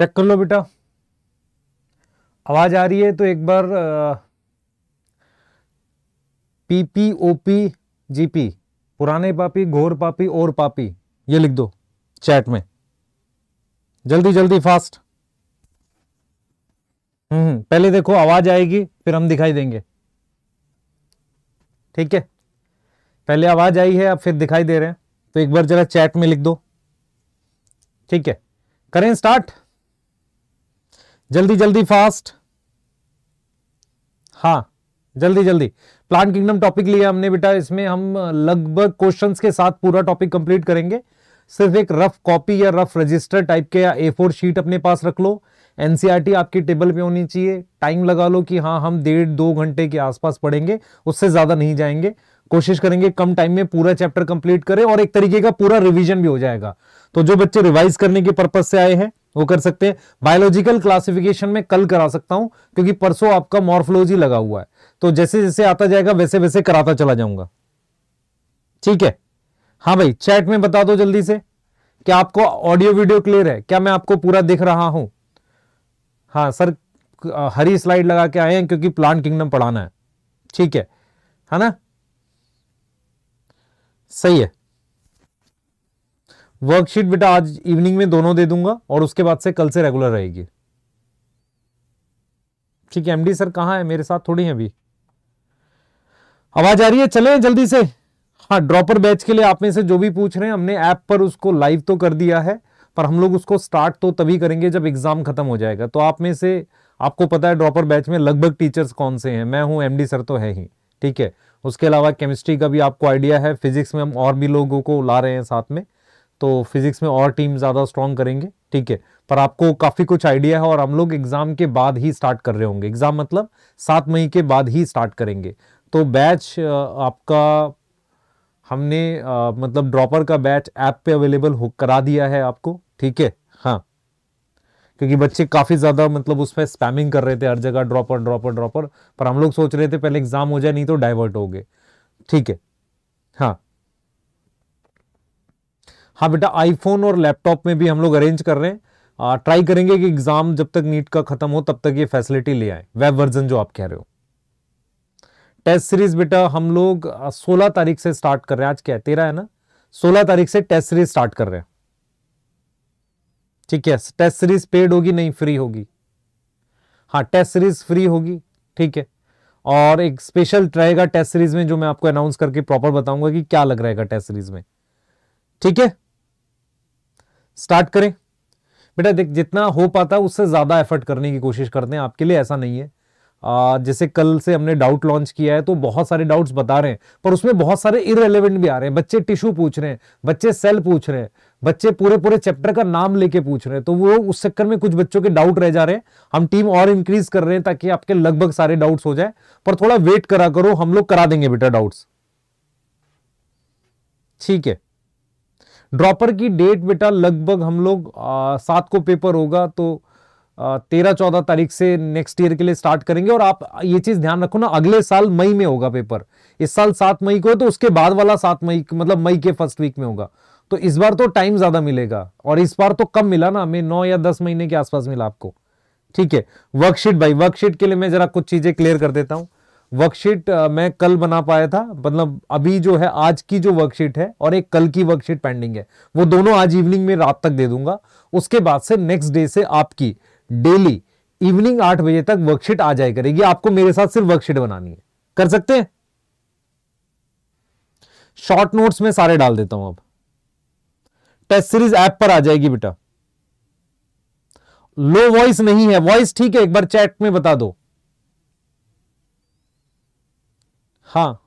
Check कर लो बेटा आवाज़ आ रही है तो एक बार P P O P G P पुराने पापी घोर पापी और पापी ये लिख दो चैट में जल्दी जल्दी फास्ट हम्म, हम्म पहले देखो आवाज आएगी फिर हम दिखाई देंगे ठीक है पहले आवाज आई है आप फिर दिखाई दे रहे हैं तो एक बार जरा चैट में लिख दो ठीक है करें स्टार्ट जल्दी जल्दी फास्ट हाँ जल्दी जल्दी प्लांट किंगडम टॉपिक लिया हमने बेटा इसमें हम लगभग क्वेश्चंस के साथ पूरा टॉपिक कंप्लीट करेंगे सिर्फ एक रफ कॉपी या रफ रजिस्टर टाइप के या ए फोर शीट अपने पास रख लो एनसीईआरटी आपकी टेबल पे होनी चाहिए टाइम लगा लो कि हाँ हम डेढ़ दो घंटे के आसपास पढ़ेंगे उससे ज़्यादा नहीं जाएंगे कोशिश करेंगे कम टाइम में पूरा चैप्टर कंप्लीट करें और एक तरीके का पूरा रिविजन भी हो जाएगा तो जो बच्चे रिवाइज करने के पर्पज से आए हैं वो कर सकते हैं बायोलॉजिकल क्लासिफिकेशन में कल करा सकता हूं क्योंकि परसों आपका मॉर्फोलॉजी लगा हुआ है तो जैसे जैसे आता जाएगा वैसे वैसे कराता चला जाऊंगा ठीक है हाँ भाई चैट में बता दो जल्दी से क्या आपको ऑडियो वीडियो क्लियर है क्या मैं आपको पूरा दिख रहा हूं हाँ सर हरी स्लाइड लगा के आए हैं क्योंकि प्लांट किंगडम पढ़ाना है ठीक है है ना सही है वर्कशीट बेटा आज इवनिंग में दोनों दे दूंगा और उसके बाद से कल से रेगुलर रहेगी ठीक है एमडी सर कहाँ है मेरे साथ थोड़ी है अभी आवाज आ रही है चले जल्दी से हाँ ड्रॉपर बैच के लिए आप में से जो भी पूछ रहे हैं हमने ऐप पर उसको लाइव तो कर दिया है पर हम लोग उसको स्टार्ट तो तभी करेंगे जब एग्जाम खत्म हो जाएगा तो आप में से आपको पता है ड्रॉपर बैच में लगभग टीचर्स कौन से हैं मैं हूँ एमडी सर तो है ही ठीक है उसके अलावा केमिस्ट्री का भी आपको आइडिया है फिजिक्स में हम और भी लोगों को ला रहे हैं साथ में तो फिजिक्स में और टीम ज़्यादा स्ट्रॉन्ग करेंगे ठीक है पर आपको काफ़ी कुछ आइडिया है और हम लोग एग्ज़ाम के बाद ही स्टार्ट कर रहे होंगे एग्ज़ाम मतलब सात मई के बाद ही स्टार्ट करेंगे तो बैच आपका हमने आ, मतलब ड्रॉपर का बैच ऐप पे अवेलेबल हो करा दिया है आपको ठीक है हाँ क्योंकि बच्चे काफ़ी ज़्यादा मतलब उसमें स्पैमिंग कर रहे थे हर जगह ड्रॉपर ड्रॉपर ड्रॉपर पर हम लोग सोच रहे थे पहले एग्ज़ाम हो जाए नहीं तो डाइवर्ट हो गए ठीक है हाँ हाँ बेटा आईफोन और लैपटॉप में भी हम लोग अरेंज कर रहे हैं ट्राई करेंगे कि एग्जाम जब तक नीट का खत्म हो तब तक ये फैसिलिटी ले आए वेब वर्जन जो आप कह रहे हो टेस्ट सीरीज बेटा हम लोग 16 तारीख से स्टार्ट कर रहे हैं आज क्या है तेरह है ना 16 तारीख से टेस्ट सीरीज स्टार्ट कर रहे हैं ठीक है टेस्ट सीरीज पेड होगी नहीं फ्री होगी हाँ टेस्ट सीरीज फ्री होगी ठीक है और एक स्पेशल रहेगा टेस्ट सीरीज में जो मैं आपको अनाउंस करके प्रॉपर बताऊंगा कि क्या लग रहेगा टेस्ट सीरीज में ठीक है स्टार्ट करें बेटा देख जितना हो पाता है उससे ज़्यादा एफर्ट करने की कोशिश करते हैं आपके लिए ऐसा नहीं है आ, जैसे कल से हमने डाउट लॉन्च किया है तो बहुत सारे डाउट्स बता रहे हैं पर उसमें बहुत सारे इरेलीवेंट भी आ रहे हैं बच्चे टिश्यू पूछ रहे हैं बच्चे सेल पूछ रहे हैं बच्चे पूरे पूरे चैप्टर का नाम लेके पूछ रहे हैं तो वो उस चक्कर में कुछ बच्चों के डाउट रह जा रहे हैं हम टीम और इंक्रीज कर रहे हैं ताकि आपके लगभग सारे डाउट्स हो जाए पर थोड़ा वेट करा करो हम लोग करा देंगे बेटा डाउट्स ठीक है ड्रॉपर की डेट बेटा लगभग हम लोग सात को पेपर होगा तो तेरह चौदह तारीख से नेक्स्ट ईयर के लिए स्टार्ट करेंगे और आप ये चीज़ ध्यान रखो ना अगले साल मई में होगा पेपर इस साल सात मई को है तो उसके बाद वाला सात मई मतलब मई के फर्स्ट वीक में होगा तो इस बार तो टाइम ज़्यादा मिलेगा और इस बार तो कम मिला ना हमें नौ या दस महीने के आसपास मिला आपको ठीक है वर्कशीट भाई वर्कशीट के लिए मैं ज़रा कुछ चीज़ें क्लियर कर देता हूं वर्कशीट मैं कल बना पाया था मतलब अभी जो है आज की जो वर्कशीट है और एक कल की वर्कशीट पेंडिंग है वो दोनों आज इवनिंग में रात तक दे दूंगा उसके बाद से नेक्स्ट डे से आपकी डेली इवनिंग आठ बजे तक वर्कशीट आ जाए करेगी आपको मेरे साथ सिर्फ वर्कशीट बनानी है कर सकते हैं शॉर्ट नोट्स में सारे डाल देता हूं अब टेस्ट सीरीज ऐप पर आ जाएगी बेटा लो वॉइस नहीं है वॉइस ठीक है एक बार चैट में बता दो हाँ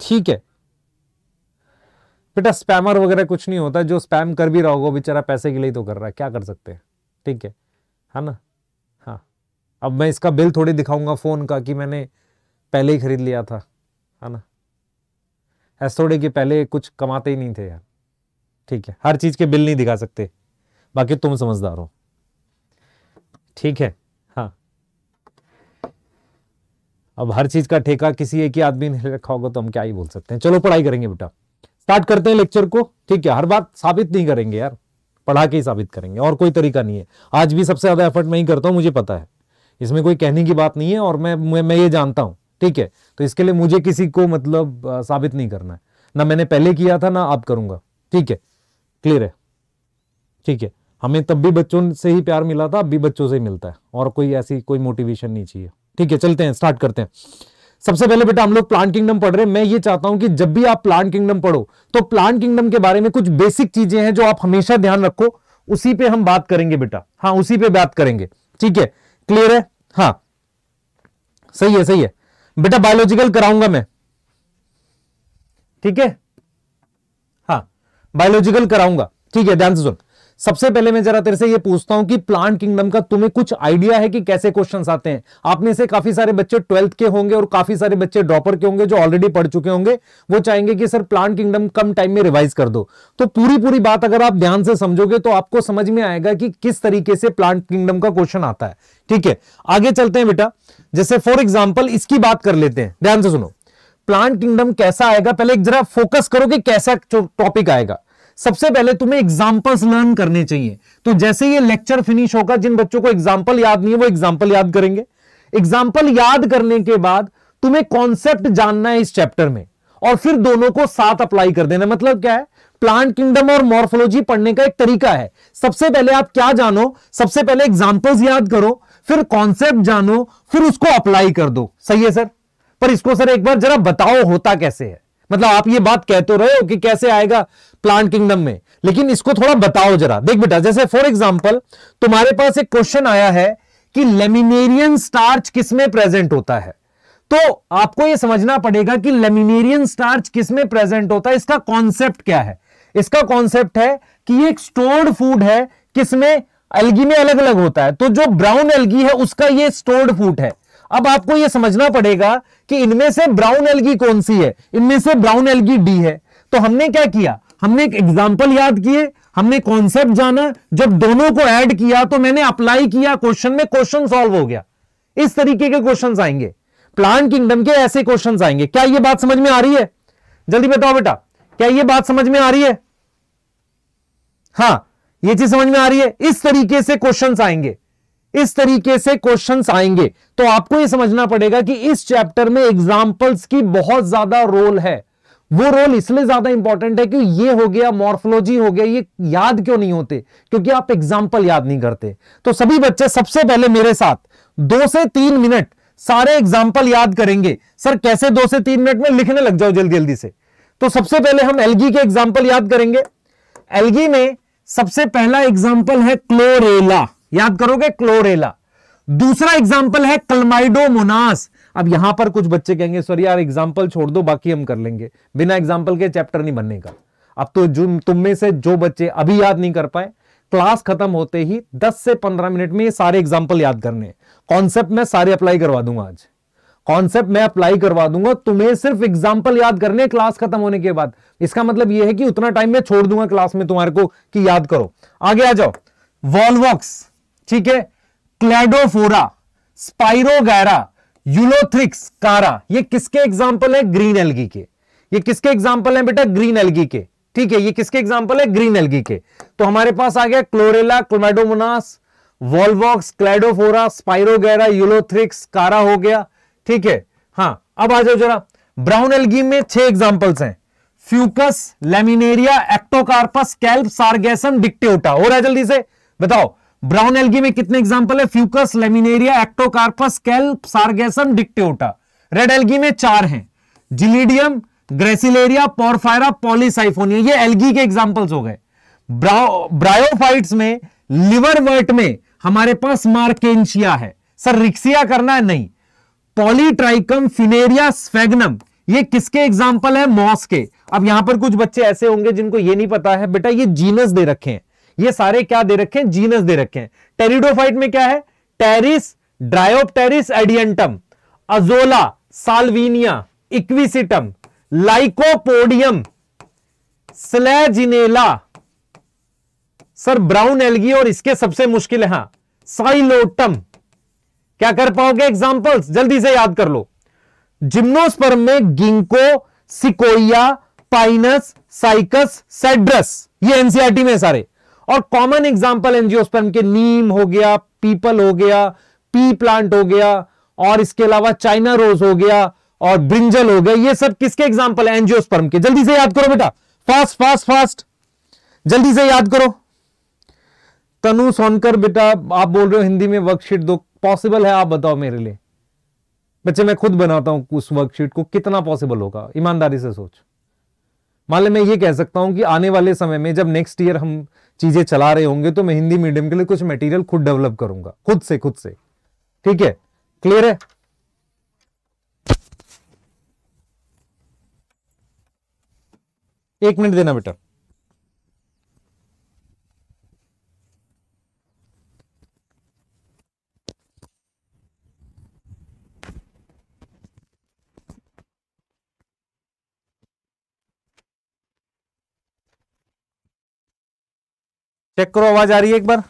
ठीक है बेटा स्पैमर वगैरह कुछ नहीं होता जो स्पैम कर भी रहा होगा बेचारा पैसे के लिए तो कर रहा है क्या कर सकते हैं ठीक है है ना हाँ अब मैं इसका बिल थोड़ी दिखाऊंगा फ़ोन का कि मैंने पहले ही खरीद लिया था है ना ऐसा थोड़े कि पहले कुछ कमाते ही नहीं थे यार ठीक है हर चीज़ के बिल नहीं दिखा सकते बाकी तुम समझदार हो ठीक है अब हर चीज का ठेका किसी एक ही आदमी ने रखा होगा तो हम क्या ही बोल सकते हैं चलो पढ़ाई करेंगे बेटा स्टार्ट करते हैं लेक्चर को ठीक है हर बात साबित नहीं करेंगे यार पढ़ा के ही साबित करेंगे और कोई तरीका नहीं है आज भी सबसे ज्यादा एफर्ट मैं ही करता हूँ मुझे पता है इसमें कोई कहने की बात नहीं है और मैं मैं, मैं ये जानता हूँ ठीक है तो इसके लिए मुझे किसी को मतलब आ, साबित नहीं करना है ना मैंने पहले किया था ना आप करूंगा ठीक है क्लियर है ठीक है हमें तब भी बच्चों से ही प्यार मिला था अब भी बच्चों से ही मिलता है और कोई ऐसी कोई मोटिवेशन नहीं चाहिए ठीक है चलते हैं स्टार्ट करते हैं सबसे पहले बेटा हम लोग प्लांट किंगडम पढ़ रहे हैं मैं ये चाहता हूं कि जब भी आप प्लांट किंगडम पढ़ो तो प्लांट किंगडम के बारे में कुछ बेसिक चीजें हैं जो आप हमेशा ध्यान रखो उसी पे हम बात करेंगे बेटा हाँ उसी पे बात करेंगे ठीक है क्लियर है हाँ सही है सही है बेटा बायोलॉजिकल कराऊंगा मैं ठीक है हाँ बायोलॉजिकल कराऊंगा ठीक है ध्यान से सुन सबसे पहले मैं जरा तेरे से ये पूछता हूं कि प्लांट किंगडम का तुम्हें कुछ आइडिया है कि कैसे क्वेश्चन आते हैं आपने से काफी सारे बच्चे ट्वेल्थ के होंगे और काफी सारे बच्चे ड्रॉपर के होंगे जो ऑलरेडी पढ़ चुके होंगे वो चाहेंगे कि सर प्लांट किंगडम कम टाइम में रिवाइज कर दो तो पूरी पूरी बात अगर आप ध्यान से समझोगे तो आपको समझ में आएगा कि किस तरीके से प्लांट किंगडम का क्वेश्चन आता है ठीक है आगे चलते हैं बेटा जैसे फॉर एग्जाम्पल इसकी बात कर लेते हैं ध्यान से सुनो प्लांट किंगडम कैसा आएगा पहले एक जरा फोकस करो कि कैसा टॉपिक आएगा सबसे पहले तुम्हें एग्जाम्पल्स लर्न करने चाहिए तो जैसे ये लेक्चर फिनिश होगा जिन बच्चों को एग्जाम्पल याद नहीं है वो एग्जाम्पल याद करेंगे एग्जाम्पल याद करने के बाद तुम्हें कॉन्सेप्ट जानना है इस चैप्टर में और फिर दोनों को साथ अप्लाई कर देना मतलब क्या है प्लांट किंगडम और मॉर्फोलॉजी पढ़ने का एक तरीका है सबसे पहले आप क्या जानो सबसे पहले एग्जाम्पल्स याद करो फिर कॉन्सेप्ट जानो फिर उसको अप्लाई कर दो सही है सर पर इसको सर एक बार जरा बताओ होता कैसे है मतलब आप ये बात कहते तो रहे हो कि कैसे आएगा प्लांट किंगडम में लेकिन इसको थोड़ा बताओ जरा देख बेटा जैसे फॉर एग्जाम्पल तुम्हारे पास एक क्वेश्चन आया है कि लेमिनेरियन स्टार्च किसमें प्रेजेंट होता है तो आपको यह समझना पड़ेगा कि लेमिनेरियन स्टार्च किसमें प्रेजेंट होता है इसका कॉन्सेप्ट क्या है इसका कॉन्सेप्ट है कि ये एक स्टोर्ड फूड है किसमें एलगी में अलग अलग होता है तो जो ब्राउन एलगी है उसका ये स्टोर्ड फूड है अब आपको यह समझना पड़ेगा कि इनमें से ब्राउन एलगी कौन सी है इनमें से ब्राउन एलगी डी है तो हमने क्या किया हमने एक एग्जाम्पल याद किए हमने कॉन्सेप्ट जाना जब दोनों को ऐड किया तो मैंने अप्लाई किया क्वेश्चन में क्वेश्चन सॉल्व हो गया इस तरीके के क्वेश्चन आएंगे प्लांट किंगडम के ऐसे क्वेश्चन आएंगे क्या यह बात समझ में आ रही है जल्दी बताओ बेटा क्या यह बात समझ में आ रही है हाँ ये चीज समझ में आ रही है इस तरीके से क्वेश्चन आएंगे इस तरीके से क्वेश्चन आएंगे तो आपको यह समझना पड़ेगा कि इस चैप्टर में एग्जाम्पल्स की बहुत ज्यादा रोल है वो रोल इसलिए ज्यादा इंपॉर्टेंट है कि ये हो गया मॉर्फोलॉजी हो गया ये याद क्यों नहीं होते क्योंकि आप एग्जाम्पल याद नहीं करते तो सभी बच्चे सबसे पहले मेरे साथ दो से तीन मिनट सारे एग्जाम्पल याद करेंगे सर कैसे दो से तीन मिनट में लिखने लग जाओ जल्दी जल्दी से तो सबसे पहले हम एलगी के एग्जाम्पल याद करेंगे एलगी में सबसे पहला एग्जाम्पल है क्लोरेला याद करोगे क्लोरेला दूसरा एग्जाम्पल है कलमाइडोमोनास अब यहां पर कुछ बच्चे कहेंगे सर यार एग्जाम्पल छोड़ दो बाकी हम कर लेंगे बिना एग्जाम्पल के चैप्टर नहीं बनने का अब तो जो तुम में से जो बच्चे अभी याद नहीं कर पाए क्लास खत्म होते ही 10 से 15 मिनट में ये सारे एग्जाम्पल याद करने कॉन्सेप्ट मैं सारे अप्लाई करवा दूंगा आज कॉन्सेप्ट मैं अप्लाई करवा दूंगा तुम्हें सिर्फ एग्जाम्पल याद करने क्लास खत्म होने के बाद इसका मतलब यह है कि उतना टाइम मैं छोड़ दूंगा क्लास में तुम्हारे को कि याद करो आगे आ जाओ वॉलवॉक्स ठीक है क्लेडोफोरा स्पाइरोगैरा यूलोथ्रिक्स कारा ये किसके एग्जाम्पल है ग्रीन एलगी के ये किसके एग्जाम्पल है बेटा ग्रीन एलगी के ठीक है ये किसके एग्जाम्पल है ग्रीन एलगी के तो हमारे पास आ गया chlorella chlamydomonas volvox cladophora spirogyra ulothrix chara हो गया ठीक है हाँ अब आ जाओ जरा ब्राउन एलगी में छह एग्जाम्पल्स हैं fucus laminaria ectocarpus kelp sargassum dictyota हो रहा है जल्दी से बताओ ब्राउन एल्गी में कितने एग्जाम्पल है fucus laminaria ectocarpus kelp sargassum dictyota red algae में चार हैं जिलीडियम ग्रेसिलेरिया पोरफायरा पॉलीसाइफोनिया ये एल्गी के एग्जाम्पल्स हो गए ब्रायोफाइट्स में लिवरवर्ट में हमारे पास मार्केशिया है सर रिक्सिया करना है नहीं पॉलीट्राइकम फिनेरिया स्फेगनम ये किसके एग्जाम्पल है मॉस के अब यहां पर कुछ बच्चे ऐसे होंगे जिनको ये नहीं पता है बेटा ये जीनस दे रखे हैं ये सारे क्या दे रखे हैं जीनस दे रखे हैं टेरिडोफाइट में क्या है pteris dryopteris adiantum azolla salvinia equisetum lycopodium selaginella sir brown algae और इसके सबसे मुश्किल है हां साइलोटम क्या कर पाओगे एग्जाम्पल्स जल्दी से याद कर लो जिम्नोस्पर्म में ginkgo sequoia pinus cycas cedrus ये एनसीआरटी e में सारे और कॉमन एग्जाम्पल एंजियोस्पर्म के नीम हो गया पीपल हो गया पी प्लांट हो गया और इसके अलावा चाइना रोज हो गया और ब्रिंजल हो गया ये सब किसके एग्जाम्पल है के जल्दी से याद करो बेटा फास्ट फास्ट फास्ट जल्दी से याद करो तनु सोनकर बेटा आप बोल रहे हो हिंदी में वर्कशीट दो पॉसिबल है आप बताओ मेरे लिए बच्चे मैं खुद बनाता हूं उस वर्कशीट को कितना पॉसिबल होगा ईमानदारी से सोच मान लो मैं ये कह सकता हूं कि आने वाले समय में जब नेक्स्ट ईयर हम चीजें चला रहे होंगे तो मैं हिंदी मीडियम के लिए कुछ मटेरियल खुद डेवलप करूंगा खुद से खुद से ठीक है क्लियर है एक मिनट देना बेटा चेक करो आवाज आ रही है एक बार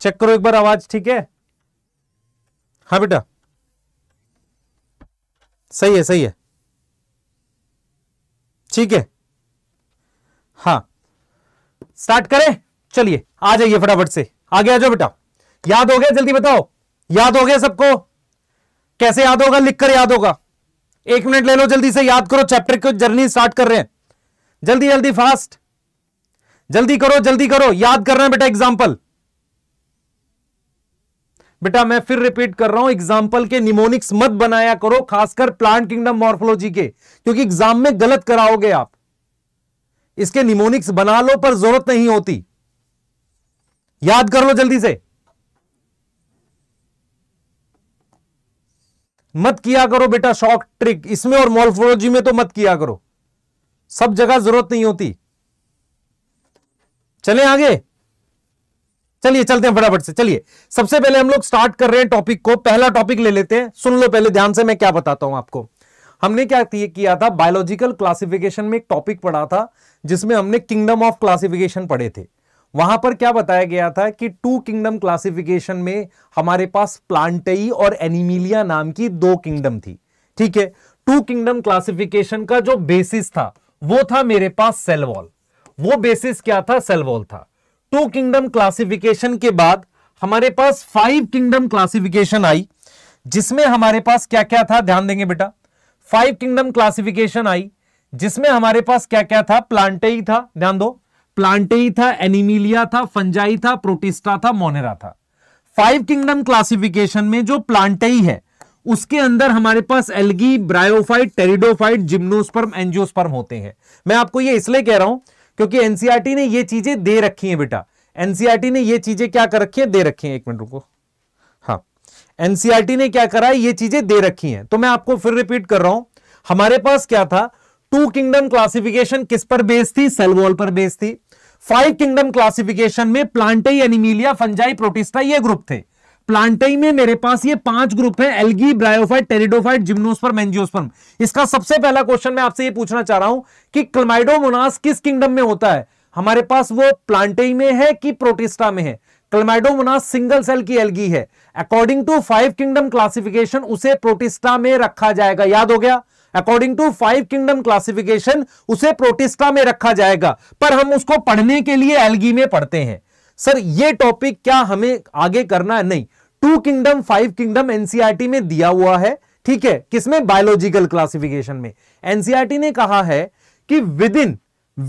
चेक करो एक बार आवाज ठीक है हाँ बेटा सही है सही है ठीक है हाँ स्टार्ट करें चलिए आ जाइए फटाफट से आगे आ जाओ बेटा याद हो गया जल्दी बताओ याद हो गया सबको कैसे याद होगा लिखकर याद होगा एक मिनट ले लो जल्दी से याद करो चैप्टर की जर्नी स्टार्ट कर रहे हैं जल्दी जल्दी फास्ट जल्दी करो जल्दी करो याद कर रहे हैं बेटा एग्जाम्पल बेटा मैं फिर रिपीट कर रहा हूं एग्जाम्पल के निमोनिक्स मत बनाया करो खासकर प्लांट किंगडम मॉर्फोलॉजी के क्योंकि एग्जाम में गलत कराओगे आप इसके निमोनिक्स बना लो पर जरूरत नहीं होती याद कर लो जल्दी से मत किया करो बेटा शॉक ट्रिक इसमें और मॉर्फोलॉजी में तो मत किया करो सब जगह जरूरत नहीं होती चले आगे चलिए चलते हैं फटाफट से चलिए सबसे पहले हम लोग स्टार्ट कर रहे हैं टॉपिक को पहला टॉपिक ले लेते हैं सुन लो पहले ध्यान से मैं क्या बताता हूं आपको हमने क्या किया था बायोलॉजिकल क्लासिफिकेशन में एक टॉपिक पढ़ा था जिसमें हमने किंगडम ऑफ क्लासिफिकेशन पढ़े थे वहां पर क्या बताया गया था कि टू किंगडम क्लासिफिकेशन में हमारे पास प्लांटई और एनिमिलिया नाम की दो किंगडम थी ठीक है टू किंगडम क्लासिफिकेशन का जो बेसिस था वो था मेरे पास सेल वॉल वो बेसिस क्या था सेल वॉल था टू किंगडम क्लासिफिकेशन के बाद हमारे पास फाइव किंगडम क्लासिफिकेशन आई जिसमें हमारे पास क्या क्या था ध्यान देंगे बेटा फाइव किंगडम क्लासिफिकेशन आई जिसमें हमारे पास क्या क्या था प्लांटेई था ध्यान दो प्लांटेई था एनिमिलिया था फंजाई था प्रोटिस्टा था मोनेरा था फाइव किंगडम क्लासिफिकेशन में जो प्लांटेई है उसके अंदर हमारे पास algae bryophyte pteridophyte gymnosperm angiosperm होते हैं मैं आपको ये इसलिए कह रहा हूं क्योंकि एनसीआरटी ने ये चीजें दे रखी हैं बेटा एनसीआरटी ने ये चीजें क्या कर रखी है दे रखी है एक मिनट रुको हाँ एनसीआरटी ने क्या करा है ये चीजें दे रखी हैं तो मैं आपको फिर रिपीट कर रहा हूं हमारे पास क्या था टू किंगडम क्लासिफिकेशन किस पर बेस्ड थी सेलवॉल पर बेस्ड थी फाइव किंगडम क्लासिफिकेशन में प्लांटेई एनिमिलिया फंजाई प्रोटिस्टा ये ग्रुप थे प्लांटे में मेरे पास ये पांच ग्रुप है algae bryophyte pteridophyte gymnosperm angiosperm इसका सबसे पहला क्वेश्चन मैं आपसे ये पूछना चाह रहा हूं कि क्लमाइडोमोनास किस किंगडम में होता है हमारे पास वो प्लांटे में है कि प्रोटिस्टा में है क्लमाइडोमोनास सिंगल सेल की एलगी है according to five kingdom classification उसे प्रोटिस्टा में रखा जाएगा याद हो गया according to five kingdom classification उसे प्रोटिस्टा में रखा जाएगा पर हम उसको पढ़ने के लिए एलगी में पढ़ते हैं सर ये टॉपिक क्या हमें आगे करना है नहीं two kingdom five kingdom NCERT में दिया हुआ है ठीक है किसमें बायोलॉजिकल क्लासिफिकेशन में एनसीआरटी e ने कहा है कि within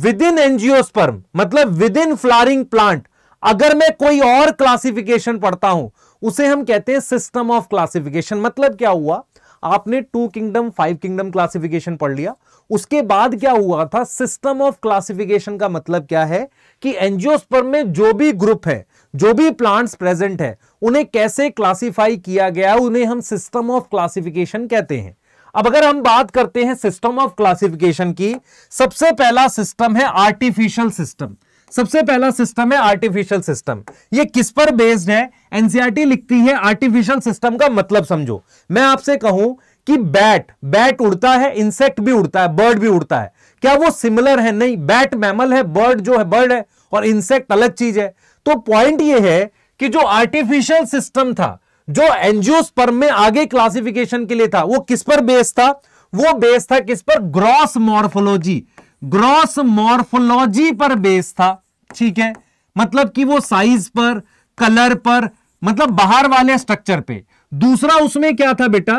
within angiosperm मतलब विद इन फ्लारिंग प्लांट अगर मैं कोई और क्लासिफिकेशन पढ़ता हूं उसे हम कहते हैं सिस्टम ऑफ क्लासिफिकेशन मतलब क्या हुआ आपने two kingdom five kingdom classification पढ़ लिया उसके बाद क्या हुआ था सिस्टम ऑफ क्लासिफिकेशन का मतलब क्या है कि एनजीओस्पर में जो भी ग्रुप है जो भी प्लांट्स प्रेजेंट है उन्हें कैसे क्लासिफाई किया गया उन्हें हम सिस्टम ऑफ क्लासिफिकेशन कहते हैं अब अगर हम बात करते हैं सिस्टम ऑफ क्लासिफिकेशन की सबसे पहला सिस्टम है आर्टिफिशियल सिस्टम सबसे पहला सिस्टम है आर्टिफिशियल सिस्टम ये किस पर बेस्ड है एनसीआरटी e लिखती है आर्टिफिशियल सिस्टम का मतलब समझो मैं आपसे कहूं कि बैट बैट उड़ता है इंसेक्ट भी उड़ता है बर्ड भी उड़ता है क्या वो सिमिलर है नहीं बैट मैमल है बर्ड जो है बर्ड है और इंसेक्ट अलग चीज है तो पॉइंट ये है कि जो आर्टिफिशियल सिस्टम था जो एनजियोस्पर्म में आगे क्लासिफिकेशन के लिए था वो किस पर बेस था वो बेस था किस पर ग्रॉस मॉर्फोलॉजी ग्रॉस मॉर्फोलॉजी पर बेस था ठीक है मतलब कि वो साइज पर कलर पर मतलब बाहर वाले स्ट्रक्चर पे दूसरा उसमें क्या था बेटा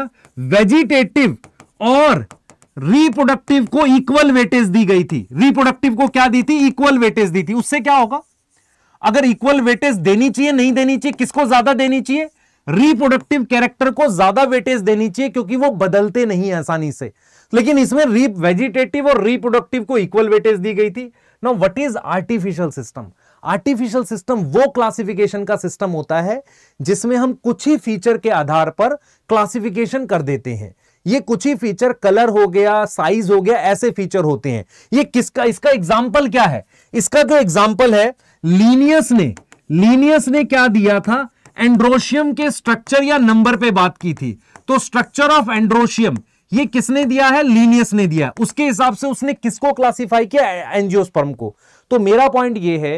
वेजिटेटिव और रिप्रोडक्टिव को इक्वल वेटेज दी गई थी रिप्रोडक्टिव को क्या दी थी इक्वल वेटेज दी थी उससे क्या होगा अगर इक्वल वेटेज देनी चाहिए नहीं देनी चाहिए किसको ज्यादा देनी चाहिए रिप्रोडक्टिव कैरेक्टर को ज्यादा वेटेज देनी चाहिए क्योंकि वो बदलते नहीं आसानी से लेकिन इसमें रीप वेजिटेटिव और रिप्रोडक्टिव को इक्वल वेटेज दी गई थी no what is artificial system artificial system वो क्लासिफिकेशन का सिस्टम होता है जिसमें हम कुछ ही फीचर के आधार पर क्लासिफिकेशन कर देते हैं ये कुछ ही फीचर कलर हो गया साइज हो गया ऐसे फीचर होते हैं ये किसका इसका एग्जाम्पल क्या है इसका जो एग्जाम्पल है लीनियस ने लीनियस ने क्या दिया था एंड्रोशियम के स्ट्रक्चर या नंबर पे बात की थी तो स्ट्रक्चर ऑफ एंड्रोशियम ये किसने दिया है लीनियस ने दिया उसके हिसाब से उसने किसको क्लासिफाई किया एनजियोस्पर्म को तो मेरा पॉइंट ये है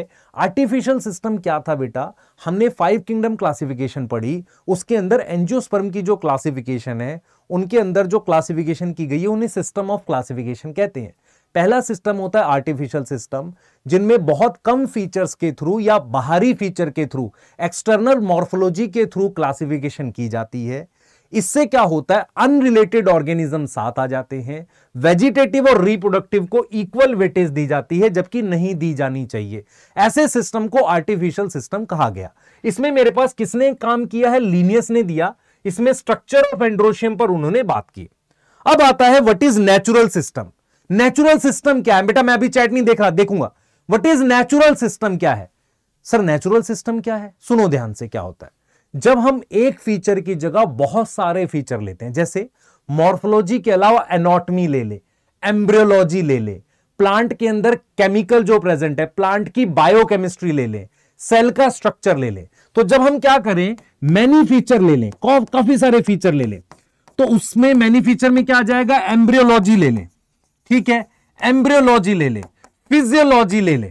आर्टिफिशियल सिस्टम क्या था बेटा हमने फाइव किंगडम क्लासिफिकेशन पढ़ी उसके अंदर एनजियोस्पर्म की जो क्लासिफिकेशन है उनके अंदर जो क्लासिफिकेशन की गई है उन्हें सिस्टम ऑफ क्लासिफिकेशन कहते हैं पहला सिस्टम होता है आर्टिफिशियल सिस्टम जिनमें बहुत कम फीचर्स के थ्रू या बाहरी फीचर के थ्रू एक्सटर्नल मॉर्फोलॉजी के थ्रू क्लासिफिकेशन की जाती है इससे क्या होता है अनरिलेटेड ऑर्गेनिज्म साथ आ जाते हैं वेजिटेटिव और रिप्रोडक्टिव को इक्वल वेटेज दी जाती है जबकि नहीं दी जानी चाहिए ऐसे सिस्टम को आर्टिफिशियल सिस्टम कहा गया इसमें मेरे पास किसने काम किया है लीनियस ने दिया इसमें स्ट्रक्चर ऑफ एंड्रोशियम पर उन्होंने बात की अब आता है what is natural system natural system क्या है बेटा मैं अभी चैट नहीं देख रहा देखूंगा वट इज नेचुरल सिस्टम क्या है सर नेचुरल सिस्टम क्या है सुनो ध्यान से क्या होता है जब हम एक फीचर की जगह बहुत सारे फीचर लेते हैं जैसे मॉर्फोलॉजी के अलावा एनाटमी ले ले एम्ब्रियोलॉजी ले ले प्लांट के अंदर केमिकल जो प्रेजेंट है प्लांट की बायोकेमिस्ट्री ले ले सेल का स्ट्रक्चर ले ले तो जब हम क्या करें मैनी फीचर ले लें काफी सारे फीचर ले लें तो उसमें मैनी फीचर में क्या आ जाएगा एम्ब्रियोलॉजी ले लें ठीक है एम्ब्रियोलॉजी ले ले फिजियोलॉजी ले ले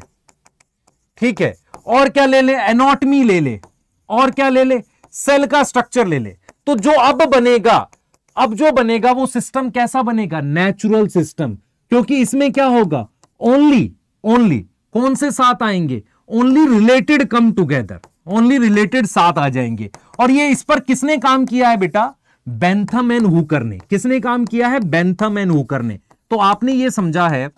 ठीक है और क्या ले ले एनोटमी ले ले और क्या ले ले सेल का स्ट्रक्चर ले ले तो जो अब बनेगा अब जो बनेगा वो सिस्टम कैसा बनेगा नेचुरल सिस्टम क्योंकि इसमें क्या होगा ओनली ओनली कौन से साथ आएंगे only related come together only related साथ आ जाएंगे और ये इस पर किसने काम किया है बेटा बेंथम एंड हुकर ने किसने काम किया है बेंथम एंड हुकर ने तो आपने ये समझा है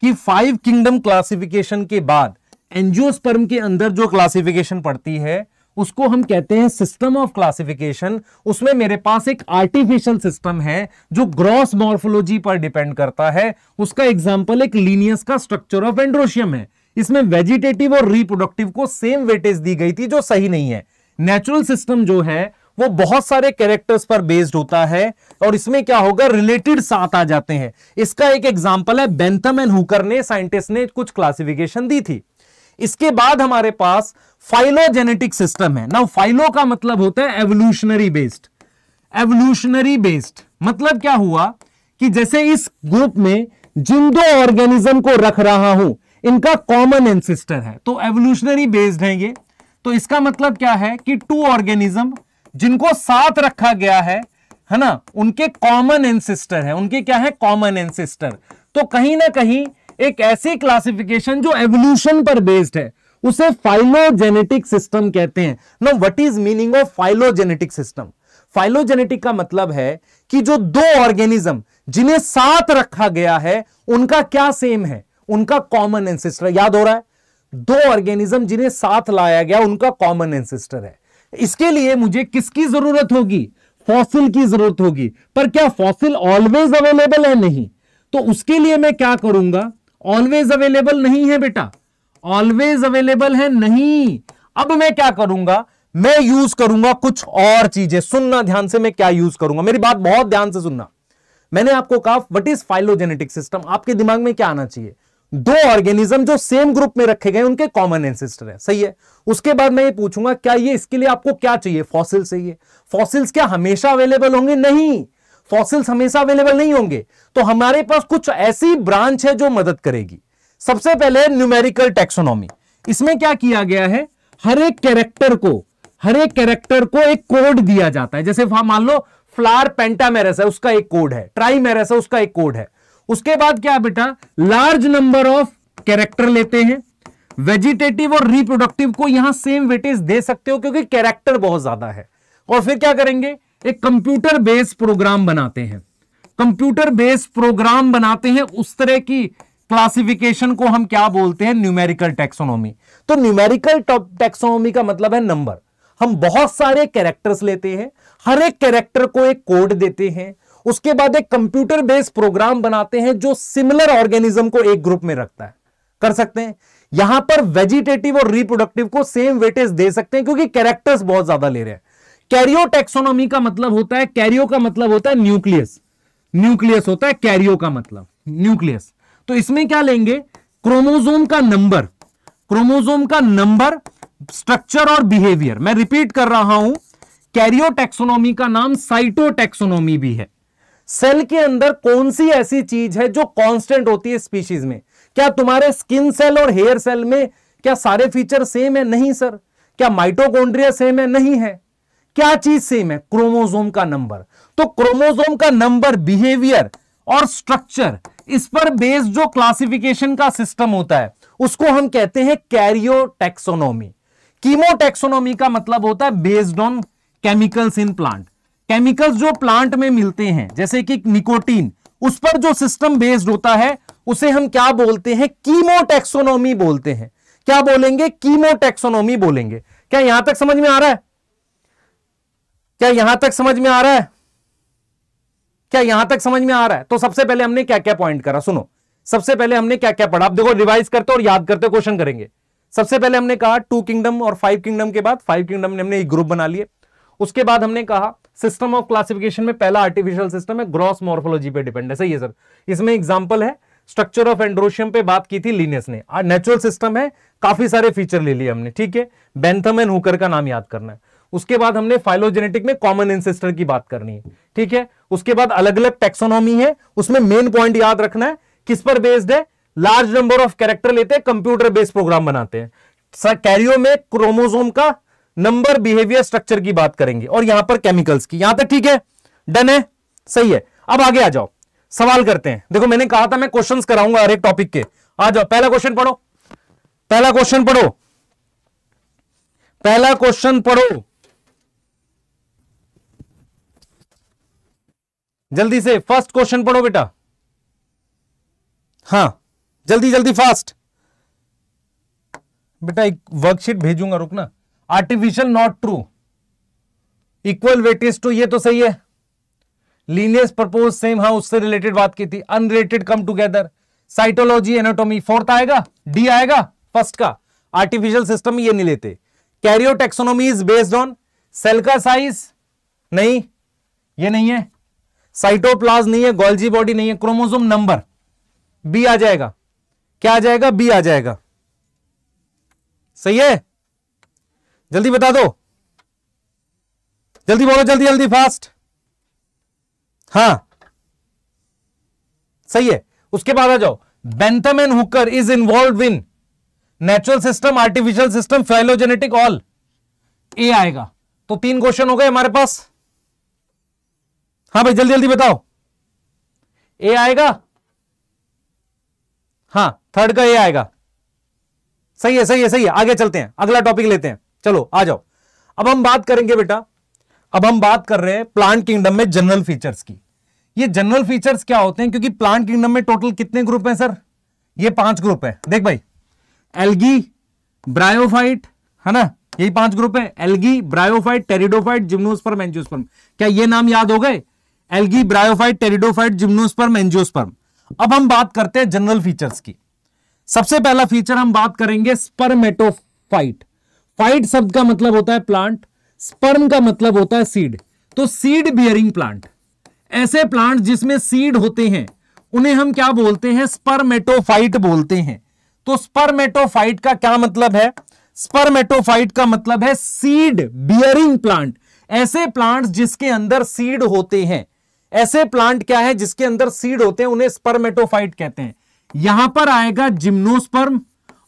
कि फाइव किंगडम क्लासिफिकेशन के बाद एंजियोस्पर्म के अंदर जो क्लासिफिकेशन पड़ती है उसको हम कहते हैं सिस्टम ऑफ क्लासिफिकेशन उसमें मेरे पास एक आर्टिफिशियल सिस्टम है जो ग्रॉस मॉर्फोलॉजी पर डिपेंड करता है उसका एग्जाम्पल एक लीनियस का स्ट्रक्चर ऑफ एंड्रोशियम है इसमें वेजिटेटिव और रिप्रोडक्टिव को सेम वेटेज दी गई थी जो सही नहीं है नेचुरल सिस्टम जो है वो बहुत सारे कैरेक्टर्स पर बेस्ड होता है और इसमें क्या होगा रिलेटेड साथ आ जाते हैं इसका एक एग्जाम्पल है बेंथम एंड हुकर ने साइंटिस्ट ने कुछ क्लासिफिकेशन दी थी इसके बाद हमारे पास फाइलोजेनेटिक सिस्टम है ना फाइलो का मतलब होता है एवोल्यूशनरी बेस्ड एवोल्यूशनरी बेस्ड मतलब क्या हुआ कि जैसे इस ग्रुप में जिन दो ऑर्गेनिज्म को रख रहा हूं इनका कॉमन एंसिस्टर है तो एवोल्यूशनरी बेस्ड है ये तो इसका मतलब क्या है कि टू ऑर्गेनिज्म जिनको साथ रखा गया है है ना उनके कॉमन एंसिस्टर है उनके क्या है कॉमन एंसिस्टर तो कहीं ना कहीं एक ऐसी क्लासिफिकेशन जो एवोल्यूशन पर बेस्ड है उसे फाइलोजेनेटिक सिस्टम कहते हैं no what is meaning of phylogenetic system phylogenetic का मतलब है कि जो दो ऑर्गेनिज्म जिन्हें साथ रखा गया है उनका क्या सेम है उनका कॉमन एंसिस्टर याद हो रहा है दो ऑर्गेनिज्म जिन्हें साथ लाया गया उनका कॉमन एंसिस्टर है इसके लिए मुझे किसकी जरूरत होगी फॉसिल की जरूरत होगी पर क्या फॉसिल ऑलवेज अवेलेबल है नहीं तो उसके लिए मैं क्या करूंगा ऑलवेज अवेलेबल नहीं है बेटा ऑलवेज अवेलेबल है नहीं अब मैं क्या करूंगा मैं यूज करूंगा कुछ और चीजें सुनना ध्यान से मैं क्या यूज करूंगा मेरी बात बहुत ध्यान से सुनना मैंने आपको कहा व्हाट इज फाइलोजेनेटिक सिस्टम आपके दिमाग में क्या आना चाहिए दो ऑर्गेनिज्म जो सेम ग्रुप में रखे गए उनके कॉमन एंसेस्टर है सही है उसके बाद मैं ये पूछूंगा क्या ये इसके लिए आपको क्या चाहिए फॉसिल चाहिए फॉसिल्स क्या हमेशा अवेलेबल होंगे नहीं फॉसिल्स हमेशा अवेलेबल नहीं होंगे तो हमारे पास कुछ ऐसी ब्रांच है जो मदद करेगी सबसे पहले न्यूमेरिकल टेक्सोनॉमी इसमें क्या किया गया है हर एक कैरेक्टर को हर एक कैरेक्टर को एक कोड दिया जाता है जैसे मान लो फ्लार पेंटामेरस है उसका एक कोड है ट्राई है उसका एक कोड है उसके बाद क्या बेटा लार्ज नंबर ऑफ कैरेक्टर लेते हैं वेजिटेटिव और रिप्रोडक्टिव को यहां सेम वेटेज दे सकते हो क्योंकि कैरेक्टर बहुत ज्यादा है और फिर क्या करेंगे एक कंप्यूटर बेस्ड प्रोग्राम बनाते हैं कंप्यूटर बेस्ड प्रोग्राम बनाते हैं उस तरह की क्लासिफिकेशन को हम क्या बोलते हैं न्यूमेरिकल टेक्सोनॉमी तो न्यूमेरिकल टेक्सोनॉमी का मतलब है नंबर हम बहुत सारे कैरेक्टर्स लेते हैं हर एक कैरेक्टर को एक कोड देते हैं उसके बाद एक कंप्यूटर बेस्ड प्रोग्राम बनाते हैं जो सिमिलर ऑर्गेनिज्म को एक ग्रुप में रखता है कर सकते हैं यहां पर वेजिटेटिव और रिप्रोडक्टिव को सेम वेटेज दे सकते हैं क्योंकि कैरेक्टर्स बहुत ज्यादा ले रहे हैं कैरियो टेक्सोनॉमी का मतलब होता है कैरियो का मतलब होता है न्यूक्लियस न्यूक्लियस होता है कैरियो का मतलब न्यूक्लियस तो इसमें क्या लेंगे क्रोमोजोम का नंबर क्रोमोजोम का नंबर स्ट्रक्चर और बिहेवियर मैं रिपीट कर रहा हूं कैरियो टेक्सोनॉमी का नाम साइटो टेक्सोनॉमी भी है सेल के अंदर कौन सी ऐसी चीज है जो कांस्टेंट होती है स्पीशीज में क्या तुम्हारे स्किन सेल और हेयर सेल में क्या सारे फीचर सेम है नहीं सर क्या माइटोकॉन्ड्रिया सेम है नहीं है क्या चीज सेम है क्रोमोजोम का नंबर तो क्रोमोजोम का नंबर बिहेवियर और स्ट्रक्चर इस पर बेस्ड जो क्लासिफिकेशन का सिस्टम होता है उसको हम कहते हैं कैरियो टेक्सोनोमी कीमो टेक्सोनोमी का मतलब होता है based on chemicals in plant chemicals जो प्लांट में मिलते हैं जैसे कि निकोटीन उस पर जो सिस्टम बेस्ड होता है उसे हम क्या बोलते हैं कीमोटेक्सोनोमी बोलते हैं क्या बोलेंगे कीमोटेक्सोनोमी बोलेंगे क्या यहां तक समझ में आ रहा है क्या यहां तक समझ में आ रहा है क्या यहां तक समझ में आ रहा है तो सबसे पहले हमने क्या क्या पॉइंट करा सुनो सबसे पहले हमने क्या क्या पढ़ा आप देखो रिवाइज करते और याद करते क्वेश्चन करेंगे सबसे पहले हमने कहा टू किंगडम और फाइव किंगडम के बाद फाइव किंगडम ने हमने एक ग्रुप बना लिए उसके बाद हमने कहा सिस्टम ऑफ क्लासिफिकेशन में पहला आर्टिफिशियल सिस्टम है ग्रॉस मॉर्फोलॉजी पे डिपेंड है सही है सर इसमें एग्जाम्पल है स्ट्रक्चर ऑफ एंड्रोशियम पे बात की थी लीनियस ने नेचुरल सिस्टम है काफी सारे फीचर ले लिए हमने ठीक है बेंथम एंड हुकर का नाम याद करना है उसके बाद हमने फाइलोजेनेटिक में कॉमन इंसिस्टर की बात करनी है ठीक है उसके बाद अलग अलग टेक्सोनॉमी है उसमें मेन पॉइंट याद रखना है किस पर बेस्ड है लार्ज नंबर ऑफ कैरेक्टर लेते हैं कंप्यूटर बेस्ड प्रोग्राम बनाते हैं कैरियो में क्रोमोजोम का नंबर बिहेवियर स्ट्रक्चर की बात करेंगे और यहां पर केमिकल्स की यहां तक ठीक है डन है सही है अब आगे आ जाओ सवाल करते हैं देखो मैंने कहा था मैं क्वेश्चंस कराऊंगा हर एक टॉपिक के आ जाओ पहला क्वेश्चन पढ़ो पहला क्वेश्चन पढ़ो पहला क्वेश्चन पढ़ो जल्दी से फर्स्ट क्वेश्चन पढ़ो बेटा हां जल्दी जल्दी फास्ट बेटा एक वर्कशीट भेजूंगा रुकना artificial not true equal weightage two ये तो सही है लीनियस प्रपोज सेम हाँ उससे रिलेटेड बात की थी unrelated come together cytology anatomy fourth आएगा डी आएगा फर्स्ट का आर्टिफिशियल सिस्टम ये नहीं लेते karyotaxonomy is based on cell का साइज नहीं ये नहीं है साइटोप्लाज नहीं है गोल्जी बॉडी नहीं है क्रोमोजोम नंबर बी आ जाएगा क्या आ जाएगा बी आ जाएगा सही है जल्दी बता दो जल्दी बोलो जल्दी जल्दी फास्ट हाँ सही है उसके बाद आ जाओ Bentham and Hooker is involve in natural system artificial system phylogenetic all A आएगा तो तीन क्वेश्चन हो गए हमारे पास हाँ भाई जल्दी जल्दी बताओ ए आएगा हाँ थर्ड का ए आएगा सही है सही है सही है आगे चलते हैं अगला टॉपिक लेते हैं चलो आ जाओ अब हम बात करेंगे बेटा अब हम बात कर रहे हैं प्लांट किंगडम में जनरल फीचर्स की ये जनरल फीचर्स क्या होते हैं क्योंकि प्लांट किंगडम में टोटल कितने ग्रुप हैं सर ये पांच ग्रुप है देख भाई एलगी ब्रायोफाइट है ना यही पांच ग्रुप है algae bryophyte pteridophyte gymnosperm angiosperm क्या ये नाम याद हो गए algae bryophyte pteridophyte gymnosperm angiosperm अब हम बात करते हैं जनरल फीचर्स की सबसे पहला फीचर हम बात करेंगे स्पर्मेटोफाइट फाइट शब्द का मतलब होता है प्लांट स्पर्म का मतलब होता है सीड तो सीड बियरिंग प्लांट ऐसे प्लांट जिसमें सीड होते हैं उन्हें हम क्या बोलते हैं स्पर्मेटोफाइट बोलते हैं तो स्पर्मेटोफाइट का क्या मतलब है स्पर्मेटोफाइट का मतलब है सीड बियरिंग प्लांट ऐसे प्लांट्स जिसके अंदर सीड होते हैं ऐसे प्लांट क्या है जिसके अंदर सीड होते हैं उन्हें स्पर्मेटोफाइट कहते हैं यहां पर आएगा जिम्नोस्पर्म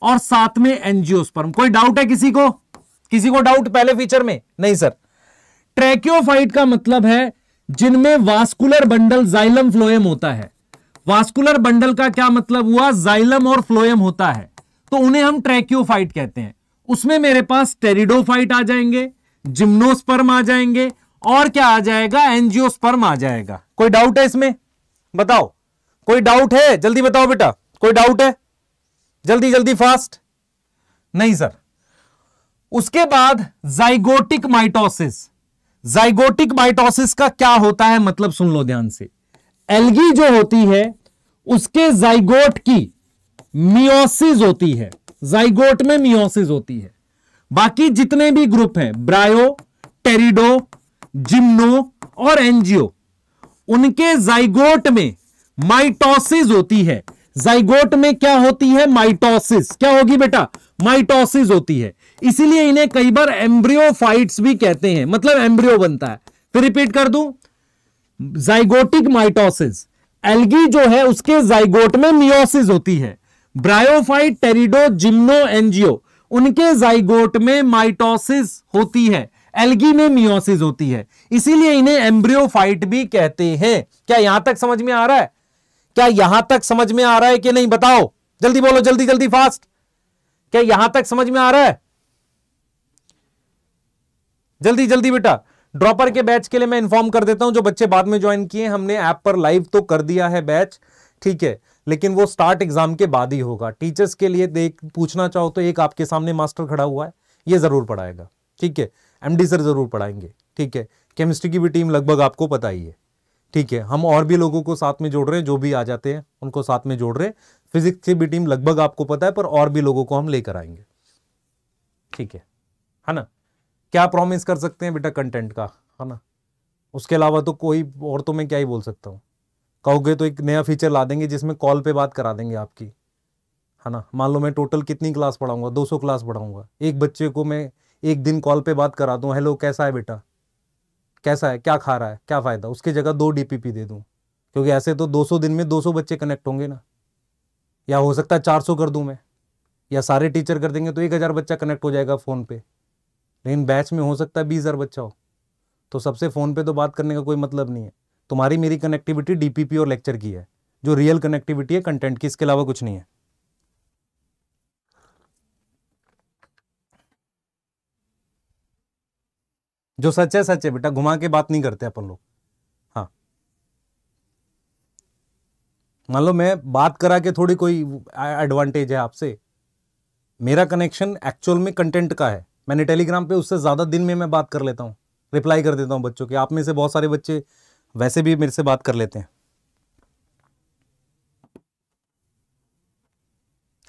और साथ में एंजियोस्पर्म कोई डाउट है किसी को किसी को डाउट पहले फीचर में नहीं सर ट्रैक्योफाइट का मतलब है जिनमें वास्कुलर बंडल जाइलम फ्लोएम होता है वास्कुलर बंडल का क्या मतलब हुआ जाइलम और फ्लोएम होता है तो उन्हें हम ट्रैक्योफाइट कहते हैं उसमें मेरे पास टेरिडोफाइट आ जाएंगे जिम्नोस्पर्म आ जाएंगे और क्या आ जाएगा एनजियोस्पर्म आ जाएगा कोई डाउट है इसमें बताओ कोई डाउट है जल्दी बताओ बेटा कोई डाउट है जल्दी जल्दी फास्ट नहीं सर उसके बाद जाइगोटिक माइटोसिस जाइगोटिक माइटोसिस का क्या होता है मतलब सुन लो ध्यान से एलगी जो होती है उसके जाइगोट की मियोसिस होती है जाइगोट में मियोसिस होती है बाकी जितने भी ग्रुप हैं ब्रायो टेरिडो जिम्नो और एनजीओ उनके जाइगोट में माइटोसिस होती है जाइगोट में क्या होती है माइटोसिस क्या होगी बेटा माइटोसिस होती है इसीलिए इन्हें कई बार एम्ब्रियो भी कहते हैं मतलब एम्ब्रियो बनता है फिर रिपीट कर दू जाइगोटिक माइटोसिस एल्गी जो है उसके जाइगोट में मियोसिस होती है ब्रायोफाइट टेरिडो जिम्नो एनजियो उनके जाइगोट में माइटोसिस होती है एल्गी में मियोसिस होती है इसीलिए इन्हें एम्ब्रियोफाइट भी कहते हैं क्या यहां तक समझ में आ रहा है क्या यहां तक समझ में आ रहा है कि नहीं बताओ जल्दी बोलो जल्दी जल्दी फास्ट क्या यहां तक समझ में आ रहा है जल्दी जल्दी बेटा ड्रॉपर के बैच के लिए मैं इन्फॉर्म कर देता हूं जो बच्चे बाद में ज्वाइन किए हमने ऐप पर लाइव तो कर दिया है बैच ठीक है लेकिन वो स्टार्ट एग्जाम के बाद ही होगा टीचर्स के लिए देख पूछना चाहो तो एक आपके सामने मास्टर खड़ा हुआ है ये जरूर पढ़ाएगा ठीक है एमडी सर जरूर पढ़ाएंगे ठीक है केमिस्ट्री की भी टीम लगभग आपको पता ही है ठीक है हम और भी लोगों को साथ में जोड़ रहे हैं जो भी आ जाते हैं उनको साथ में जोड़ रहे हैं फिजिक्स की भी टीम लगभग आपको पता है पर और भी लोगों को हम लेकर आएंगे ठीक है है ना क्या प्रॉमिस कर सकते हैं बेटा कंटेंट का है ना उसके अलावा तो कोई और तो मैं क्या ही बोल सकता हूँ कहोगे तो एक नया फीचर ला देंगे जिसमें कॉल पर बात करा देंगे आपकी है ना मान लो मैं टोटल कितनी क्लास पढ़ाऊंगा दो क्लास पढ़ाऊंगा एक बच्चे को मैं एक दिन कॉल पर बात करा दूँ हेलो कैसा है बेटा कैसा है क्या खा रहा है क्या फ़ायदा उसकी जगह दो डीपीपी दे दूँ क्योंकि ऐसे तो 200 दिन में 200 बच्चे कनेक्ट होंगे ना या हो सकता है 400 कर दूँ मैं या सारे टीचर कर देंगे तो एक हज़ार बच्चा कनेक्ट हो जाएगा फ़ोन पे लेकिन बैच में हो सकता है बीस हज़ार बच्चा हो तो सबसे फ़ोन पे तो बात करने का कोई मतलब नहीं है तुम्हारी मेरी कनेक्टिविटी डीपीपी और लेक्चर की है जो रियल कनेक्टिविटी है कंटेंट की इसके अलावा कुछ नहीं है जो सच है सच है बेटा घुमा के बात नहीं करते अपन लोग हाँ मान लो मैं बात करा के थोड़ी कोई एडवांटेज है आपसे मेरा कनेक्शन एक्चुअल में कंटेंट का है मैंने टेलीग्राम पे उससे ज़्यादा दिन में मैं बात कर लेता हूँ रिप्लाई कर देता हूँ बच्चों की आप में से बहुत सारे बच्चे वैसे भी मेरे से बात कर लेते हैं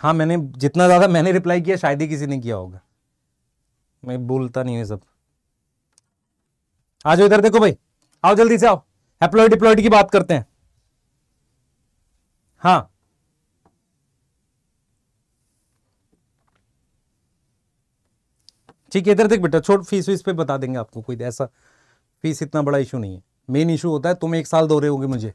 हाँ मैंने जितना ज़्यादा मैंने रिप्लाई किया शायद ही किसी ने किया होगा मैं बोलता नहीं है सब आ जाओ इधर देखो भाई आओ जल्दी से आओ हेप्लॉइड डिप्लॉइड की बात करते हैं हाँ ठीक है इधर देख बेटा छोट फीस वीस पे बता देंगे आपको कोई ऐसा फीस इतना बड़ा इशू नहीं है मेन इशू होता है तुम एक साल दो रहे होगे मुझे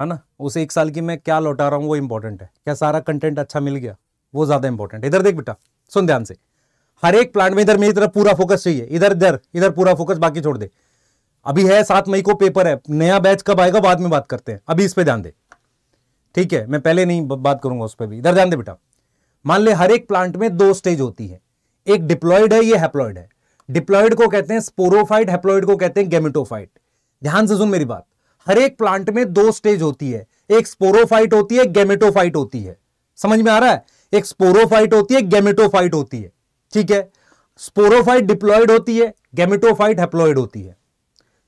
है ना उस एक साल की मैं क्या लौटा रहा हूँ वो इंपॉर्टेंट है क्या सारा कंटेंट अच्छा मिल गया वो ज़्यादा इंपॉर्टेंट है इधर देख बेटा सुन ध्यान से हर एक प्लांट में इधर मेरी तरफ पूरा फोकस चाहिए इधर इधर इधर पूरा फोकस बाकी छोड़ दे अभी है सात मई को पेपर है नया बैच कब आएगा बाद में बात करते हैं अभी इस पर ध्यान दे ठीक है मैं पहले नहीं बात करूंगा उस पर भी इधर ध्यान दे बेटा मान ले हर एक प्लांट में दो स्टेज होती है एक डिप्लॉयड है ये हैप्लॉयड है डिप्लॉयड को कहते हैं स्पोरोफाइट हैप्लॉयड को कहते हैं गेमिटोफाइट ध्यान से सुन मेरी बात हर एक प्लांट में दो स्टेज होती है एक स्पोरोफाइट होती है गेमेटोफाइट होती है समझ में आ रहा है एक स्पोरोफाइट होती है गेमेटोफाइट होती है ठीक है स्पोरोफाइट डिप्लॉयड होती है गेमेटोफाइट हेप्लॉयड होती है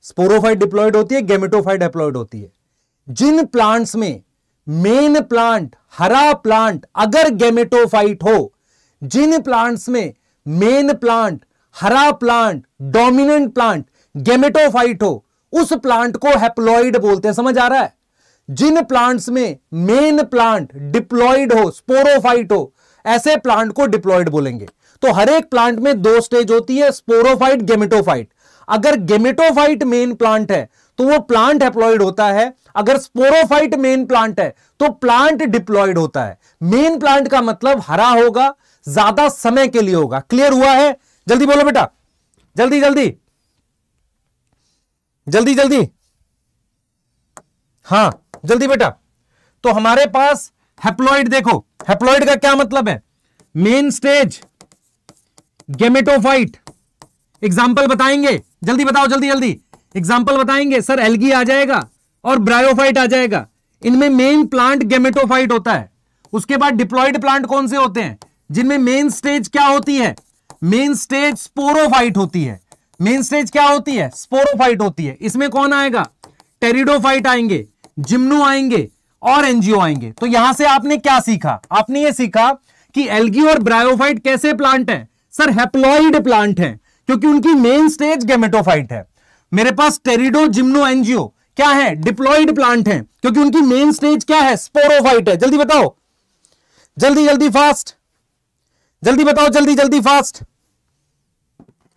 स्पोरोफाइट डिप्लॉयड होती है गेमेटोफाइट हेप्लॉयड होती है जिन प्लांट्स में मेन प्लांट हरा प्लांट अगर गेमेटोफाइट हो जिन प्लांट्स में मेन प्लांट हरा प्लांट डोमिनेंट प्लांट गेमेटोफाइट हो उस प्लांट को हेप्लॉइड बोलते हैं समझ आ रहा है जिन प्लांट्स में मेन प्लांट डिप्लॉइड हो स्पोरोफाइट हो ऐसे प्लांट को डिप्लॉइड बोलेंगे तो हर एक प्लांट में दो स्टेज होती है स्पोरोफाइट गेमिटोफाइट अगर गेमिटोफाइट मेन प्लांट है तो वो प्लांट एप्लॉयड होता है अगर स्पोरोफाइट मेन प्लांट है तो प्लांट डिप्लॉयड होता है मेन प्लांट का मतलब हरा होगा ज्यादा समय के लिए होगा क्लियर हुआ है जल्दी बोलो बेटा जल्दी जल्दी जल्दी जल्दी हां जल्दी बेटा तो हमारे पास हेप्लॉइड देखो हेप्लॉइड का क्या मतलब है मेन स्टेज गेमेटोफाइट एग्जाम्पल बताएंगे जल्दी बताओ जल्दी जल्दी एग्जाम्पल बताएंगे सर एलगी आ जाएगा और ब्रायोफाइट आ जाएगा इनमें मेन प्लांट गेमेटोफाइट होता है उसके बाद डिप्लॉइड प्लांट कौन से होते हैं जिनमें मेन स्टेज क्या होती है मेन स्टेज स्पोरोफाइट होती है मेन स्टेज क्या होती है स्पोरोफाइट होती है इसमें कौन आएगा टेरिडोफाइट आएंगे जिम्नू आएंगे और एनजीओ आएंगे तो यहां से आपने क्या सीखा आपने ये सीखा कि एलगी और ब्रायोफाइट कैसे प्लांट है सर हैप्लॉइड प्लांट है क्योंकि उनकी मेन स्टेज गेमेटोफाइट है मेरे पास टेरिडो जिम्नो एनजीओ क्या है डिप्लॉइड प्लांट है क्योंकि उनकी मेन स्टेज क्या है स्पोरोफाइट है जल्दी बताओ जल्दी जल्दी फास्ट जल्दी बताओ जल्दी जल्दी फास्ट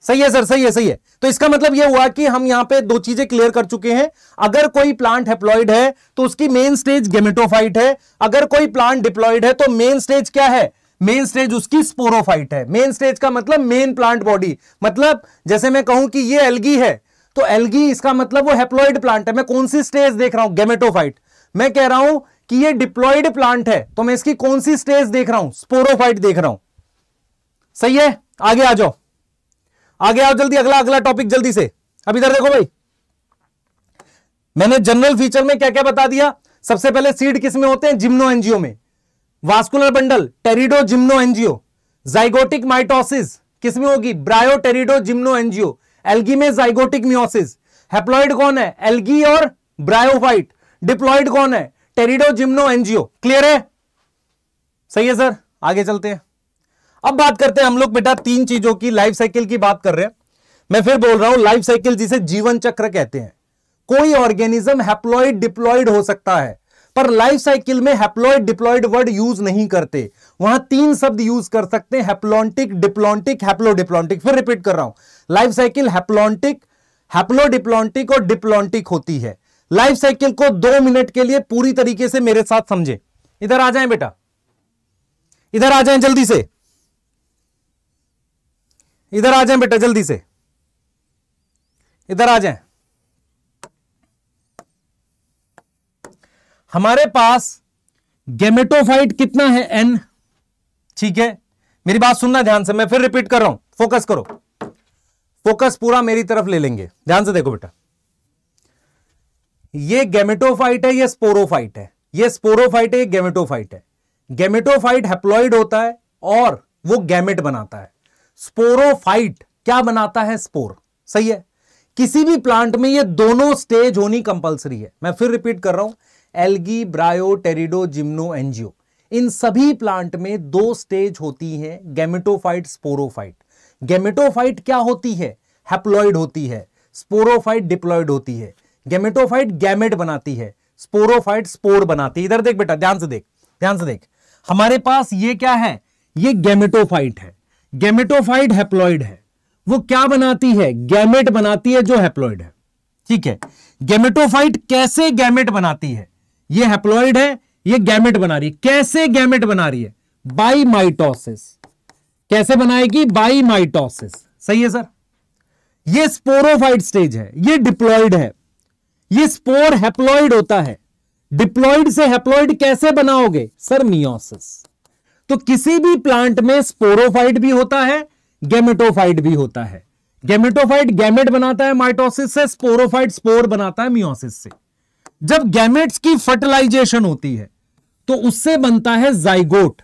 सही है सर सही है सही है तो इसका मतलब यह हुआ कि हम यहां पे दो चीजें क्लियर कर चुके हैं अगर कोई प्लांट हेप्लॉइड है तो उसकी मेन स्टेज गेमेटोफाइट है अगर कोई प्लांट डिप्लॉइड है तो मेन स्टेज क्या है मेन स्टेज उसकी स्पोरोफाइट है मेन स्टेज का मतलब मेन प्लांट बॉडी मतलब जैसे मैं कहूं कि ये एल्गी है तो एल्गी इसका मतलब वो हेप्लॉइड प्लांट है मैं कौन सी स्टेज देख रहा हूं गेमेटोफाइट मैं कह रहा हूं कि ये डिप्लॉइड प्लांट है तो मैं इसकी कौन सी स्टेज देख रहा हूं स्पोरोफाइट देख रहा हूं सही है आगे आ जाओ आगे आओ जल्दी अगला अगला टॉपिक जल्दी से अब इधर देखो भाई मैंने जनरल फीचर में क्या क्या बता दिया सबसे पहले सीड किस में होते हैं जिम्नो एनजीओ में vascular bundle pterido gymno angio zygotic mitosis किसमें होगी bryo pterido gymno angio algae में जाइगोटिक मियोसिस हेप्लॉइड कौन है एलगी और ब्रायोफाइट डिप्लॉइड कौन है टेरिडो जिम्नो एनजीओ क्लियर है सही है सर आगे चलते हैं अब बात करते हैं हम लोग बेटा तीन चीजों की लाइफ साइकिल की बात कर रहे हैं मैं फिर बोल रहा हूं लाइफ साइकिल जिसे जीवन चक्र कहते हैं कोई ऑर्गेनिज्म हैप्लॉइड डिप्लॉइड हो सकता है पर लाइफ साइकिल में हैप्लॉइड डिप्लॉइड वर्ड यूज नहीं करते वहां तीन शब्द यूज कर सकते हैं हैप्लॉन्टिक डिप्लॉन्टिक डिप्लॉन्टिक फिर रिपीट कर रहा हूं लाइफ साइकिल हैप्लॉन्टिक डिप्लॉन्टिक और डिप्लॉन्टिक होती है लाइफ साइकिल को दो मिनट के लिए पूरी तरीके से मेरे साथ समझे इधर आ जाए बेटा इधर आ जाए जल्दी से इधर आ जाए बेटा जल्दी से इधर आ जाए हमारे पास गेमेटोफाइट कितना है एन ठीक है मेरी बात सुनना ध्यान से मैं फिर रिपीट कर रहा हूं फोकस करो फोकस पूरा मेरी तरफ ले लेंगे ध्यान से देखो बेटा ये गेमेटोफाइट है ये स्पोरोफाइट है ये स्पोरोफाइट है ये गेमेटोफाइट है गेमेटोफाइट हेप्लॉइड होता है और वो गैमेट बनाता है स्पोरोफाइट क्या बनाता है स्पोर सही है किसी भी प्लांट में ये दोनों स्टेज होनी कंपलसरी है मैं फिर रिपीट कर रहा हूं algae bryo pterido gymno angio इन सभी प्लांट में दो स्टेज होती है गेमेटोफाइट स्पोरोफाइट गेमेटोफाइट क्या होती है हेप्लॉइड होती है स्पोरोफाइट डिप्लॉइड होती है गेमेटोफाइट गैमेट बनाती है स्पोरोफाइट स्पोर बनाती है इधर देख बेटा ध्यान से देख ध्यान से देख हमारे पास ये क्या है ये गेमेटोफाइट है गेमेटोफाइट हेप्लॉइड है वो क्या बनाती है गैमेट बनाती है जो हेप्लॉइड है ठीक है गेमेटोफाइट कैसे गैमेट बनाती है ये हेप्लॉइड है ये गैमेट बना रही है कैसे गैमेट बना रही है बाई माइटोसिस कैसे बनाएगी बाई माइटोसिस सही है सर ये स्पोरोफाइट स्टेज है ये डिप्लॉइड है ये स्पोर हेप्लॉइड होता है डिप्लॉइड से हेप्लॉइड कैसे बनाओगे सर मियोसिस तो किसी भी प्लांट में स्पोरोफाइट भी होता है गेमेटोफाइट भी होता है गेमेटोफाइट गैमेट बनाता है माइटोसिस से स्पोरोफाइट स्पोर बनाता है मियोसिस से जब गैमेट्स की फर्टिलाइजेशन होती है तो उससे बनता है जाइगोट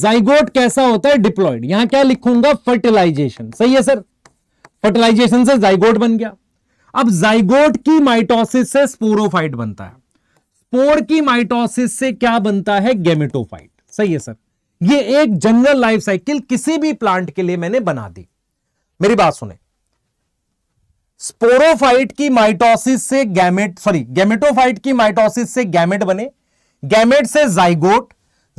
जाइगोट कैसा होता है डिप्लॉयड यहां क्या लिखूंगा फर्टिलाइजेशन सही है सर फर्टिलाइजेशन से जाइगोट बन गया अब जाइगोट की माइटोसिस से स्पोरोफाइट बनता है स्पोर की माइटोसिस से क्या बनता है गेमेटोफाइट सही है सर ये एक जनरल लाइफ साइकिल किसी भी प्लांट के लिए मैंने बना दी मेरी बात सुने स्पोरोफाइट की माइटोसिस से गैमेट सॉरी गैमेटोफाइट की माइटोसिस से गैमेट बने गैमेट से जाइगोट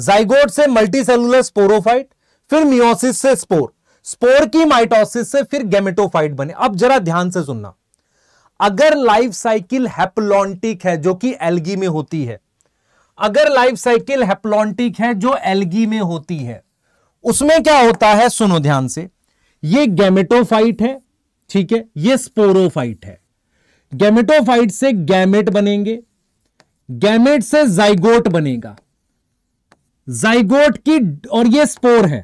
जाइगोट से मल्टीसेलुलर स्पोरोफाइट फिर मियोसिस से स्पोर स्पोर की माइटोसिस से फिर गैमेटोफाइट बने अब जरा ध्यान से सुनना अगर लाइफ साइकिल हैप्लॉन्टिक है जो कि एलगी में होती है अगर लाइफ साइकिल हैप्लॉन्टिक है जो एलगी में होती है उसमें क्या होता है सुनो ध्यान से ये गैमेटोफाइट है ठीक है ये स्पोरोफाइट है गैमेटोफाइट से गैमेट बनेंगे गैमेट से जाइगोट बनेगा जाइगोट की और ये स्पोर है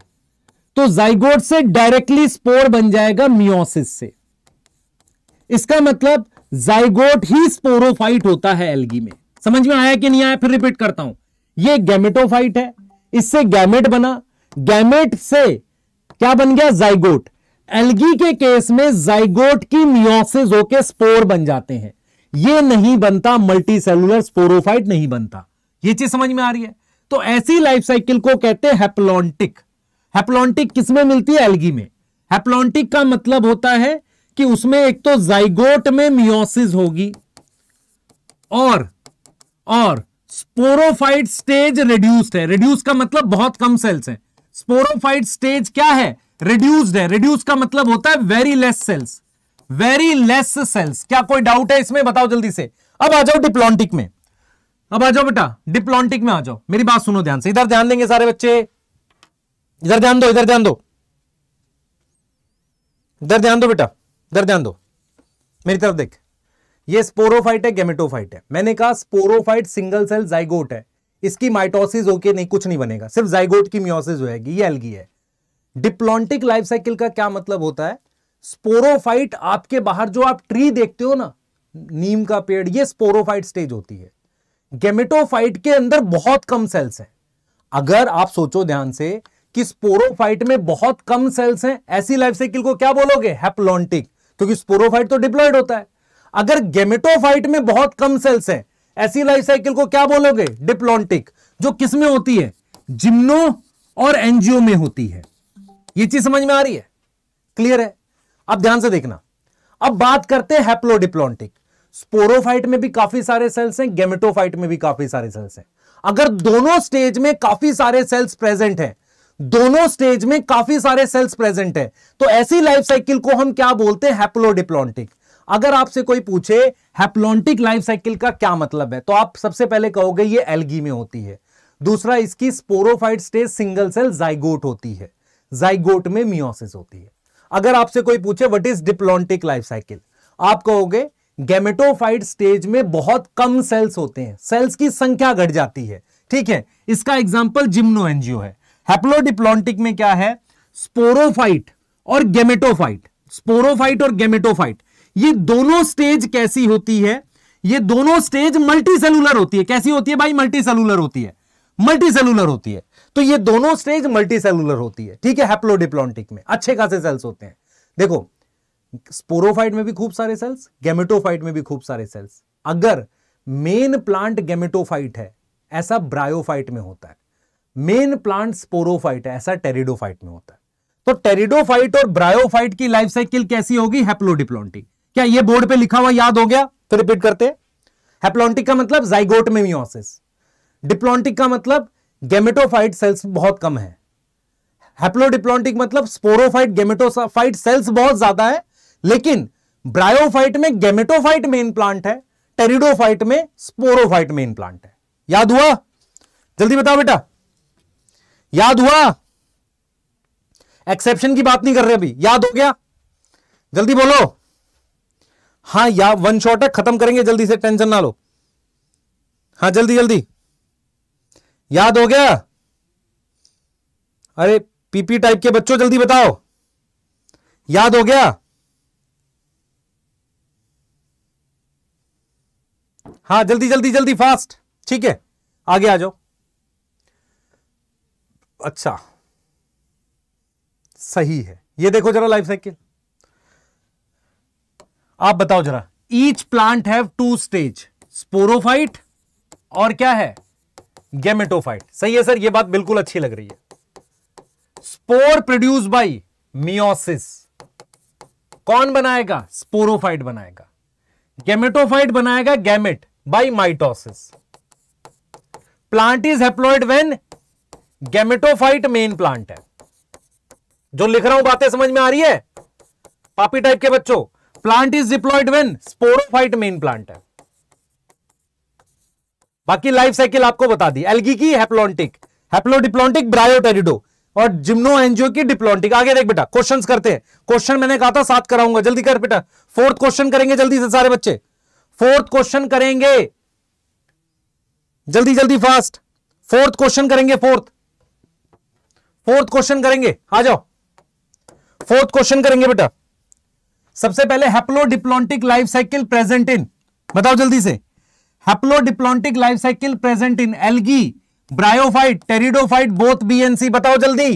तो जाइगोट से डायरेक्टली स्पोर बन जाएगा मियोसिस से इसका मतलब जाइगोट ही स्पोरोफाइट होता है एलगी में समझ में आया कि नहीं आया फिर रिपीट करता हूं ये गैमेटोफाइट है इससे गैमेट बना गैमेट से क्या बन गया जाइगोट एलगी के केस में जाइगोट की मियोसिस होके स्पोर बन जाते हैं ये नहीं बनता मल्टी सेलुलर स्पोरोफाइट नहीं बनता ये चीज समझ में आ रही है तो ऐसी लाइफ साइकिल को कहते हैं हेप्लॉन्टिक हेप्लॉन्टिक किसमें मिलती है एलगी में हेप्लॉन्टिक का मतलब होता है कि उसमें एक तो जाइगोट में मियोसिस होगी और और स्पोरोफाइट स्टेज रिड्यूस्ड है रिड्यूस का मतलब बहुत कम सेल्स हैं स्पोरोफाइट स्टेज क्या है रिड्यूस्ड है रिड्यूस का मतलब होता है very less cells very less cells क्या कोई डाउट है इसमें बताओ जल्दी से अब आ जाओ डिप्लॉन्टिक में अब आ जाओ बेटा डिप्लॉन्टिक में आ जाओ मेरी बात सुनो ध्यान से इधर ध्यान देंगे सारे बच्चे इधर ध्यान दो इधर ध्यान दो इधर ध्यान दो बेटा इधर ध्यान दो मेरी तरफ देख ये स्पोरोफाइट है गेमेटोफाइट है मैंने कहा स्पोरोफाइट सिंगल सेल जाइगोट है इसकी माइटोसिस होके नहीं कुछ नहीं बनेगा सिर्फ जाइगोट की मियोसिस होगी ये एलगी है डिप्लॉन्टिक लाइफ साइकिल का क्या मतलब होता है स्पोरोफाइट आपके बाहर जो आप ट्री देखते हो ना नीम का पेड़ ये स्पोरोफाइट स्टेज होती है गेमेटोफाइट के अंदर बहुत कम सेल्स हैं अगर आप सोचो ध्यान से कि स्पोरोफाइट में बहुत कम सेल्स हैं ऐसी लाइफ साइकिल को क्या बोलोगे हैप्लॉन्टिक क्योंकि स्पोरोफाइट तो डिप्लॉयड होता है अगर गेमेटोफाइट में बहुत कम सेल्स हैं ऐसी लाइफ साइकिल को क्या बोलोगे डिप्लॉन्टिक जो किसमें होती है जिम्नो और एनजीओ में होती है ये चीज समझ में आ रही है क्लियर है अब ध्यान से देखना अब बात करते हैं हैप्लोडिप्लोन्टिक स्पोरोफाइट में भी काफी सारे सेल्स हैं गेमेटोफाइट में भी काफी सारे सेल्स हैं अगर दोनों स्टेज में काफी सारे सेल्स प्रेजेंट हैं दोनों स्टेज में काफी सारे सेल्स प्रेजेंट हैं तो ऐसी लाइफ साइकिल को हम क्या बोलते हैं हैप्लोडिप्लोन्टिक अगर आपसे कोई पूछे हैप्लोन्टिक लाइफ साइकिल का क्या मतलब है तो आप सबसे पहले कहोगे ये एल्गी में होती है दूसरा इसकी sporophyte stage single cell zygote होती है जाइगोट में मियोसिस होती है अगर आपसे कोई पूछे what is diplontic life cycle आप कहोगे गैमेटोफाइट स्टेज में बहुत कम सेल्स होते हैं सेल्स की संख्या घट जाती है ठीक है इसका एग्जाम्पल जिम्नो एनजीओ है हेप्लोडिप्लॉन्टिक में क्या है स्पोरोफाइट और गेमेटोफाइट स्पोरोफाइट और गेमेटोफाइट ये दोनों स्टेज कैसी होती है ये दोनों स्टेज मल्टी सेलुलर होती है कैसी होती है भाई मल्टी सेलुलर होती है मल्टी सेलुलर होती है तो ये दोनों स्टेज मल्टी सेलुलर होती है ठीक है में अच्छे खासे सेल्स होते हैं देखो स्पोरोफाइट में भी खूब सारे सेल्स गेमेटोफाइट में भी खूब सारे सेल्स अगर मेन प्लांट गेमेटोफाइट है ऐसा ब्रायोफाइट में होता है मेन प्लांट स्पोरोफाइट है ऐसा टेरिडोफाइट में होता है तो टेरिडोफाइट और ब्रायोफाइट की लाइफ साइकिल कैसी होगी हेप्लोडिप्लॉन्टिक क्या ये बोर्ड पे लिखा हुआ याद हो गया तो रिपीट करते हैं हेप्लॉन्टिक का मतलब जाइगोट में मियोसिस डिप्लॉन्टिक का मतलब गेमेटोफाइट सेल्स बहुत कम है हेप्लोडिप्लॉन्टिक मतलब स्पोरोफाइट गेमेटोफाइट सेल्स बहुत ज्यादा है लेकिन ब्रायोफाइट में गेमेटोफाइट मेन प्लांट है टेरिडोफाइट में स्पोरोफाइट मेन प्लांट है याद हुआ जल्दी बताओ बेटा याद हुआ एक्सेप्शन की बात नहीं कर रहे अभी याद हो गया जल्दी बोलो हाँ या वन शॉट है खत्म करेंगे जल्दी से टेंशन ना लो हां जल्दी जल्दी याद हो गया अरे पीपी टाइप के बच्चों जल्दी बताओ याद हो गया हाँ जल्दी जल्दी जल्दी फास्ट ठीक है आगे आ जाओ अच्छा सही है ये देखो जरा लाइफ साइकिल आप बताओ जरा each plant have two stage sporophyte और क्या है गेमेटोफाइट सही है सर ये बात बिल्कुल अच्छी लग रही है स्पोर प्रोड्यूस बाई मियोसिस कौन बनाएगा स्पोरोफाइट बनाएगा गेमेटोफाइट बनाएगा gamete by mitosis plant is haploid when gametophyte main plant है जो लिख रहा हूं बातें समझ में आ रही है पापी टाइप के बच्चों plant is diploid when sporophyte main plant है बाकी लाइफ साइकिल आपको बता दी एलगी की हेप्लॉन्टिक हेप्लोडिप्लॉन्टिक ब्रायोटेरिडो और जिम्नो एनजीओ की डिप्लॉन्टिक आगे देख बेटा क्वेश्चंस करते हैं क्वेश्चन मैंने कहा था साथ कराऊंगा जल्दी कर बेटा फोर्थ क्वेश्चन करेंगे जल्दी से सारे बच्चे फोर्थ क्वेश्चन करेंगे जल्दी जल्दी फास्ट फोर्थ क्वेश्चन करेंगे फोर्थ फोर्थ क्वेश्चन करेंगे आ जाओ फोर्थ क्वेश्चन करेंगे बेटा सबसे पहले haplodiplontic life cycle present in बताओ जल्दी से haplodiplontic life cycle present in algae bryophyte pteridophyte both B and C बताओ जल्दी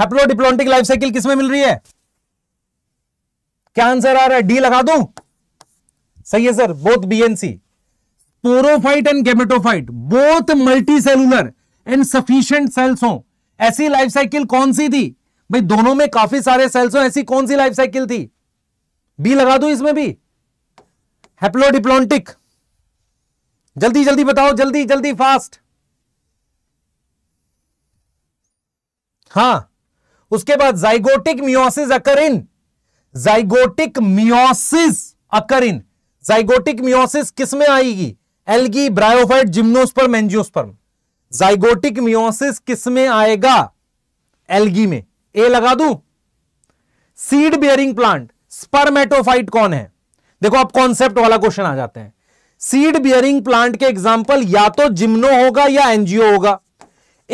हेप्लोडिप्लॉन्टिक लाइफ साइकिल किसमें मिल रही है क्या आंसर आ रहा है डी लगा दू सही है sir both B and C sporophyte and gametophyte both multicellular and sufficient cells हो ऐसी लाइफ साइकिल कौन सी थी भाई दोनों में काफी सारे सेल्स हो ऐसी कौन सी लाइफ साइकिल थी बी लगा दू इसमें भी हेप्लोडिप्लोन्टिक जल्दी जल्दी बताओ जल्दी जल्दी फास्ट हाँ उसके बाद zygotic meiosis occur in zygotic meiosis occur in zygotic meiosis किसमें आएगी algae bryophyte gymnosperm angiosperm zygotic meiosis किसमें आएगा एलगी में ए लगा दू सीड बियरिंग प्लांट स्पर्मेटोफाइट कौन है देखो आप कॉन्सेप्ट वाला क्वेश्चन आ जाते हैं सीड बियरिंग प्लांट के एग्जाम्पल या तो जिम्नो होगा या एनजीओ होगा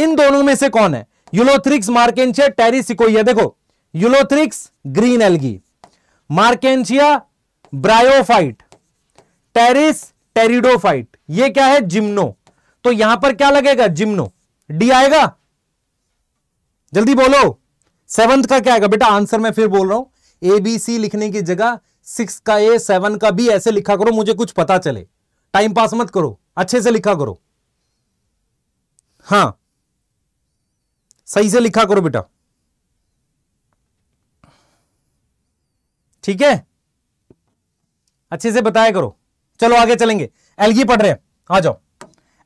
इन दोनों में से कौन है यूलोथ्रिक्स मार्केंशिया टेरिसिकोइया देखो Ulothrix green algae Marchantia bryophyte Pteris pteridophyte ये क्या है जिम्नो तो यहां पर क्या लगेगा जिम्नो डी आएगा जल्दी बोलो सेवंथ का क्या आएगा बेटा आंसर मैं फिर बोल रहा हूं एबीसी लिखने की जगह सिक्स का ए सेवन का बी ऐसे लिखा करो मुझे कुछ पता चले टाइम पास मत करो अच्छे से लिखा करो हाँ सही से लिखा करो बेटा ठीक है अच्छे से बताया करो चलो आगे चलेंगे एलगी पढ़ रहे हैं आ जाओ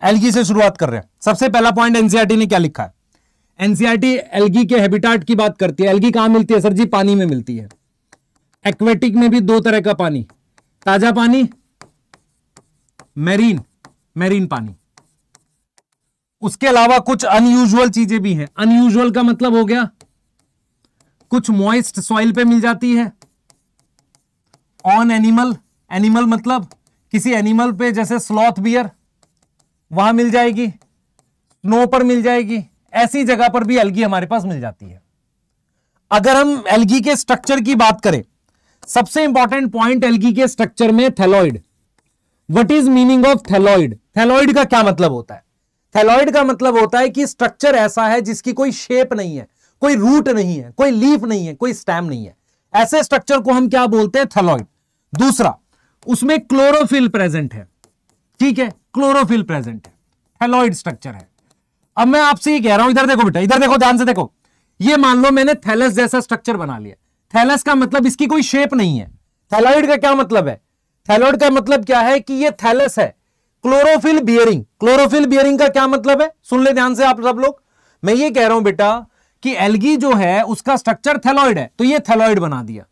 एलगी से शुरुआत कर रहे हैं सबसे पहला पॉइंट एनसीआरटी e ने क्या लिखा है एनसीआरटी e एलगी के हैबिटाट की बात करती है एलगी कहां मिलती है सर जी पानी में मिलती है एक्वेटिक में भी दो तरह का पानी ताजा पानी मैरीन मैरीन पानी उसके अलावा कुछ अनयूजुअल चीजें भी हैं अनयूजुअल का मतलब हो गया कुछ मॉइस्ट सॉइल पे मिल जाती है ऑन एनिमल एनिमल मतलब किसी एनिमल पे जैसे स्लॉथ बियर वहां मिल जाएगी स्नो पर मिल जाएगी ऐसी जगह पर भी एलगी हमारे पास मिल जाती है अगर हम एलगी के स्ट्रक्चर की बात करें सबसे इंपॉर्टेंट पॉइंट एलगी के स्ट्रक्चर में thalloid what is meaning of thalloid thalloid का क्या मतलब होता है थैलॉइड का मतलब होता है कि स्ट्रक्चर ऐसा है जिसकी कोई शेप नहीं है कोई रूट नहीं है कोई लीफ नहीं है कोई स्टैम नहीं है ऐसे स्ट्रक्चर को हम क्या बोलते हैं थैलॉइड दूसरा उसमें क्लोरोफिल प्रेजेंट है ठीक है क्लोरोफिल प्रेजेंट है थैलॉइड स्ट्रक्चर है अब मैं आपसे ये कह रहा हूं इधर देखो बेटा इधर देखो ध्यान से देखो ये मान लो मैंने थैलस जैसा स्ट्रक्चर बना लिया थैलस का मतलब इसकी कोई शेप नहीं है थैलॉइड का क्या मतलब है थैलोइड का मतलब क्या है कि ये थैलस है क्लोरोफिल बियरिंग क्लोरोफिल बियरिंग का क्या मतलब है सुन ले ध्यान से आप सब लोग मैं ये कह रहा हूं बेटा कि एलगी जो है उसका स्ट्रक्चर थैलॉइड है तो ये थैलॉइड बना दिया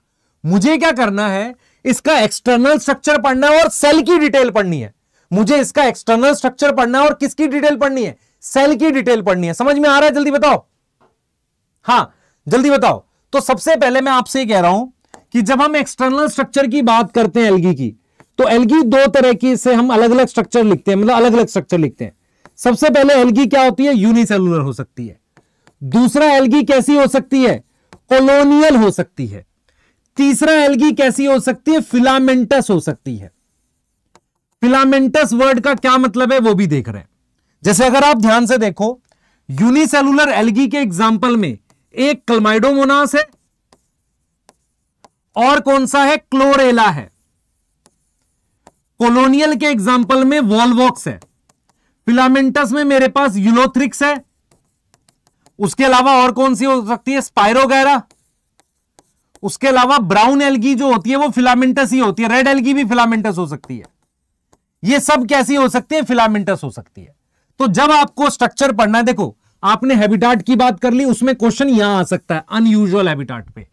मुझे क्या करना है इसका एक्सटर्नल स्ट्रक्चर पढ़ना है और सेल की डिटेल पढ़नी है मुझे इसका एक्सटर्नल स्ट्रक्चर पढ़ना है और किसकी डिटेल पढ़नी है सेल की डिटेल पढ़नी है समझ में आ रहा है जल्दी बताओ हाँ जल्दी बताओ तो सबसे पहले मैं आपसे कह रहा हूं कि जब हम एक्सटर्नल स्ट्रक्चर की बात करते हैं एलगी की तो एलगी दो तरह की से हम अलग अलग स्ट्रक्चर लिखते हैं मतलब अलग अलग स्ट्रक्चर लिखते हैं सबसे पहले एलगी क्या होती है यूनिसेलुलर हो सकती है दूसरा एलगी कैसी हो सकती है कोलोनियल हो सकती है तीसरा एलगी कैसी हो सकती है फिलामेंटस हो सकती है फिलामेंटस वर्ड का क्या मतलब है वो भी देख रहे हैं जैसे अगर आप ध्यान से देखो यूनिसेलुलर एलगी के एग्जाम्पल में एक क्लमाइडोमोनास है और कौन सा है क्लोरेला है कोलोनियल के एग्जाम्पल में वॉलवॉक्स है फिलामेंटस में मेरे पास यूलोथ्रिक्स है उसके अलावा और कौन सी हो सकती है स्पायरोगैरा उसके अलावा ब्राउन एलगी जो होती है वो फिलामेंटस ही होती है रेड एलगी भी फिलामेंटस हो सकती है ये सब कैसी हो सकती है फिलामेंटस हो सकती है तो जब आपको स्ट्रक्चर पढ़ना है देखो आपने हैबिटाट की बात कर ली उसमें क्वेश्चन यहां आ सकता है अनयूजल हैबिटाट पे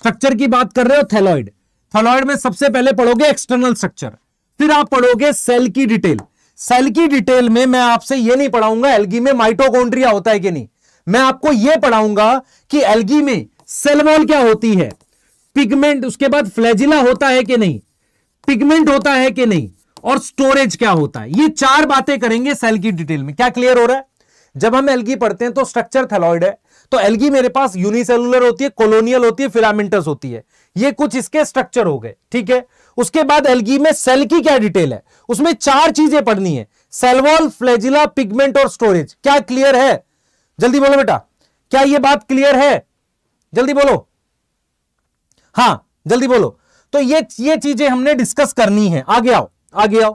स्ट्रक्चर की बात कर रहे हो थैलॉइड थैलॉइड में सबसे पहले पढ़ोगे एक्सटर्नल स्ट्रक्चर फिर आप पढ़ोगे सेल की डिटेल सेल की डिटेल में मैं आपसे यह नहीं पढ़ाऊंगा एलगी में माइटोकॉन्ड्रिया होता है कि नहीं मैं आपको यह पढ़ाऊंगा कि एलगी में सेलमोल क्या होती है पिगमेंट उसके बाद फ्लैजिला होता है कि नहीं पिगमेंट होता है कि नहीं और स्टोरेज क्या होता है ये चार बातें करेंगे सेल की डिटेल में क्या क्लियर हो रहा है जब हम एलगी पढ़ते हैं तो स्ट्रक्चर थेलॉइड है तो एलगी मेरे पास यूनिसेलुलर होती है कोलोनियल होती है फिलामेंटस होती है ये कुछ इसके स्ट्रक्चर हो गए ठीक है उसके बाद एलगी में सेल की क्या डिटेल है उसमें चार चीजें पढ़नी है सेलवॉल फ्लेजिला पिगमेंट और स्टोरेज क्या क्लियर है जल्दी बोलो बेटा क्या यह बात क्लियर है जल्दी बोलो हाँ जल्दी बोलो तो ये ये चीजें हमने डिस्कस करनी है आगे आओ आगे आओ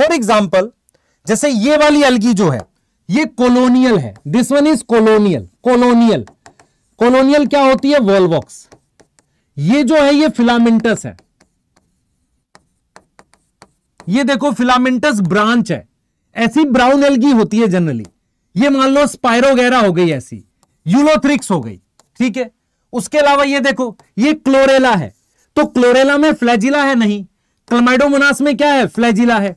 फॉर एग्जाम्पल जैसे ये वाली एलगी जो है ये कोलोनियल है this one is colonial colonial colonial क्या होती है वॉलवॉक्स ये जो है ये फिलामेंटस है ये देखो फिलामेंटस ब्रांच है ऐसी ब्राउन एलगी होती है जनरली ये मान लो स्पायरोगेरा हो गई ऐसी यूलोथ्रिक्स हो गई ठीक है उसके अलावा ये देखो ये क्लोरेला है तो क्लोरेला में फ्लैजिला है नहीं क्लमाइडोमोनास में क्या है फ्लैजिला है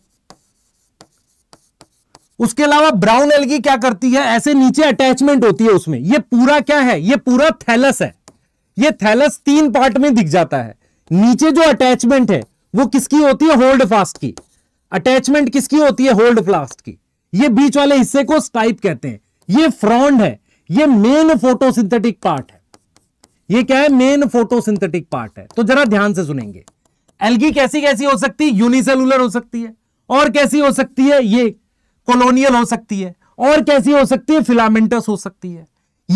उसके अलावा ब्राउन एलगी क्या करती है ऐसे नीचे अटैचमेंट होती है उसमें ये पूरा क्या है ये पूरा थैलस है ये थैलस तीन पार्ट में दिख जाता है नीचे जो अटैचमेंट है वो किसकी होती है होल्ड फास्ट की अटैचमेंट किसकी होती है होल्ड फास्ट की ये बीच वाले हिस्से को स्टाइप कहते हैं ये फ्रॉन्ड है ये मेन फोटोसिंथेटिक पार्ट है ये क्या है मेन फोटोसिंथेटिक पार्ट है तो जरा ध्यान से सुनेंगे एलगी कैसी कैसी हो सकती है यूनिसेलुलर हो सकती है और कैसी हो सकती है ये कॉलोनियल हो सकती है और कैसी हो सकती है फिलामेंटस हो सकती है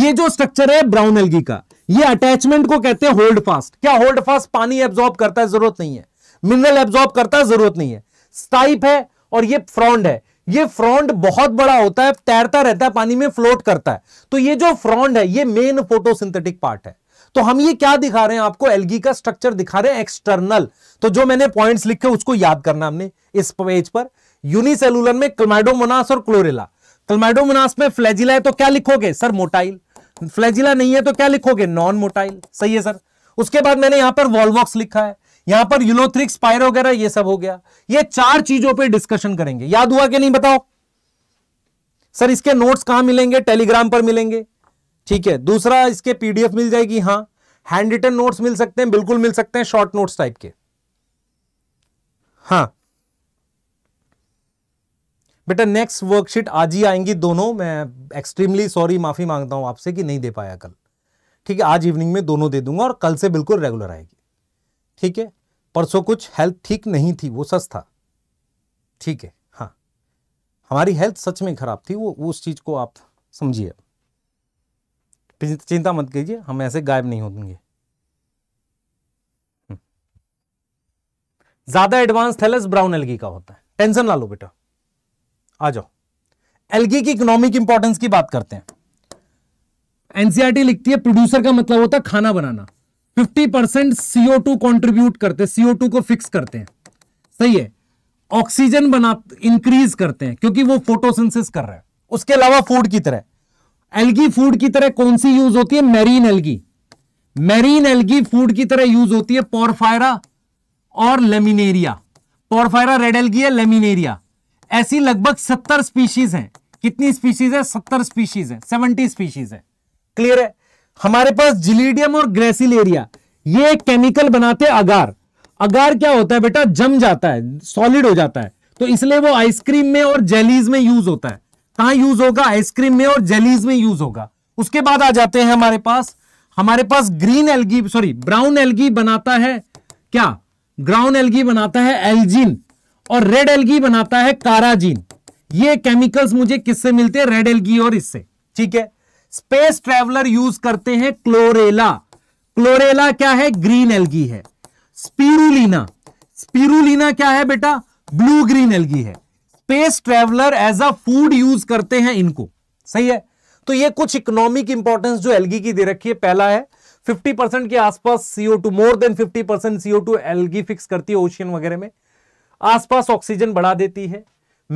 ये जो स्ट्रक्चर है ब्राउन एलगी का ये अटैचमेंट को कहते हैं होल्ड फास्ट क्या होल्ड फास्ट पानी एब्जॉर्ब करता है जरूरत नहीं है मिनरल एब्जॉर्ब करता जरूरत नहीं है स्टाइप है और ये फ्रॉन्ड है ये फ्रॉन्ड बहुत बड़ा होता है तैरता रहता है पानी में फ्लोट करता है तो ये जो फ्रॉन्ड है ये मेन फोटोसिंथेटिक पार्ट है तो हम ये क्या दिखा रहे हैं आपको एलगी का स्ट्रक्चर दिखा रहे हैं एक्सटर्नल तो जो मैंने पॉइंट्स लिखे उसको याद करना हमने इस पेज पर यूनिसेलुलर में क्लमाइडोमोनास और क्लोरेला क्लमाइडोमोनास में फ्लैजिला है तो क्या लिखोगे सर मोटाइल फ्लैजिला नहीं है तो क्या लिखोगे नॉन मोटाइल सही है सर उसके बाद मैंने यहां पर वॉलवॉक्स लिखा है यहां पर यूलोथ्रिक स्पायर वगैरह ये सब हो गया ये चार चीजों पे डिस्कशन करेंगे याद हुआ कि नहीं बताओ सर इसके नोट्स कहां मिलेंगे टेलीग्राम पर मिलेंगे ठीक है दूसरा इसके पीडीएफ मिल जाएगी हां हैंड रिटन नोट्स मिल सकते हैं बिल्कुल मिल सकते हैं शॉर्ट नोट्स टाइप के हाँ बेटा नेक्स्ट वर्कशीट आज ही आएंगी दोनों मैं एक्सट्रीमली सॉरी माफी मांगता हूं आपसे कि नहीं दे पाया कल ठीक है आज इवनिंग में दोनों दे दूंगा और कल से बिल्कुल रेगुलर आएगी ठीक है परसों कुछ हेल्थ ठीक नहीं थी वो सच था ठीक है हाँ हमारी हेल्थ सच में खराब थी वो उस चीज़ को आप समझिए चिंता मत कीजिए हम ऐसे गायब नहीं होंगे हम्म। ज्यादा एडवांस थैलस ब्राउन एलगी का होता है टेंशन ला लो बेटा आ जाओ एलगी की इकोनॉमिक इंपॉर्टेंस की बात करते हैं एनसीआरटी लिखती है प्रोड्यूसर का मतलब होता है खाना बनाना 50 परसेंट सीओ टू कॉन्ट्रीब्यूट करते हैं सीओ टू को फिक्स करते हैं सही है ऑक्सीजन बना इंक्रीज करते हैं क्योंकि वो फोटोसिंथेसिस कर रहा है उसके अलावा फूड की तरह एल्गी फूड की तरह कौन सी यूज होती है marine algae marine algae food की तरह यूज होती है पोरफायरा और लेमिनेरिया पोरफायरा रेड एल्गी है लेमिनेरिया ऐसी लगभग सत्तर स्पीशीज हैं कितनी स्पीशीज है सत्तर स्पीशीज है सेवेंटी स्पीशीज है क्लियर है हमारे पास जिलीडियम और ग्रेसिलेरिया ये केमिकल बनाते अगार अगार क्या होता है बेटा जम जाता है सॉलिड हो जाता है तो इसलिए वो आइसक्रीम में और जेलीज में यूज होता है कहा यूज होगा आइसक्रीम में और जेलीज में यूज होगा उसके बाद आ जाते हैं हमारे पास हमारे पास green algae sorry brown algae बनाता है क्या ग्राउन एलगी बनाता है एलजीन और रेड एलगी बनाता है काराजीन ये केमिकल्स मुझे किससे मिलते हैं रेड एलगी और इससे ठीक है स्पेस ट्रेवलर यूज करते हैं क्लोरेला क्लोरेला क्या है ग्रीन एलगी है स्पीरुलिना स्पीरुलिना क्या है बेटा ब्लू ग्रीन एलगी है space traveller as a food use करते हैं इनको सही है तो ये कुछ इकोनॉमिक इंपॉर्टेंस जो एलगी की दे रखी है पहला है 50 परसेंट के आसपास CO two more than 50 percent CO two algae fix करती है ओशियन वगैरह में आसपास ऑक्सीजन बढ़ा देती है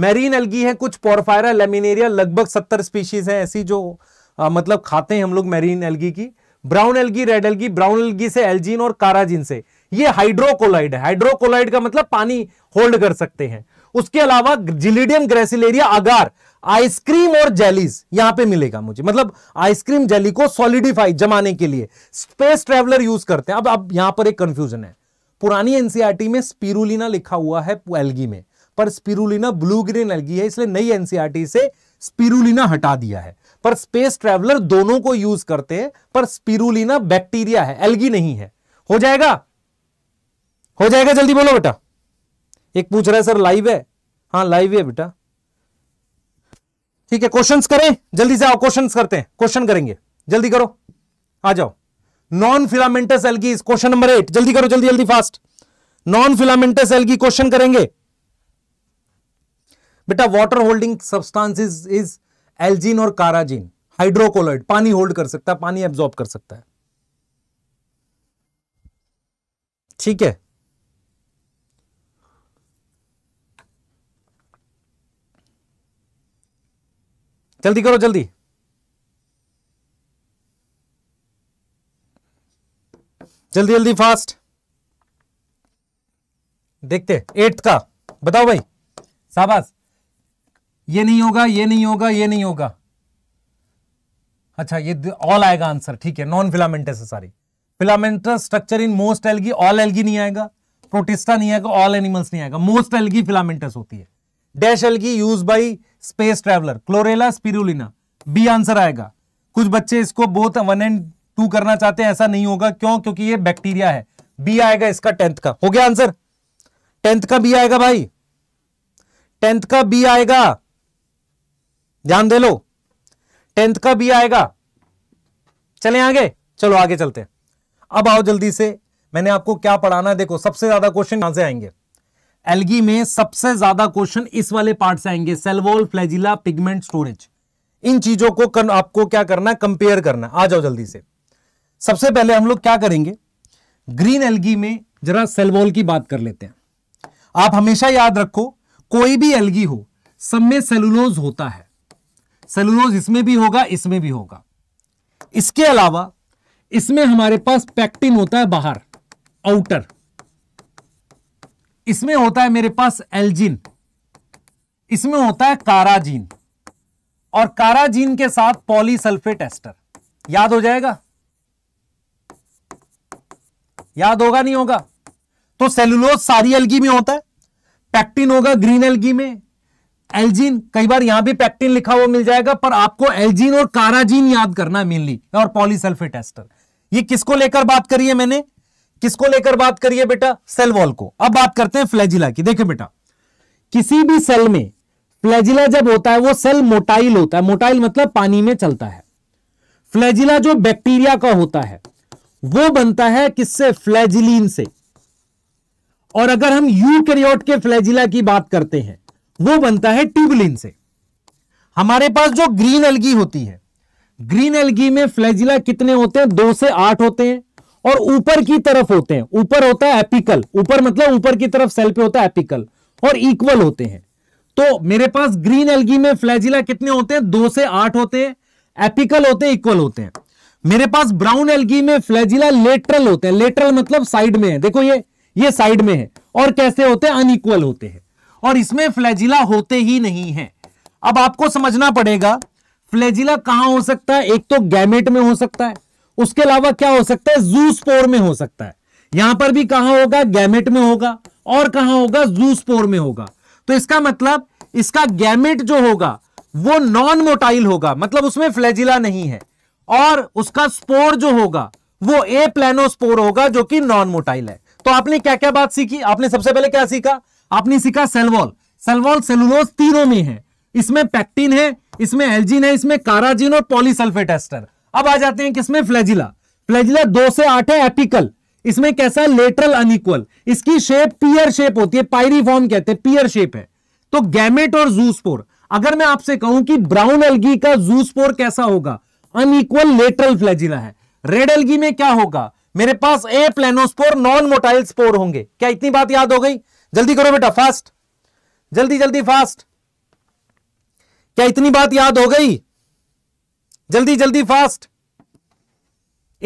मैरीन एलगी है कुछ पोरफायरा लेमिनेरिया लगभग 70 स्पीशीज हैं ऐसी जो आ, मतलब खाते हैं हम लोग मैरीन एलगी की brown algae red algae brown algae से एल्जीन और काराजिन से ये हाइड्रोकोलाइड है हाइड्रोकोलाइड का मतलब पानी होल्ड कर सकते हैं उसके अलावा जिलीडियम ग्रेसिलेरिया अगार आइसक्रीम और जेलीज यहां पे मिलेगा मुझे मतलब आइसक्रीम जेली को सॉलिडिफाई जमाने के लिए स्पेस ट्रेवलर यूज करते हैं अब अब यहां पर एक कंफ्यूजन है पुरानी एनसीआरटी में स्पिरुलिना लिखा हुआ है एलगी में पर स्पिरुलिना ब्लू ग्रीन एलगी है इसलिए नई एनसीआरटी से स्पिरुलिना हटा दिया है पर स्पेस ट्रेवलर दोनों को यूज करते हैं पर स्पिरुलिना बैक्टीरिया है एल्गी नहीं है हो जाएगा हो जाएगा जल्दी बोलो बेटा एक पूछ रहा है सर लाइव है हाँ लाइव है बेटा ठीक है क्वेश्चंस करें जल्दी से आओ क्वेश्चंस करते हैं क्वेश्चन करेंगे जल्दी करो आ जाओ non filamentous algae question number eight जल्दी करो जल्दी जल्दी fast non filamentous algae question करेंगे बेटा water holding substance is algin और काराजीन हाइड्रोकोलाइड पानी होल्ड कर सकता है पानी एब्जॉर्ब कर सकता है ठीक है जल्दी करो जल्दी जल्दी जल्दी फास्ट देखते एट्थ का बताओ भाई शाबाश ये नहीं होगा ये नहीं होगा ये नहीं होगा अच्छा ये ऑल आएगा आंसर ठीक है नॉन फिलामेंटस है sorry filamentous structure in most algae all algae नहीं आएगा प्रोटिस्टा नहीं आएगा ऑल एनिमल्स नहीं आएगा मोस्ट एलगी फिलामेंटस होती है dash algae use by space traveller Chlorella Spirulina B answer आएगा कुछ बच्चे इसको बोथ वन एंड टू करना चाहते हैं ऐसा नहीं होगा क्यों क्योंकि ये बैक्टीरिया है बी आएगा इसका टेंथ का हो गया आंसर टेंथ का बी आएगा भाई टेंथ का बी आएगा ध्यान दे लो टेंथ का भी आएगा चले आगे चलो आगे चलते हैं अब आओ जल्दी से मैंने आपको क्या पढ़ाना है देखो सबसे ज्यादा क्वेश्चन यहां से आएंगे एलगी में सबसे ज्यादा क्वेश्चन इस वाले पार्ट से आएंगे सेलवोल फ्लैजिला पिगमेंट स्टोरेज इन चीजों को कर, आपको क्या करना है कंपेयर करना आ जाओ जल्दी से सबसे पहले हम लोग क्या करेंगे ग्रीन एलगी में जरा सेलवोल की बात कर लेते हैं आप हमेशा याद रखो कोई भी एलगी हो सब में सेलुलोज होता है सेलुलोज इसमें भी होगा इसमें भी होगा इसके अलावा इसमें हमारे पास पैक्टिन होता है बाहर आउटर इसमें होता है मेरे पास एल्जिन इसमें होता है काराजीन और काराजीन के साथ पॉलीसल्फेट एस्टर याद हो जाएगा याद होगा नहीं होगा तो सेलुलोज सारी एल्गी में होता है पैक्टिन होगा ग्रीन एल्गी में एल्जीन कई बार यहां भी पैक्टिन लिखा हुआ मिल जाएगा पर आपको एल्जीन और काराजीन याद करना है मेनली और पॉलीसल्फेट एस्टर ये किसको लेकर बात करी है मैंने किसको लेकर बात करी है बेटा सेल वॉल को अब बात करते हैं फ्लैजिला की देखिए बेटा किसी भी सेल में फ्लैजिला जब होता है वो सेल मोटाइल होता है मोटाइल मतलब पानी में चलता है फ्लैजिला जो बैक्टीरिया का होता है वो बनता है किससे फ्लैजिलीन से और अगर हम यू के फ्लैजिला की बात करते हैं वो बनता है ट्यूबलिन से हमारे पास जो ग्रीन एलगी होती है ग्रीन एलगी में फ्लैजिला कितने होते हैं दो से आठ होते हैं और ऊपर की तरफ होते हैं ऊपर होता है एपिकल ऊपर मतलब ऊपर की तरफ सेल पे होता है एपिकल और इक्वल होते हैं तो मेरे पास ग्रीन एलगी में फ्लैजिला कितने होते हैं दो से आठ होते हैं एपिकल होते हैं इक्वल होते हैं मेरे पास ब्राउन एलगी में फ्लैजिला लेटरल होते हैं लेटरल मतलब साइड में है देखो ये ये साइड में है और कैसे होते हैं अनइक्वल होते हैं और इसमें फ्लैजिला होते ही नहीं है अब आपको समझना पड़ेगा फ्लैजिला कहां हो सकता है एक तो गैमेट में हो सकता है उसके अलावा क्या हो सकता है जू स्पोर में हो सकता है यहां पर भी कहां होगा गैमेट में होगा और कहा होगा जू स्पोर में होगा तो इसका मतलब इसका गैमेट जो होगा वो नॉन मोटाइल होगा मतलब उसमें फ्लैजिला नहीं है और उसका स्पोर जो होगा वो ए प्लेनोस्पोर स्पोर होगा जो कि नॉन मोटाइल है तो आपने क्या क्या बात सीखी आपने सबसे पहले क्या सीखा आपने सीखा सेलवॉल सेलवॉल सेलुलोज तीनों में है इसमें पैक्टिन है इसमें एल्जिन है इसमें काराजिन और पॉलीसल्फेट एस्टर अब आ जाते हैं किसमें फ्लैजिला फ्लैजिला दो से आठ है एपिकल इसमें कैसा लेटरल अनिक्वल इसकी शेप पियर शेप होती है पायरी फॉर्म कहते हैं पियर शेप है तो गैमेट और जूसपोर अगर मैं आपसे कहूं कि ब्राउन एल्गी का जूसपोर कैसा होगा अनिक्वल लेटरल फ्लैजिला है रेड एल्गी में क्या होगा मेरे पास aplanospore non motile spore होंगे क्या इतनी बात याद हो गई जल्दी करो बेटा फास्ट जल्दी जल्दी फास्ट क्या इतनी बात याद हो गई जल्दी जल्दी फास्ट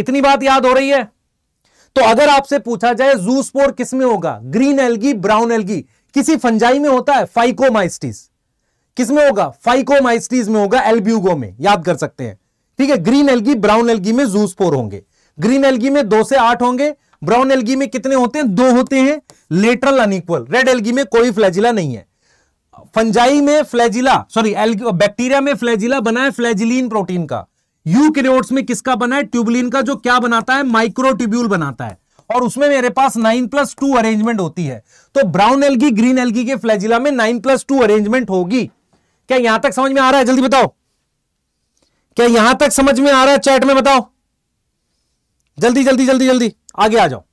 इतनी बात याद हो रही है तो अगर आपसे पूछा जाए जू स्पोर किस में होगा ग्रीन एलगी ब्राउन एलगी किसी फंजाई में होता है फाइकोमाइस्टीज किस में होगा फाइकोमाइस्टीज में होगा एल्ब्यूगो में याद कर सकते हैं ठीक है ग्रीन एलगी ब्राउन एलगी में जू स्पोर होंगे ग्रीन एलगी में दो से आठ होंगे ब्राउन एलगी में कितने होते हैं दो होते हैं लेटरल अनइक्वल रेड एलगी में कोई फ्लैजिला नहीं है फंजाई में फ्लैजिला सॉरी बैक्टीरिया में फ्लैजिला बना है फ्लैजिलीन प्रोटीन का यू में किसका बना है ट्यूबलिन का जो क्या बनाता है माइक्रोट्यूब्यूल बनाता है और उसमें मेरे पास नाइन प्लस टू अरेंजमेंट होती है तो ब्राउन एलगी ग्रीन एलगी के फ्लैजिला में नाइन प्लस टू अरेंजमेंट होगी क्या यहां तक समझ में आ रहा है जल्दी बताओ क्या यहां तक समझ में आ रहा है चैट में बताओ जल्दी जल्दी जल्दी जल्दी आगे आ जाओ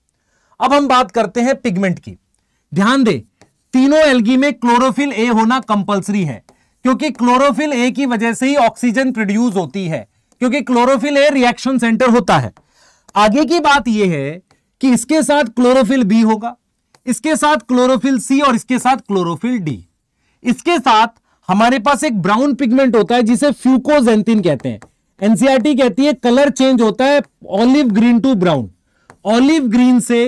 अब हम बात करते हैं पिगमेंट की ध्यान दे तीनों एल्गी में क्लोरोफिल ए होना कंपलसरी है क्योंकि क्लोरोफिल ए की वजह से ही ऑक्सीजन प्रोड्यूस होती है क्योंकि क्लोरोफिल ए रिएक्शन सेंटर होता है आगे की बात यह है कि इसके साथ क्लोरोफिल बी होगा इसके साथ क्लोरोफिल सी और इसके साथ क्लोरोफिल डी इसके साथ हमारे पास एक ब्राउन पिगमेंट होता है जिसे फ्यूकोजेंथिन कहते हैं एनसीआरटी e कहती है कलर चेंज होता है olive green to brown olive green से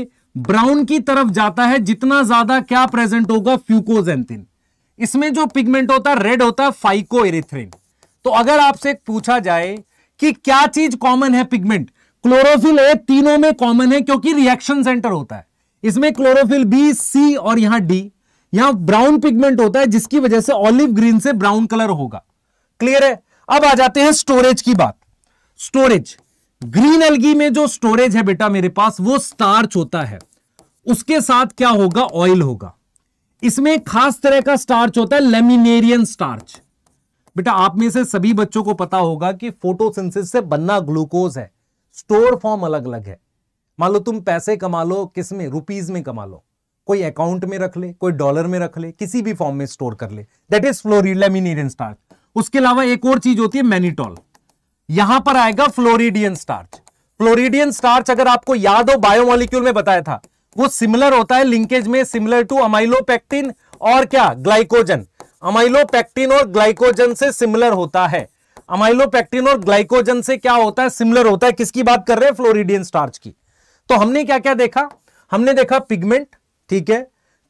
ब्राउन की तरफ जाता है जितना ज्यादा क्या प्रेजेंट होगा फ्यूकोजेंथिन इसमें जो पिगमेंट होता है रेड होता है फाइको एरिथ्रिन तो अगर आपसे पूछा जाए कि क्या चीज कॉमन है पिगमेंट क्लोरोफिल ए तीनों में कॉमन है क्योंकि रिएक्शन सेंटर होता है इसमें क्लोरोफिल बी सी और यहां डी यहां ब्राउन पिगमेंट होता है जिसकी वजह से ऑलिव ग्रीन से ब्राउन कलर होगा क्लियर है अब आ जाते हैं स्टोरेज की बात स्टोरेज ग्रीन एलगी में जो स्टोरेज है बेटा मेरे पास वो स्टार्च होता है उसके साथ क्या होगा ऑयल होगा इसमें खास तरह का स्टार्च होता है लेमिनेरियन स्टार्च बेटा आप में से सभी बच्चों को पता होगा कि फोटोसिंथेसिस से बनना ग्लूकोज है स्टोर फॉर्म अलग अलग है मान लो तुम पैसे कमा लो किस में रुपीज में कमा लो कोई अकाउंट में रख ले कोई डॉलर में रख ले किसी भी फॉर्म में स्टोर कर ले that is floridean laminarin starch उसके अलावा एक और चीज होती है मैनिटॉल यहां पर आएगा फ्लोरिडियन स्टार्च फ्लोरिडियन स्टार्च अगर आपको याद हो बायोमोलिक्यूल में बताया था वो सिमिलर होता है लिंकेज में सिमिलर टू अमाइलोपेक्टिन और क्या ग्लाइकोजन अमाइलोपेक्टिन और ग्लाइकोजन से सिमिलर होता है अमाइलोपेक्टिन और ग्लाइकोजन से क्या होता है सिमिलर होता है किसकी बात कर रहे हैं फ्लोरिडियन स्टार्च की तो हमने क्या क्या देखा हमने देखा पिगमेंट ठीक है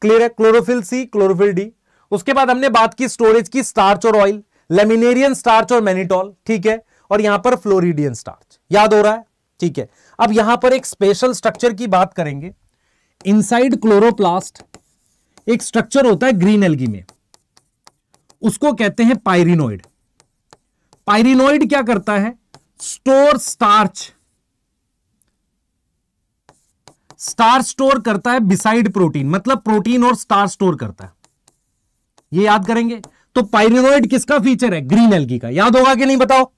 क्लियर है क्लोरोफिल सी क्लोरोफिल डी उसके बाद हमने बात की स्टोरेज की स्टार्च और ऑयल लेमिनेरियन स्टार्च और मैनिटॉल ठीक है और यहां पर फ्लोरिडियन स्टार्च याद हो रहा है ठीक है अब यहां पर एक स्पेशल स्ट्रक्चर की बात करेंगे इनसाइड क्लोरोप्लास्ट एक स्ट्रक्चर होता है ग्रीन एलगी में उसको कहते हैं पायरिनोइड पायरिनोइड क्या करता है स्टोर स्टार्च स्टार स्टोर करता है बिसाइड प्रोटीन मतलब प्रोटीन और स्टार स्टोर करता है ये याद करेंगे तो पायरिनोइड किसका फीचर है ग्रीन एलगी का याद होगा कि नहीं बताओ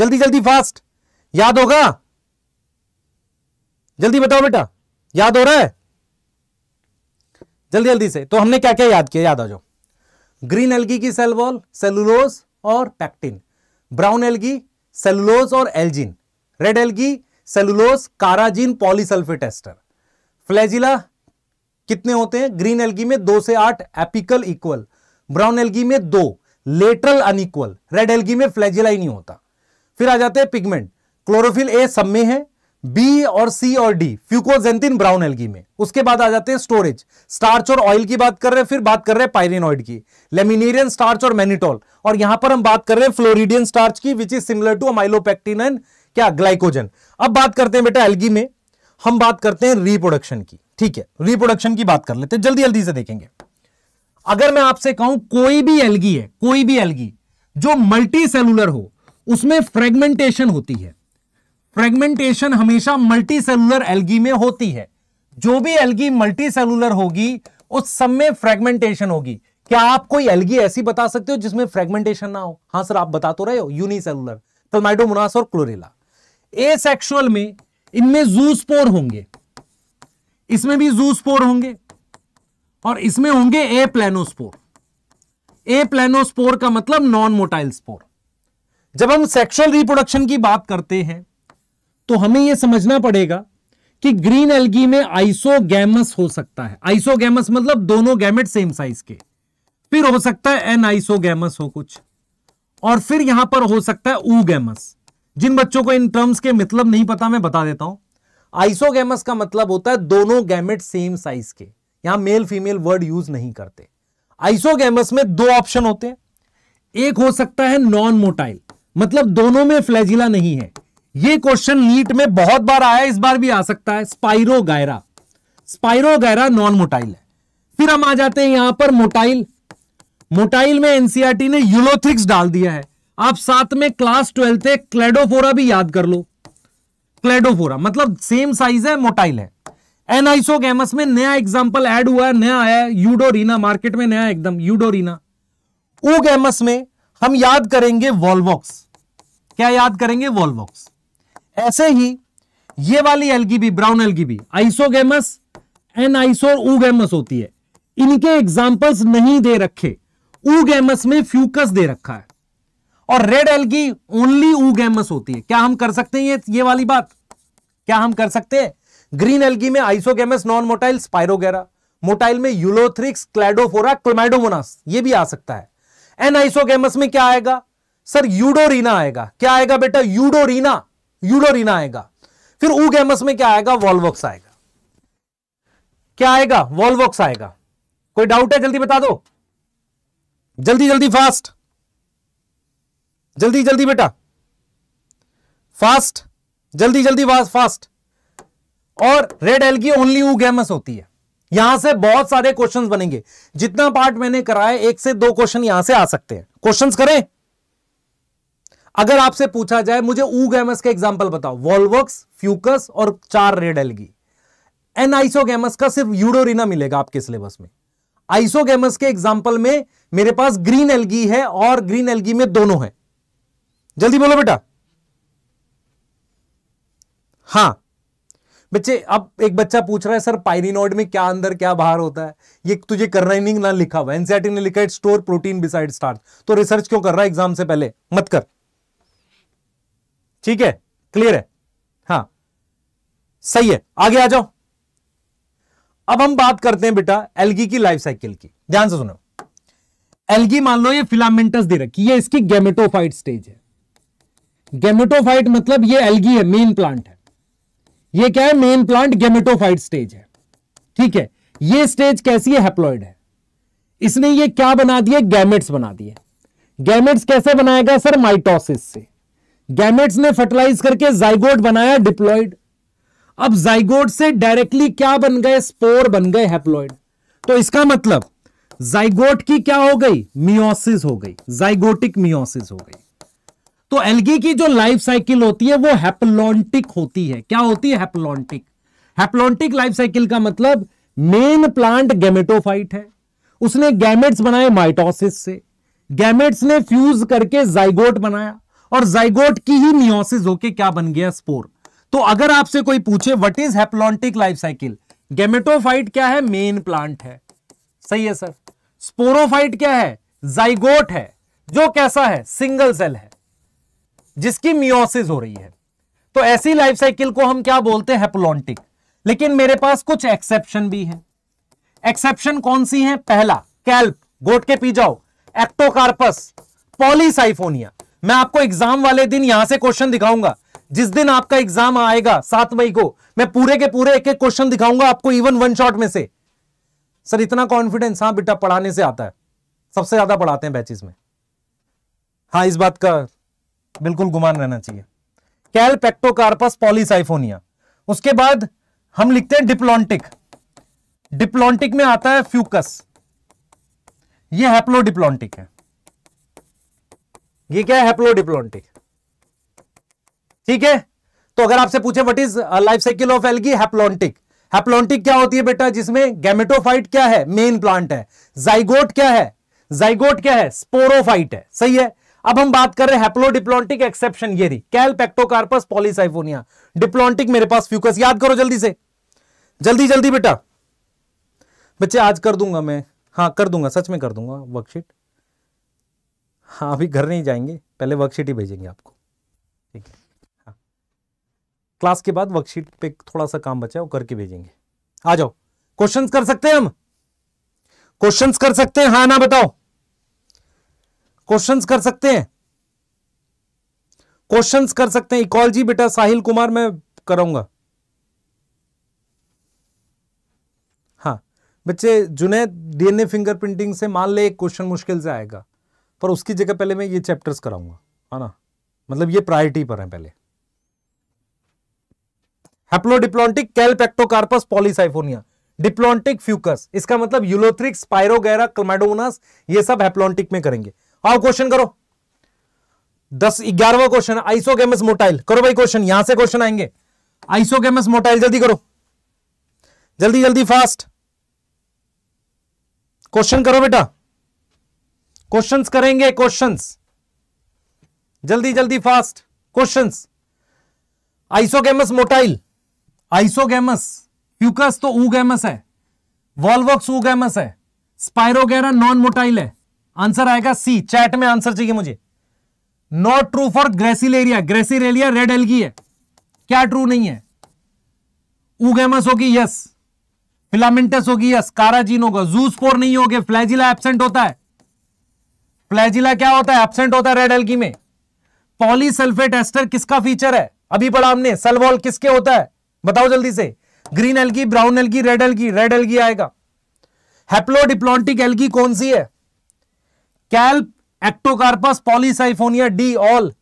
जल्दी जल्दी फास्ट याद होगा जल्दी बताओ बेटा याद हो रहा है जल्दी जल्दी से तो हमने क्या क्या याद किया याद आ जाओ ग्रीन एल्गी की सेल वॉल सेलुलोज और पैक्टिन ब्राउन एल्गी सेलुलोज और algin red algae cellulose carrageenan polysulphate ester flagella कितने होते हैं ग्रीन एल्गी में दो से आठ एपिकल इक्वल ब्राउन एल्गी में दो लेटरल अनइक्वल रेड एल्गी में फ्लैजिला ही नहीं होता फिर आ जाते हैं पिगमेंट क्लोरोफिल ए सब में है बी और सी और डी फ्यूकोजेंथिन ब्राउन एल्गी में उसके बाद आ जाते हैं स्टोरेज स्टार्च और ऑयल की बात कर रहे हैं फिर बात कर रहे हैं पायरिनॉइड की लेमिनेरियन स्टार्च और मैनिटॉल और यहां पर हम बात कर रहे हैं फ्लोरिडियन स्टार्च की which is similar to amylopectin and क्या ग्लाइकोजन अब बात करते हैं बेटा एल्गी में हम बात करते हैं रिप्रोडक्शन की ठीक है रिप्रोडक्शन की बात कर लेते हैं जल्दी जल्दी से देखेंगे अगर मैं आपसे कहूं कोई भी एलगी है कोई भी एलगी जो मल्टी सेलुलर हो उसमें फ्रेगमेंटेशन होती है फ्रेगमेंटेशन हमेशा मल्टी सेलुलर एल्गी में होती है जो भी एल्गी मल्टी सेलुलर होगी उस सब में फ्रेगमेंटेशन होगी क्या आप कोई एलगी ऐसी बता सकते हो जिसमें फ्रेगमेंटेशन ना हो हाँ सर आप बता तो रहे हो यूनिसेलुलर तलमाइडोमोनास और क्लोरेला सेक्शुअल में इनमें जू स्पोर होंगे इसमें भी जू स्पोर होंगे और इसमें होंगे ए प्लेनोस्पोर ए प्लेनोस्पोर का मतलब नॉन मोटाइल स्पोर जब हम सेक्सुअल रिप्रोडक्शन की बात करते हैं तो हमें यह समझना पड़ेगा कि ग्रीन एल्गी में आइसोगैमस हो सकता है आइसोगैमस मतलब दोनों गैमेट सेम साइज के फिर हो सकता है एन आइसोगैमस हो कुछ और फिर यहां पर हो सकता है ऊ गैमस जिन बच्चों को इन टर्म्स के मतलब नहीं पता मैं बता देता हूं आइसोगैमस का मतलब होता है दोनों गैमेट सेम साइज के यहां मेल फीमेल वर्ड यूज नहीं करते आइसोगैमस में दो ऑप्शन होते हैं एक हो सकता है नॉन मोटाइल मतलब दोनों में फ्लैजिला नहीं है यह क्वेश्चन नीट में बहुत बार आया इस बार भी आ सकता है spirogyra spirogyra non motile है फिर हम आ जाते हैं यहां पर मोटाइल मोटाइल में एनसीआरटी e ने यूलोथ्रिक्स डाल दिया है आप साथ में क्लास ट्वेल्थ है क्लेडोफोरा भी याद कर लो क्लेडोफोरा मतलब सेम साइज है मोटाइल है एनाइसोगेमस में नया एग्जाम्पल ऐड हुआ है नया आया है यूडोरीना मार्केट में नया एकदम यूडोरीना ओगेमस में हम याद करेंगे वॉलवॉक्स क्या याद करेंगे वॉलवॉक्स ऐसे ही ये वाली एलगी भी ब्राउन एलगी भी आइसोगेमस एन आइसोर ऊगेमस होती है इनके एग्जाम्पल्स नहीं दे रखे ऊगेमस में फ्यूकस दे रखा है और रेड एलगी ओनली ऊगेमस होती है क्या हम कर सकते हैं ये ये वाली बात क्या हम कर सकते हैं ग्रीन एलगी में isogamous non motile spirogyra motile में यूलोथ्रिक्स क्लैडोफोरा क्लोमाइडोमोनास ये भी आ सकता है एनाइसोगेमस में क्या आएगा सर यूडोरीना आएगा क्या आएगा बेटा यूडोरीना यूडोरीना आएगा फिर ऊगेमस में क्या आएगा वॉल्वॉक्स आएगा क्या आएगा वॉल्वॉक्स आएगा कोई डाउट है जल्दी बता दो जल्दी जल्दी फास्ट जल्दी जल्दी बेटा फास्ट जल्दी जल्दी फास्ट और रेड एल्गी ओनली ऊगेमस होती है यहां से बहुत सारे क्वेश्चंस बनेंगे जितना पार्ट मैंने कराया एक से दो क्वेश्चन यहां से आ सकते हैं क्वेश्चंस करें अगर आपसे पूछा जाए मुझे ऊ गैमस का एग्जाम्पल बताओ वॉलवर्क्स फ्यूकस और चार रेड एलगी एन आइसोगेमस का सिर्फ यूडोरिना मिलेगा आपके सिलेबस में आइसोगेमस के एग्जाम्पल में मेरे पास ग्रीन एलगी है और ग्रीन एलगी में दोनों है जल्दी बोलो बेटा हां बच्चे अब एक बच्चा पूछ रहा है सर पायरिनॉइड में क्या अंदर क्या बाहर होता है ये तुझे नहीं ना लिखा हुआ एनसीआरटी ने लिखा है स्टोर प्रोटीन बिसाइड स्टार्च तो रिसर्च क्यों कर रहा है एग्जाम से पहले मत कर ठीक है क्लियर है हाँ सही है आगे आ जाओ अब हम बात करते हैं बेटा एलगी की लाइफ साइकिल की ध्यान से सुनो एलगी मान लो ये फिलामेंटस दे रखी है इसकी गेमेटोफाइट स्टेज है गेमेटोफाइट मतलब ये एलगी है मेन प्लांट ये क्या है मेन प्लांट गेमेटोफाइट स्टेज है ठीक है ये स्टेज कैसी है हेप्लॉइड है इसने ये क्या बना दिया गैमेट्स बना दिए गैमेट्स कैसे बनाएगा सर माइटोसिस से गैमेट्स ने फर्टिलाइज करके जाइगोट बनाया डिप्लॉइड अब जाइगोट से डायरेक्टली क्या बन गए स्पोर बन गए हेप्लॉइड तो इसका मतलब जाइगोट की क्या हो गई मियोसिस हो गई जाइगोटिक मियोसिस हो गई तो एलगी की जो लाइफ साइकिल होती है वो हैप्लॉन्टिक होती है क्या होती है हैप्लॉन्टिक हैप्लॉन्टिक लाइफ साइकिल का मतलब मेन प्लांट गैमेटोफाइट है उसने गैमेट्स बनाए माइटोसिस से गैमेट्स ने फ्यूज करके जाइगोट बनाया और जाइगोट की ही मियोसिस होके क्या बन गया स्पोर तो अगर आपसे कोई पूछे what is haplontic life cycle gametophyte क्या है मेन प्लांट है सही है सर स्पोरोफाइट क्या है जाइगोट है जो कैसा है सिंगल सेल है जिसकी मियोसिस हो रही है तो ऐसी लाइफ साइकिल को हम क्या बोलते हैं हेपलॉन्टिक लेकिन मेरे पास कुछ एक्सेप्शन भी है एक्सेप्शन कौन सी है पहला कैल्प गोट के पी जाओ एक्टोकार्पस पॉलीसाइफोनिया मैं आपको एग्जाम वाले दिन यहां से क्वेश्चन दिखाऊंगा जिस दिन आपका एग्जाम आएगा सात मई को मैं पूरे के पूरे एक एक क्वेश्चन दिखाऊंगा आपको इवन वन शॉट में से सर इतना कॉन्फिडेंस हाँ बेटा पढ़ाने से आता है सबसे ज्यादा पढ़ाते हैं बैचेस में हाँ इस बात का बिल्कुल गुमान रहना चाहिए कैल पेक्टोकार्पस पॉलीसाइफोनिया उसके बाद हम लिखते हैं डिप्लॉन्टिक डिप्लॉन्टिक में आता है फ्यूकस ये हैप्लोडिप्लॉन्टिक है ये क्या है हैप्लोडिप्लॉन्टिक ठीक है तो अगर आपसे पूछे what is life cycle of algae haplontic haplontic क्या होती है बेटा जिसमें गैमेटोफाइट क्या है मेन प्लांट है जाइगोट क्या है जाइगोट क्या है स्पोरोफाइट है सही है अब हम बात कर रहे हैं डिप्लॉन्टिक एक्सेप्शन ये रही कैल पेक्टोकार्पस पॉलीसाइफोनिया डिप्लॉन्टिक मेरे पास फ्यूकस याद करो जल्दी से जल्दी जल्दी बेटा बच्चे आज कर दूंगा मैं हाँ कर दूंगा सच में कर दूंगा वर्कशीट हाँ अभी घर नहीं जाएंगे पहले वर्कशीट ही भेजेंगे आपको ठीक है हाँ क्लास के बाद वर्कशीट पे थोड़ा सा काम बचा है वो करके भेजेंगे आ जाओ क्वेश्चंस कर सकते हैं हम क्वेश्चंस कर सकते हैं हाँ ना बताओ क्वेश्चंस कर सकते हैं क्वेश्चंस कर सकते हैं इकोलॉजी बेटा साहिल कुमार मैं कराऊंगा हाँ बच्चे जुनेद डीएनए फिंगरप्रिंटिंग से मान ले एक क्वेश्चन मुश्किल से आएगा पर उसकी जगह पहले मैं ये चैप्टर्स कराऊंगा है ना मतलब ये प्रायोरिटी पर है पहले haplodiplontic kelp ectocarpus polysiphonia diplontic fucus इसका मतलब यूलोथ्रिक स्पाइरोगेरा क्लमेडोनस ये सब हेप्लॉन्टिक में करेंगे आओ क्वेश्चन करो दस ग्यारहवा क्वेश्चन आइसोगेमस मोटाइल करो भाई क्वेश्चन यहां से क्वेश्चन आएंगे आइसोगेमस मोटाइल जल्दी करो जल्दी जल्दी फास्ट क्वेश्चन करो बेटा क्वेश्चंस करेंगे क्वेश्चंस जल्दी जल्दी fast questions isogamous motile isogamous fucus तो ऊगेमस है ऊ ऊगेमस है स्पाइरोगेरा नॉन मोटाइल है आंसर आएगा सी चैट में आंसर चाहिए मुझे not true for gracilaria gracilaria red algae है क्या ट्रू नहीं है उगेमस होगी यस फिलामेंटस होगी यस काराजीन होगा फोर नहीं होगे फ्लैजिला एबसेंट होता है फ्लैजिला क्या होता है एबसेंट होता है रेड एलगी में पॉलीसल्फेट एस्टर किसका फीचर है अभी पढ़ा हमने सलवॉल किसके होता है बताओ जल्दी से green algae brown algae red algae red algae आएगा हेप्लोडिप्लॉन्टिक एलगी कौन सी है kelp Ectocarpus polysiphonia D all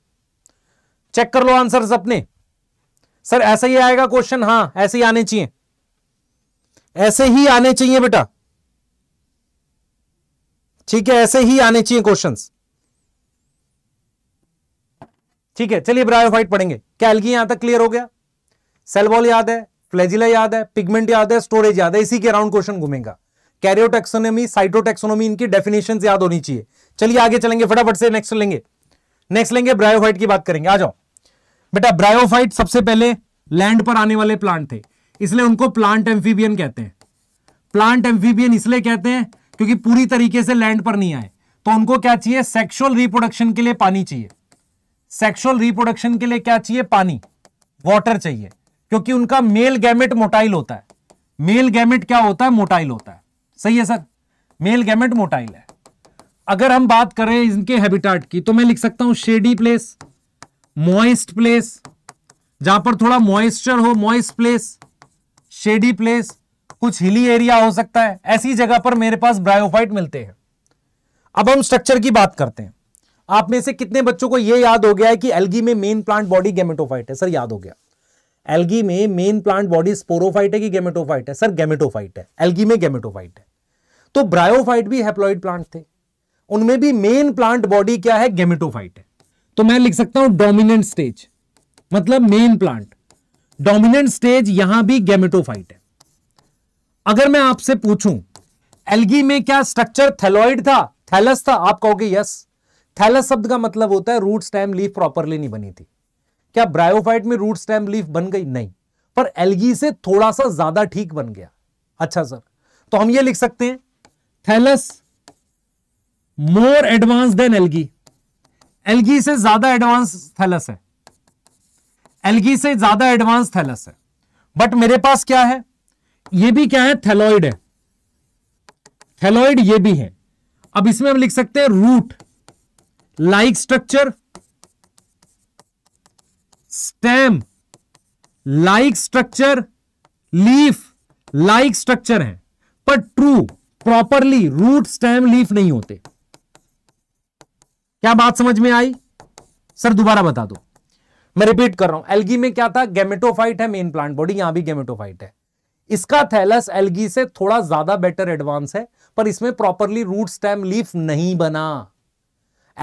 check कर लो आंसर अपने सर ऐसे ही आएगा क्वेश्चन हां ऐसे ही आने चाहिए ऐसे ही आने चाहिए बेटा ठीक है ऐसे ही आने चाहिए क्वेश्चन ठीक है चलिए ब्रायोफाइट पढ़ेंगे कैलगी यहां तक क्लियर हो गया सेल याद है फ्लेजिला याद है पिगमेंट याद है स्टोरेज याद है इसी के अराउंड क्वेश्चन घूमेगा कैरियोटेक्सोनोमी साइटोटेक्सोनोमी इनकी डेफिनेशन याद होनी चाहिए चलिए आगे चलेंगे फटाफट से नेक्स्ट लेंगे नेक्स्ट लेंगे ब्रायोफाइट की बात करेंगे आ जाओ बेटा ब्रायोफाइट सबसे पहले लैंड पर आने वाले प्लांट थे इसलिए उनको प्लांट एम्फीबियन कहते हैं प्लांट एम्फीबियन इसलिए कहते हैं क्योंकि पूरी तरीके से लैंड पर नहीं आए तो उनको क्या चाहिए सेक्सुअल रिप्रोडक्शन के लिए पानी चाहिए सेक्सुअल रिप्रोडक्शन के लिए क्या चाहिए पानी वाटर चाहिए क्योंकि उनका मेल गैमेट मोटाइल होता है मेल गैमेट क्या होता है मोटाइल होता है सही है सर मेल गैमेट मोटाइल है अगर हम बात करें इनके हैबिटाट की तो मैं लिख सकता हूं शेडी प्लेस मॉइस्ट प्लेस जहां पर थोड़ा मॉइस्चर हो मॉइस्ट प्लेस शेडी प्लेस कुछ हिली एरिया हो सकता है ऐसी जगह पर मेरे पास ब्रायोफाइट मिलते हैं अब हम स्ट्रक्चर की बात करते हैं आप में से कितने बच्चों को यह याद हो गया है कि एलगी में मेन प्लांट बॉडी गेमेटोफाइट है सर याद हो गया एलगी में मेन प्लांट बॉडी स्पोरोफाइट है कि गेमेटोफाइट है सर गेमेटोफाइट है एलगी में गेमेटोफाइट है तो ब्रायोफाइट भी हैप्लॉइड प्लांट थे उनमें भी मेन प्लांट बॉडी क्या है गेमेटोफाइट है तो मैं लिख सकता हूं डोमिनेंट स्टेज मतलब मेन प्लांट डोमिनेंट स्टेज यहां भी गेमेटोफाइट है अगर मैं आपसे पूछूं एलगी में क्या स्ट्रक्चर थैलॉइड था थैलस था आप कहोगे यस थैलस शब्द का मतलब होता है रूट स्टैम लीफ प्रॉपरली नहीं बनी थी क्या ब्रायोफाइट में रूट स्टैम लीफ बन गई नहीं पर एलगी से थोड़ा सा ज्यादा ठीक बन गया अच्छा सर तो हम ये लिख सकते हैं thallus more advance than algae algae से ज्यादा एडवांस थैलस है एलगी से ज्यादा एडवांस थैलस है बट मेरे पास क्या है ये भी क्या है थैलॉइड है थैलॉइड ये भी है अब इसमें हम लिख सकते हैं root like structure stem like structure leaf like structure है पर true properly root stem leaf नहीं होते क्या बात समझ में आई सर दोबारा बता दो मैं रिपीट कर रहा हूं एलगी में क्या था गेमेटोफाइट है मेन प्लांट बॉडी यहां भी गेमेटोफाइट है इसका थैलस एलगी से थोड़ा ज्यादा बेटर एडवांस है पर इसमें प्रॉपरली रूट स्टेम लीफ नहीं बना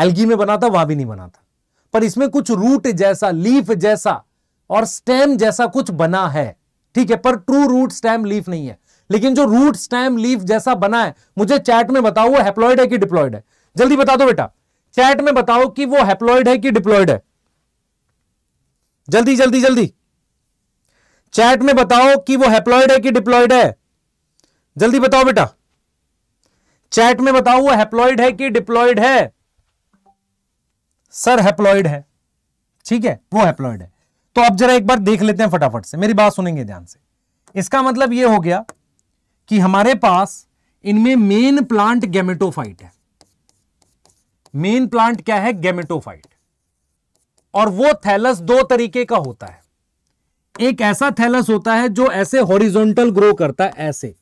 एलगी में बना था वहां भी नहीं बना था पर इसमें कुछ रूट जैसा लीफ जैसा और स्टेम जैसा कुछ बना है ठीक है पर ट्रू रूट स्टेम लीफ नहीं है लेकिन जो रूट स्टैम लीफ जैसा बना है मुझे चैट में बताओ वो हैप्लॉइड है कि डिप्लॉइड है जल्दी बता दो बेटा चैट में बताओ कि वो हैप्लॉइड है कि डिप्लॉइड है जल्दी जल्दी जल्दी चैट में बताओ कि वो हैप्लॉइड है कि डिप्लॉइड है जल्दी बताओ बेटा चैट में बताओ वो हैप्लॉइड है कि डिप्लॉइड है सर हैप्लॉइड है ठीक है वो हैप्लॉइड है तो अब जरा एक बार देख लेते हैं फटाफट से मेरी बात सुनेंगे ध्यान से इसका मतलब ये हो गया कि हमारे पास इनमें मेन प्लांट गैमेटोफाइट है मेन प्लांट क्या है गैमेटोफाइट और वो थैलस दो तरीके का होता है एक ऐसा थैलस होता है जो ऐसे हॉरिजॉन्टल ग्रो करता है ऐसे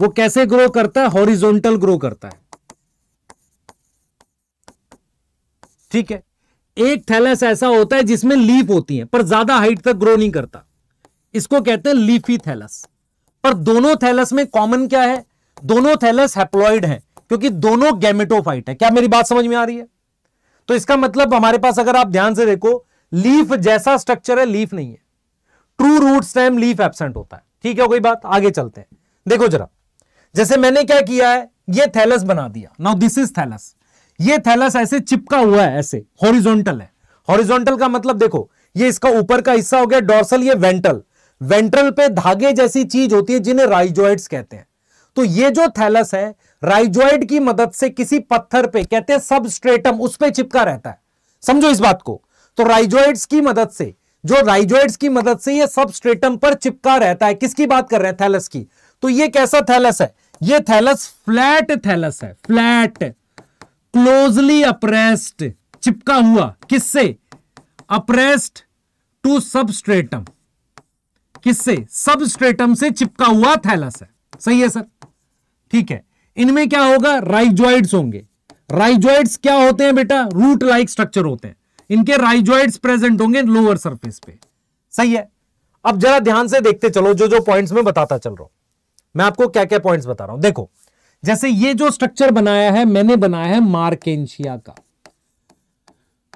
वो कैसे ग्रो करता है हॉरिजॉन्टल ग्रो करता है ठीक है एक थैलस ऐसा होता है जिसमें लीफ होती है पर ज्यादा हाइट तक ग्रो नहीं करता इसको कहते हैं लीफी थैलस पर दोनों थैलस में कॉमन क्या है दोनों थैलस हैप्लॉइड है क्योंकि दोनों गैमेटोफाइट है क्या मेरी बात समझ में आ रही है तो इसका मतलब हमारे पास अगर आप ध्यान से देखो लीफ जैसा स्ट्रक्चर है लीफ नहीं है true root stem leaf absent होता है ठीक है कोई बात आगे चलते हैं देखो जरा जैसे मैंने क्या किया है ये थैलस बना दिया नाउ दिस इज थैलस ये थैलस ऐसे चिपका हुआ है ऐसे हॉरिजॉन्टल है हॉरिजॉन्टल का मतलब देखो ये इसका ऊपर का हिस्सा हो गया डॉर्सल ये वेंटल वेंट्रल पे धागे जैसी चीज होती है जिन्हें राइजोइड्स कहते हैं तो ये जो थैलस है राइजॉइड की मदद से किसी पत्थर पे कहते हैं सबस्ट्रेटम उस पर चिपका रहता है समझो इस बात को तो राइजोइड्स की मदद से जो राइजोइड्स की मदद से ये सबस्ट्रेटम पर चिपका रहता है किसकी बात कर रहे हैं थैलस की तो ये कैसा थैलस है ये थैलस फ्लैट थैलस है फ्लैट क्लोजली अप्रेस्ड चिपका हुआ किससे अप्रेस्ड टू सबस्ट्रेटम किससे सबस्ट्रेटम से चिपका हुआ थैलस है सही है सर ठीक है इनमें क्या होगा राइजॉइड्स होंगे राइजॉइड्स क्या होते हैं बेटा रूट लाइक स्ट्रक्चर होते हैं इनके राइजॉइड्स प्रेजेंट होंगे लोअर सरफेस पे सही है अब जरा ध्यान से देखते चलो जो जो पॉइंट्स में बताता चल रहा हूं मैं आपको क्या क्या पॉइंट्स बता रहा हूं देखो जैसे ये जो स्ट्रक्चर बनाया है मैंने बनाया है मार्केशिया का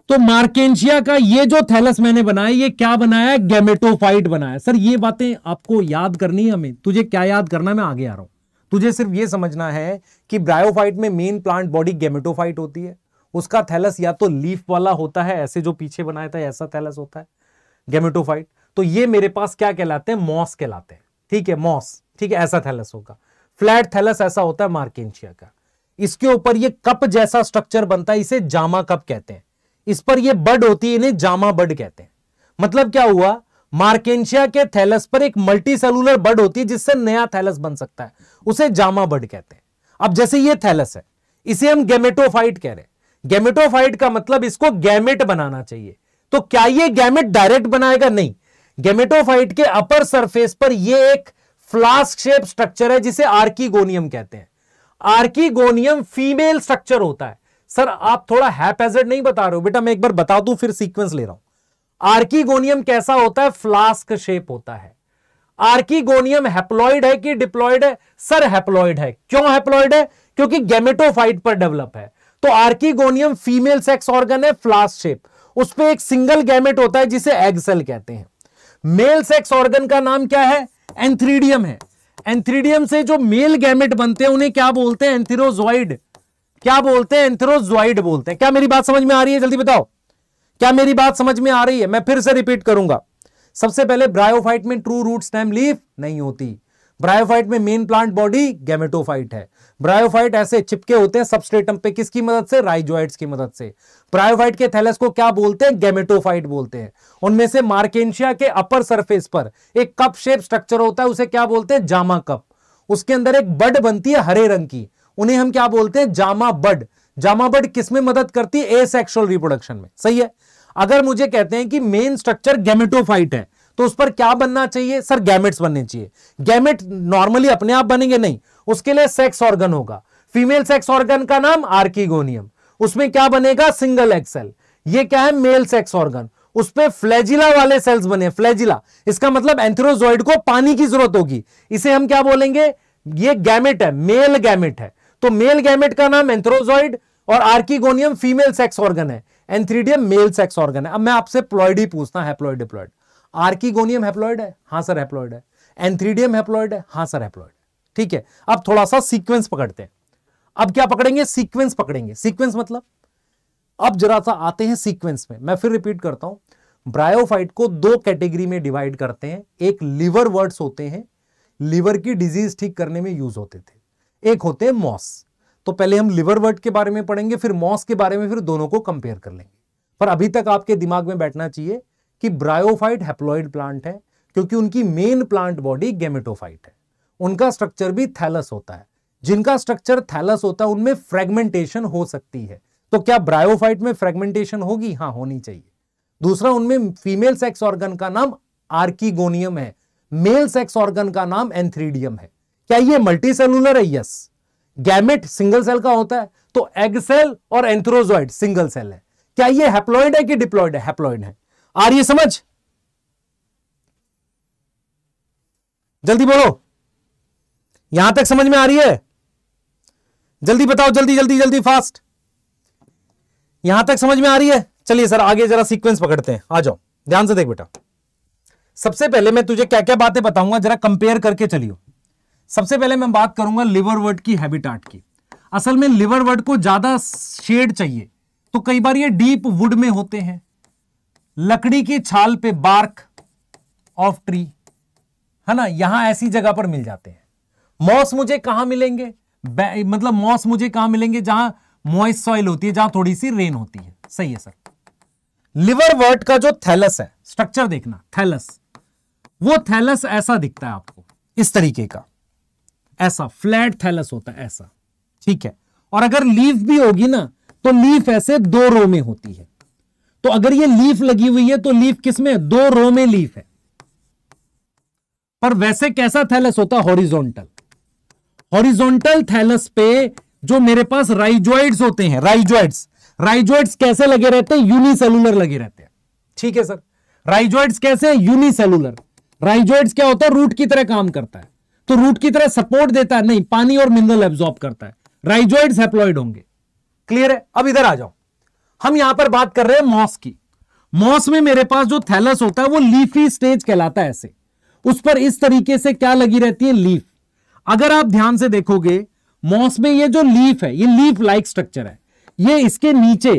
तो मार्केशिया का ये जो थैलस मैंने बनाया ये क्या बनाया गैमेटोफाइट बनाया सर ये बातें आपको याद करनी है हमें तुझे क्या याद करना मैं आगे आ रहा हूं तुझे सिर्फ ये समझना है कि ब्रायोफाइट में मेन प्लांट बॉडी गैमेटोफाइट होती है उसका थैलस या तो लीफ वाला होता है ऐसे जो पीछे बनाया था ऐसा थैलस होता है गेमेटोफाइट तो ये मेरे पास क्या कहलाते हैं मॉस कहलाते हैं ठीक है मॉस ठीक है ऐसा थैलस होगा फ्लैट थैलस ऐसा होता है मार्केशिया का इसके ऊपर ये कप जैसा स्ट्रक्चर बनता है इसे जामा कप कहते हैं इस पर यह बड होती है इन्हें जामा बड कहते हैं मतलब क्या हुआ मार्केशिया के थैलस पर एक मल्टी सेलुलर बड होती है जिससे नया थैलस बन सकता है उसे जामा बड कहते हैं अब जैसे ये थैलस है इसे हम गैमेटोफाइट कह रहे हैं गैमेटोफाइट का मतलब इसको गैमेट बनाना चाहिए तो क्या ये गैमेट डायरेक्ट बनाएगा नहीं गैमेटोफाइट के अपर सरफेस पर यह एक फ्लास्क शेप स्ट्रक्चर है जिसे आर्कीगोनियम कहते हैं आर्कीगोनियम फीमेल स्ट्रक्चर होता है सर आप थोड़ा हैपेजेड नहीं बता रहे हो बेटा मैं एक बार बता दू फिर सीक्वेंस ले रहा हूं आर्कीगोनियम कैसा होता है फ्लास्क शेप होता है आर्कीगोनियम हैप्लॉइड है कि डिप्लॉइड है सर हैप्लॉइड है क्यों हैप्लॉइड है क्योंकि गेमेटोफाइट पर डेवलप है तो आर्कीगोनियम फीमेल सेक्स ऑर्गन है फ्लास्क शेप उस पर एक सिंगल गैमेट होता है जिसे एग्सेल कहते हैं मेल सेक्स ऑर्गन का नाम क्या है एंथ्रीडियम है एंथ्रीडियम से जो मेल गैमेट बनते हैं उन्हें क्या बोलते हैं एंथिरोजॉइड क्या बोलते हैं एंथ्रोजोइड बोलते हैं क्या मेरी बात समझ में आ रही है जल्दी बताओ क्या मेरी बात समझ में आ रही है मैं फिर से रिपीट करूंगा सबसे पहले ब्रायोफाइट में ट्रू रूट स्टेम लीफ नहीं होती ब्रायोफाइट में मेन प्लांट बॉडी गैमेटोफाइट है ब्रायोफाइट ऐसे चिपके होते हैं सबस्ट्रेटम पे किसकी मदद से राइजोइड्स की मदद से ब्रायोफाइट के थैलस को क्या बोलते हैं गैमेटोफाइट बोलते हैं उनमें से मार्केशिया के अपर सरफेस पर एक कप शेप स्ट्रक्चर होता है उसे क्या बोलते हैं जामा कप उसके अंदर एक बड बनती है हरे रंग की उन्हें हम क्या बोलते हैं जामा बड जामा बड किसमें मदद करती है ए सेक्शुअल रिप्रोडक्शन में सही है अगर मुझे कहते हैं कि मेन स्ट्रक्चर गैमेटोफाइट है तो उस पर क्या बनना चाहिए सर गैमेट्स बनने चाहिए गैमेट नॉर्मली अपने आप बनेंगे नहीं उसके लिए सेक्स ऑर्गन होगा फीमेल सेक्स ऑर्गन का नाम आर्किगोनियम उसमें क्या बनेगा सिंगल एक्सेल ये क्या है मेल सेक्स ऑर्गन उस पर फ्लैजिला वाले सेल्स बने फ्लैजिला इसका मतलब एंथ्रोजॉइड को पानी की जरूरत होगी इसे हम क्या बोलेंगे ये गैमेट है मेल गैमेट है तो मेल गैमेट का नाम एंथ्रोजॉइड और आर्कीगोनियम फीमेल सेक्स ऑर्गन है एंथ्रीडियम मेल सेक्स ऑर्गन है अब मैं आपसे प्लॉइड ही पूछता हूं डिप्लॉइड आर्कीगोनियम हैप्लॉइड है हाँ सर हैप्लॉइड है एंथ्रीडियम हैप्लॉइड है हाँ सर हैप्लॉइड ठीक है अब थोड़ा सा सीक्वेंस पकड़ते हैं अब क्या पकड़ेंगे सीक्वेंस पकड़ेंगे सीक्वेंस मतलब अब जरा सा आते हैं सीक्वेंस में मैं फिर रिपीट करता हूं ब्रायोफाइट को दो कैटेगरी में डिवाइड करते हैं एक लिवर वर्ड्स होते हैं लिवर की डिजीज ठीक करने में यूज होते थे एक होते हैं मॉस तो पहले हम लिवर वर्ड के बारे में पढ़ेंगे फिर मॉस के बारे में फिर दोनों को कंपेयर कर लेंगे पर अभी तक आपके दिमाग में बैठना चाहिए कि ब्रायोफाइट हैप्लॉइड प्लांट है क्योंकि उनकी मेन प्लांट बॉडी गेमेटोफाइट है उनका स्ट्रक्चर भी थैलस होता है जिनका स्ट्रक्चर थैलस होता है उनमें फ्रेगमेंटेशन हो सकती है तो क्या ब्रायोफाइट में फ्रेगमेंटेशन होगी हाँ होनी चाहिए दूसरा उनमें फीमेल सेक्स ऑर्गन का नाम आर्कीगोनियम है मेल सेक्स ऑर्गन का नाम एंथ्रीडियम है क्या ये मल्टी सेलुलर है यस गैमेट सिंगल सेल का होता है तो एग सेल और एंथ्रोजॉइड सिंगल सेल है क्या ये हैप्लॉइड है कि डिप्लॉइड है हैप्लॉइड है आ रही है समझ जल्दी बोलो यहां तक समझ में आ रही है जल्दी बताओ जल्दी जल्दी जल्दी फास्ट यहां तक समझ में आ रही है चलिए सर आगे जरा सीक्वेंस पकड़ते हैं आ जाओ ध्यान से देख बेटा सबसे पहले मैं तुझे क्या क्या बातें बताऊंगा जरा कंपेयर करके चलियो सबसे पहले मैं बात करूंगा लिवर वर्ड की हैबिटाट की असल में लिवर वर्ड को ज्यादा शेड चाहिए तो कई बार ये डीप वुड में होते हैं लकड़ी के छाल पे बार्क ऑफ ट्री है ना यहां ऐसी जगह पर मिल जाते हैं मॉस मुझे कहां मिलेंगे मतलब मॉस मुझे कहां मिलेंगे जहां मॉइस्ट सॉइल होती है जहां थोड़ी सी रेन होती है सही है सर लिवर वर्ड का जो थैलस है स्ट्रक्चर देखना थैलस वो थैलस ऐसा दिखता है आपको इस तरीके का ऐसा फ्लैट थैलस होता है ऐसा ठीक है और अगर लीफ भी होगी ना तो लीफ ऐसे दो रो में होती है तो अगर ये लीफ लगी हुई है तो लीफ किसमें दो रो में लीफ है पर वैसे कैसा थैलस होता हॉरिजोंटल हॉरिजोंटल थैलस पे जो मेरे पास राइजोइड्स होते हैं राइजोइड्स राइजोइड्स कैसे लगे रहते हैं यूनिसेलुलर लगे रहते हैं ठीक है सर राइजोइड्स कैसे यूनिसेलुलर राइजोइड्स क्या होता है रूट की तरह काम करता है तो रूट की तरह सपोर्ट देता है नहीं पानी और मिनरल एब्जॉर्ब करता है राइजोइड सेप्लॉइड होंगे क्लियर है अब इधर आ जाओ हम यहां पर बात कर रहे हैं मॉस की मॉस में मेरे पास जो थैलस होता है वो लीफी स्टेज कहलाता है ऐसे उस पर इस तरीके से क्या लगी रहती है लीफ अगर आप ध्यान से देखोगे मॉस में ये जो लीफ है ये लीफ लाइक स्ट्रक्चर है ये इसके नीचे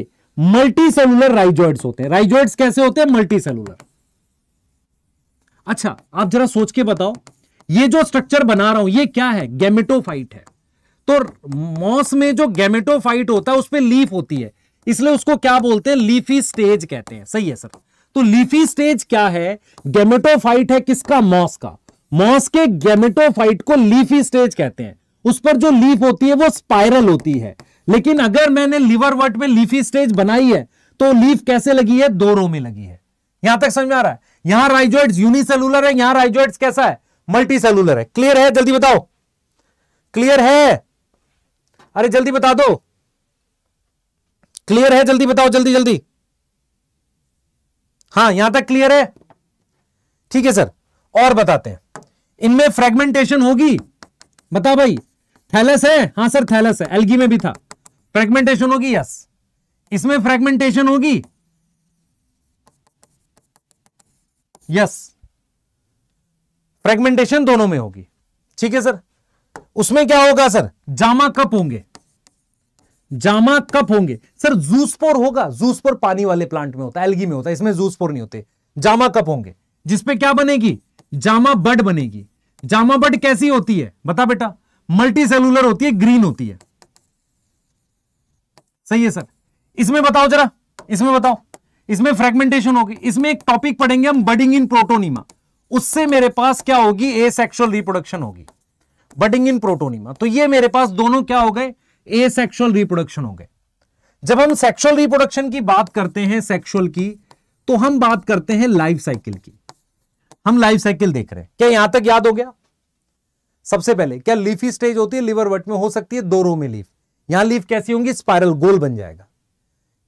मल्टी सेलुलर राइजोइड्स होते हैं राइजोइड्स कैसे होते हैं मल्टी सेलुलर अच्छा आप जरा सोच के बताओ ये जो स्ट्रक्चर बना रहा हूं ये क्या है गैमेटोफाइट है तो मॉस में जो गैमेटोफाइट होता है उस पर लीफ होती है इसलिए उसको क्या बोलते हैं लीफी स्टेज कहते हैं सही है सर तो लीफी स्टेज क्या है गैमेटोफाइट है किसका मॉस का मॉस के गैमेटोफाइट को लीफी स्टेज कहते हैं उस पर जो लीफ होती है वो स्पाइरल होती है लेकिन अगर मैंने लिवर वर्ट में लीफी स्टेज बनाई है तो लीफ कैसे लगी है दो रो में लगी है यहां तक समझ में आ रहा है यहां राइजोइड्स यूनिसेलुलर है यहां राइजोइड्स कैसा है मल्टी सेलुलर है क्लियर है जल्दी बताओ क्लियर है अरे जल्दी बता दो क्लियर है जल्दी बताओ जल्दी जल्दी हां यहां तक क्लियर है ठीक है सर और बताते हैं इनमें फ्रेगमेंटेशन होगी बता भाई थैलस है हाँ सर थैलस है एलगी में भी था फ्रेगमेंटेशन होगी यस इसमें फ्रेगमेंटेशन होगी यस फ्रेगमेंटेशन दोनों में होगी ठीक है सर उसमें क्या होगा सर जामा कप होंगे जामा कप होंगे सर जूसपोर होगा जूसपोर पानी वाले प्लांट में होता है एलगी में होता है इसमें जूसपोर नहीं होते जामा कप होंगे जिसपे क्या बनेगी जामा बड बनेगी जामा बड कैसी होती है बता बेटा मल्टी सेलुलर होती है ग्रीन होती है सही है सर इसमें बताओ जरा इसमें बताओ इसमें फ्रेगमेंटेशन होगी इसमें एक टॉपिक पढ़ेंगे हम बडिंग इन प्रोटोनिमा उससे मेरे पास क्या होगी ए सेक्शुअल रिप्रोडक्शन होगी बडिंग इन प्रोटोनिमा तो ये मेरे पास दोनों क्या हो गए ए सेक्शुअल रिप्रोडक्शन हो गए जब हम सेक्शुअल रिप्रोडक्शन की बात करते हैं सेक्शुअल की तो हम बात करते हैं लाइफ साइकिल की हम लाइफ साइकिल देख रहे हैं क्या यहां तक याद हो गया सबसे पहले क्या लीफी स्टेज होती है लिवर वर्ट में हो सकती है दो रो में लीफ यहां लीफ कैसी होंगी स्पाइरल गोल बन जाएगा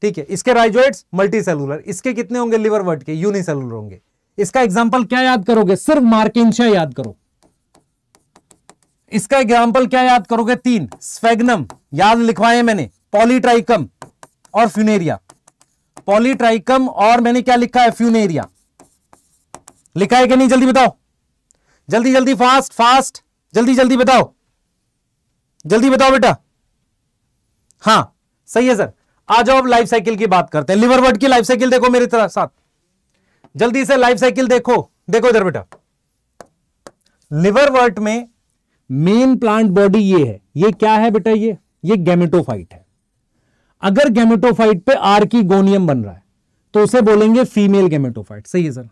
ठीक है इसके राइजोइड्स मल्टी सेलुलर इसके कितने होंगे लिवर वर्ट के यूनिसेलुलर होंगे इसका एग्जाम्पल क्या याद करोगे सिर्फ मार्किनशा याद करो इसका एग्जाम्पल क्या याद करोगे तीन स्वेग्नम याद लिखवाए मैंने पॉलीट्राइकम और फ्यूनेरिया पॉलीट्राइकम और मैंने क्या लिखा है फ्यूनेरिया लिखा है कि नहीं जल्दी बताओ जल्दी जल्दी फास्ट फास्ट जल्दी जल्दी बताओ जल्दी बताओ बेटा हां सही है सर आज आप अब लाइफ साइकिल की बात करते हैं लिवरवर्ड की लाइफ साइकिल देखो मेरे तरह साथ जल्दी से लाइफ साइकिल देखो देखो इधर बेटा लिवर वर्ट में मेन प्लांट बॉडी ये है ये क्या है बेटा ये ये गैमेटोफाइट है अगर गैमेटोफाइट पे आर की गोनियम बन रहा है तो उसे बोलेंगे फीमेल गैमेटोफाइट सही है सर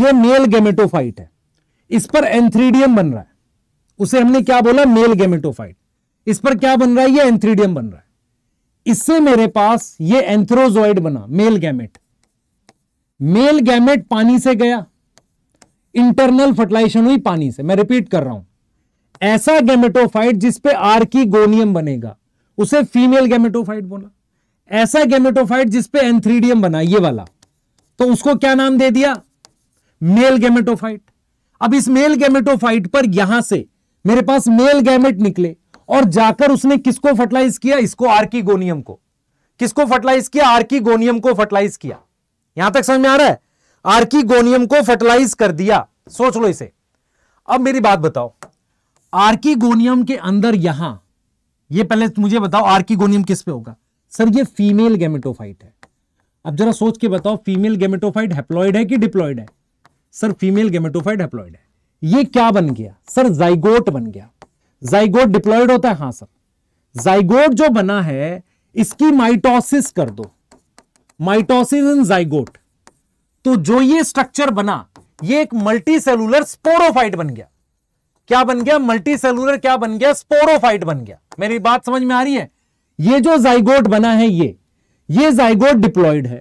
ये मेल गैमेटोफाइट है इस पर एंथ्रीडियम बन रहा है उसे हमने क्या बोला मेल गैमेटोफाइट इस पर क्या बन रहा है ये एंथ्रीडियम बन रहा है इससे मेरे पास ये एंथ्रोजोइड बना मेल गैमेट मेल गैमेट पानी से गया इंटरनल फर्टिलाइजेशन हुई पानी से मैं रिपीट कर रहा हूं ऐसा गैमेटोफाइट जिसपे आर की गोनियम बनेगा उसे फीमेल गैमेटोफाइट बोला ऐसा गैमेटोफाइट जिसपे एंथ्रीडियम बना ये वाला तो उसको क्या नाम दे दिया मेल गैमेटोफाइट अब इस मेल गैमेटोफाइट पर यहां से मेरे पास मेल गैमेट निकले और जाकर उसने किसको फर्टिलाइज किया इसको आर्की गोनियम को किसको फर्टिलाइज किया आर्की गोनियम को फर्टिलाइज किया यहां तक समझ में आ रहा है आर्कीगोनियम को फर्टिलाइज कर दिया सोच लो इसे अब मेरी बात बताओ आर्कीगोनियम के अंदर यहां ये पहले तो मुझे बताओ आर्कीगोनियम किस पे होगा सर ये फीमेल गेमेटोफाइट है अब जरा सोच के बताओ फीमेल गेमेटोफाइट हेप्लॉइड है कि डिप्लॉइड है सर फीमेल गेमेटोफाइट हेप्लॉइड है ये क्या बन गया सर जाइगोट बन गया जाइगोट डिप्लॉइड होता है हाँ सर जाइगोट जो बना है इसकी माइटोसिस कर दो माइटोसिस इन जाइगोट तो जो ये स्ट्रक्चर बना ये एक मल्टी सेलुलर स्पोरोफाइट बन गया क्या बन गया मल्टी सेलुलर क्या बन गया स्पोरोफाइट बन गया मेरी बात समझ में आ रही है ये जो जाइगोट बना है ये ये जाइगोट डिप्लॉयड है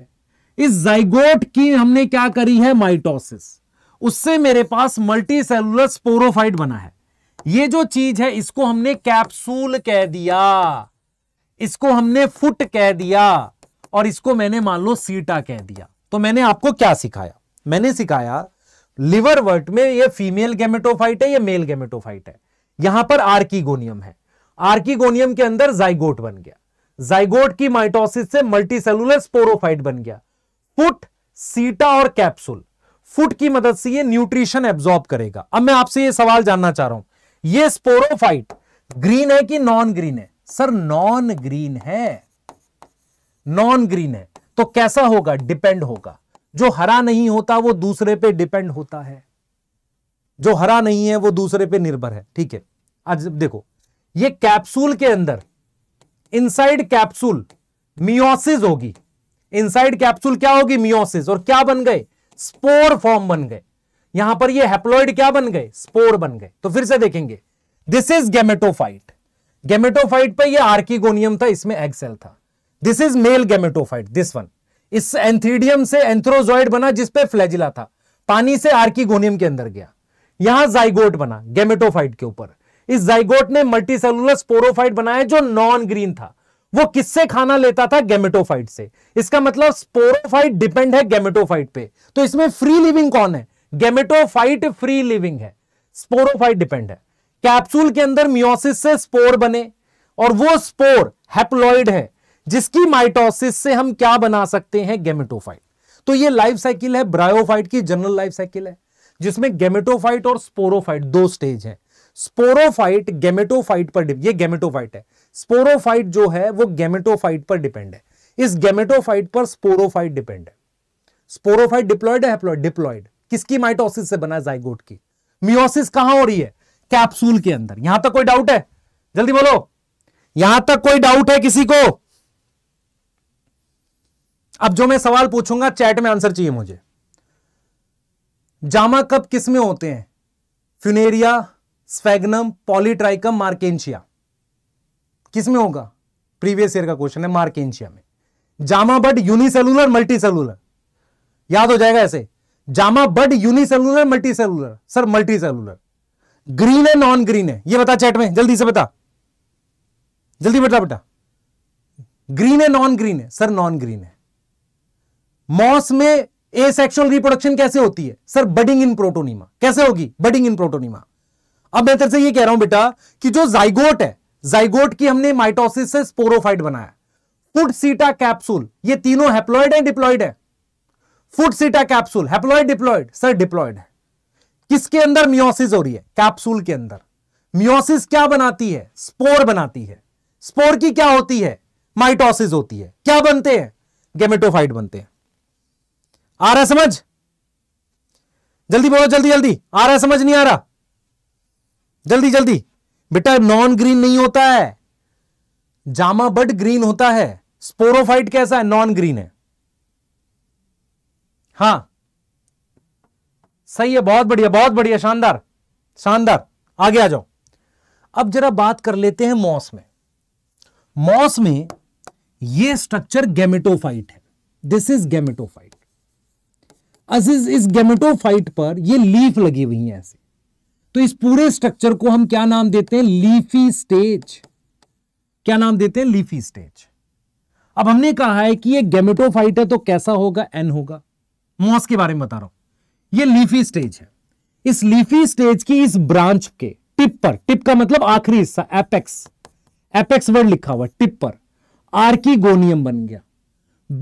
इस जाइगोट की हमने क्या करी है माइटोसिस उससे मेरे पास मल्टी सेलुलर स्पोरोफाइट बना है ये जो चीज है इसको हमने कैप्सूल कह दिया इसको हमने फुट कह दिया और इसको मैंने मान लो सीटा कह दिया तो मैंने आपको क्या सिखाया मैंने सिखाया लिवर वर्ट में ये फीमेल गेमेटोफाइट है या मेल गेमेटोफाइट है यहां पर आर्कीगोनियम है आर्कीगोनियम के अंदर जाइगोट बन गया जाइगोट की माइटोसिस से मल्टीसेलुलर स्पोरोफाइट बन गया फुट सीटा और कैप्सूल फुट की मदद से ये न्यूट्रिशन एब्जॉर्ब करेगा अब मैं आपसे ये सवाल जानना चाह रहा हूं ये स्पोरोफाइट ग्रीन है कि नॉन ग्रीन है सर नॉन ग्रीन है नॉन ग्रीन है तो कैसा होगा डिपेंड होगा जो हरा नहीं होता वो दूसरे पे डिपेंड होता है जो हरा नहीं है वो दूसरे पे निर्भर है ठीक है आज देखो ये कैप्सूल के अंदर इनसाइड कैप्सूल मियोसिस होगी इनसाइड कैप्सूल क्या होगी मियोसिस और क्या बन गए स्पोर फॉर्म बन गए यहां पर ये हेप्लॉइड क्या बन गए स्पोर बन गए तो फिर से देखेंगे दिस इज गेमेटोफाइट गेमेटोफाइट पर यह आर्किगोनियम था इसमें एक्सेल था this is male gametophyte this one इस एंथीडियम से एंथ्रोजॉइड बना जिसपे फ्लैजिला था पानी से आर्किगोनियम के अंदर गया यहां जाइगोट बना गैमेटोफाइट के ऊपर इस जाइगोट ने मल्टीसेलुलर स्पोरोफाइट बनाया जो नॉन ग्रीन था वो किससे खाना लेता था गैमेटोफाइट से इसका मतलब स्पोरोफाइट डिपेंड है गैमेटोफाइट पे तो इसमें फ्री लिविंग कौन है गैमेटोफाइट फ्री लिविंग है स्पोरोफाइट डिपेंड है कैप्सूल के अंदर मियोसिस से स्पोर बने और वो स्पोर हैप्लॉइड है जिसकी माइटोसिस से हम क्या बना सकते हैं गेमेटोफाइट तो ये लाइफ साइकिल है ब्रायोफाइट की जनरल लाइफ साइकिल है जिसमें गेमेटोफाइट और स्पोरोफाइट दो स्टेज है स्पोरोफाइट गेमेटोफाइट पर ये गेमेटोफाइट है स्पोरोफाइट जो है वो गेमेटोफाइट पर डिपेंड है इस गेमेटोफाइट पर स्पोरोफाइट डिपेंड है स्पोरोफाइट डिप्लॉयड है डिप्लॉयड किसकी माइटोसिस से बना जाइगोट की मियोसिस कहां हो रही है कैप्सूल के अंदर यहां तक कोई डाउट है जल्दी बोलो यहां तक कोई डाउट है किसी को अब जो मैं सवाल पूछूंगा चैट में आंसर चाहिए मुझे जामा कप किस में होते हैं फ्यूनेरिया स्फेगनम पॉलीट्राइकम मार्केशिया किस में होगा प्रीवियस ईयर का क्वेश्चन है मार्केशिया में जामा बड यूनिसेलुलर सेलुलर याद हो जाएगा ऐसे gemma bud unicellular cellular sir cellular green है नॉन ग्रीन है ये बता चैट में जल्दी से बता जल्दी बता बेटा ग्रीन है नॉन ग्रीन है सर नॉन ग्रीन है मॉस में ए सेक्शुअल रिप्रोडक्शन कैसे होती है सर बडिंग इन प्रोटोनिमा कैसे होगी बडिंग इन प्रोटोनिमा अब मैं तेरे से ये कह रहा हूं बेटा कि जो जाइगोट है जाइगोट की हमने माइटोसिस से स्पोरोफाइट बनाया फुट सीटा कैप्सूल ये तीनों हेप्लॉइड है डिप्लॉइड है foot seta capsule haploid diploid sir diploid है किसके अंदर मियोसिस हो रही है कैप्सूल के अंदर मियोसिस क्या बनाती है स्पोर बनाती है स्पोर की क्या होती है माइटोसिस होती है क्या बनते हैं गेमेटोफाइट बनते हैं आ रहा है समझ जल्दी बोलो जल्दी जल्दी आ रहा है समझ नहीं आ रहा जल्दी जल्दी बेटा नॉन ग्रीन नहीं होता है जामा बड ग्रीन होता है स्पोरोफाइट कैसा है नॉन ग्रीन है हां सही है बहुत बढ़िया बहुत बढ़िया शानदार शानदार आगे आ जाओ अब जरा बात कर लेते हैं मॉस में मॉस में यह स्ट्रक्चर गैमेटोफाइट है दिस इज गैमेटोफाइट अजीज इस गेमेटोफाइट पर ये लीफ लगी हुई है ऐसे तो इस पूरे स्ट्रक्चर को हम क्या नाम देते हैं लीफी स्टेज क्या नाम देते हैं लीफी स्टेज अब हमने कहा है कि ये गेमेटोफाइट है तो कैसा होगा एन होगा मॉस के बारे में बता रहा हूं ये लीफी स्टेज है इस लीफी स्टेज की इस ब्रांच के टिप पर टिप का मतलब आखिरी हिस्सा एपेक्स एपेक्स वर्ड लिखा हुआ टिप पर आर्कीगोनियम बन गया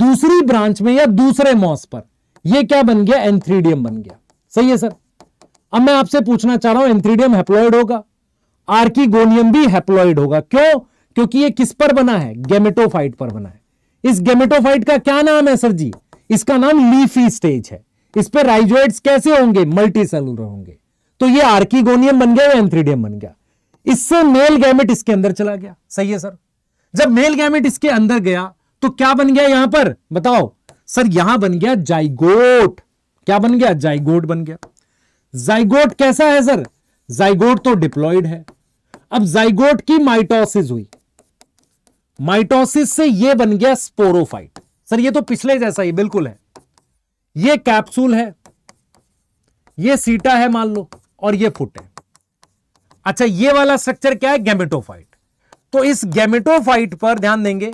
दूसरी ब्रांच में या दूसरे मॉस पर ये क्या बन गया एंथ्रीडियम बन गया सही है सर अब मैं आपसे पूछना चाह रहा हूं एंथ्रीडियम हेप्लॉइड होगा आर्कीगोनियम भी हेप्लॉइड होगा क्यों क्योंकि ये किस पर बना है गेमेटोफाइट पर बना है इस गेमेटोफाइट का क्या नाम है सर जी इसका नाम लीफी स्टेज है इस पर राइजोइड कैसे होंगे मल्टी सेलुलर होंगे तो ये आर्कीगोनियम बन गया एंथ्रीडियम बन गया इससे मेल गैमेट इसके अंदर चला गया सही है सर जब मेल गैमेट इसके अंदर गया तो क्या बन गया यहां पर बताओ सर यहां बन गया जाइगोट क्या बन गया जाइगोट बन गया जाइगोट कैसा है सर जाइगोट तो डिप्लॉइड है अब जाइगोट की माइटोसिस हुई माइटोसिस से यह बन गया स्पोरोफाइट सर ये तो पिछले जैसा ही बिल्कुल है ये कैप्सूल है ये सीटा है मान लो और ये फुट है अच्छा ये वाला स्ट्रक्चर क्या है गैमेटोफाइट तो इस गैमेटोफाइट पर ध्यान देंगे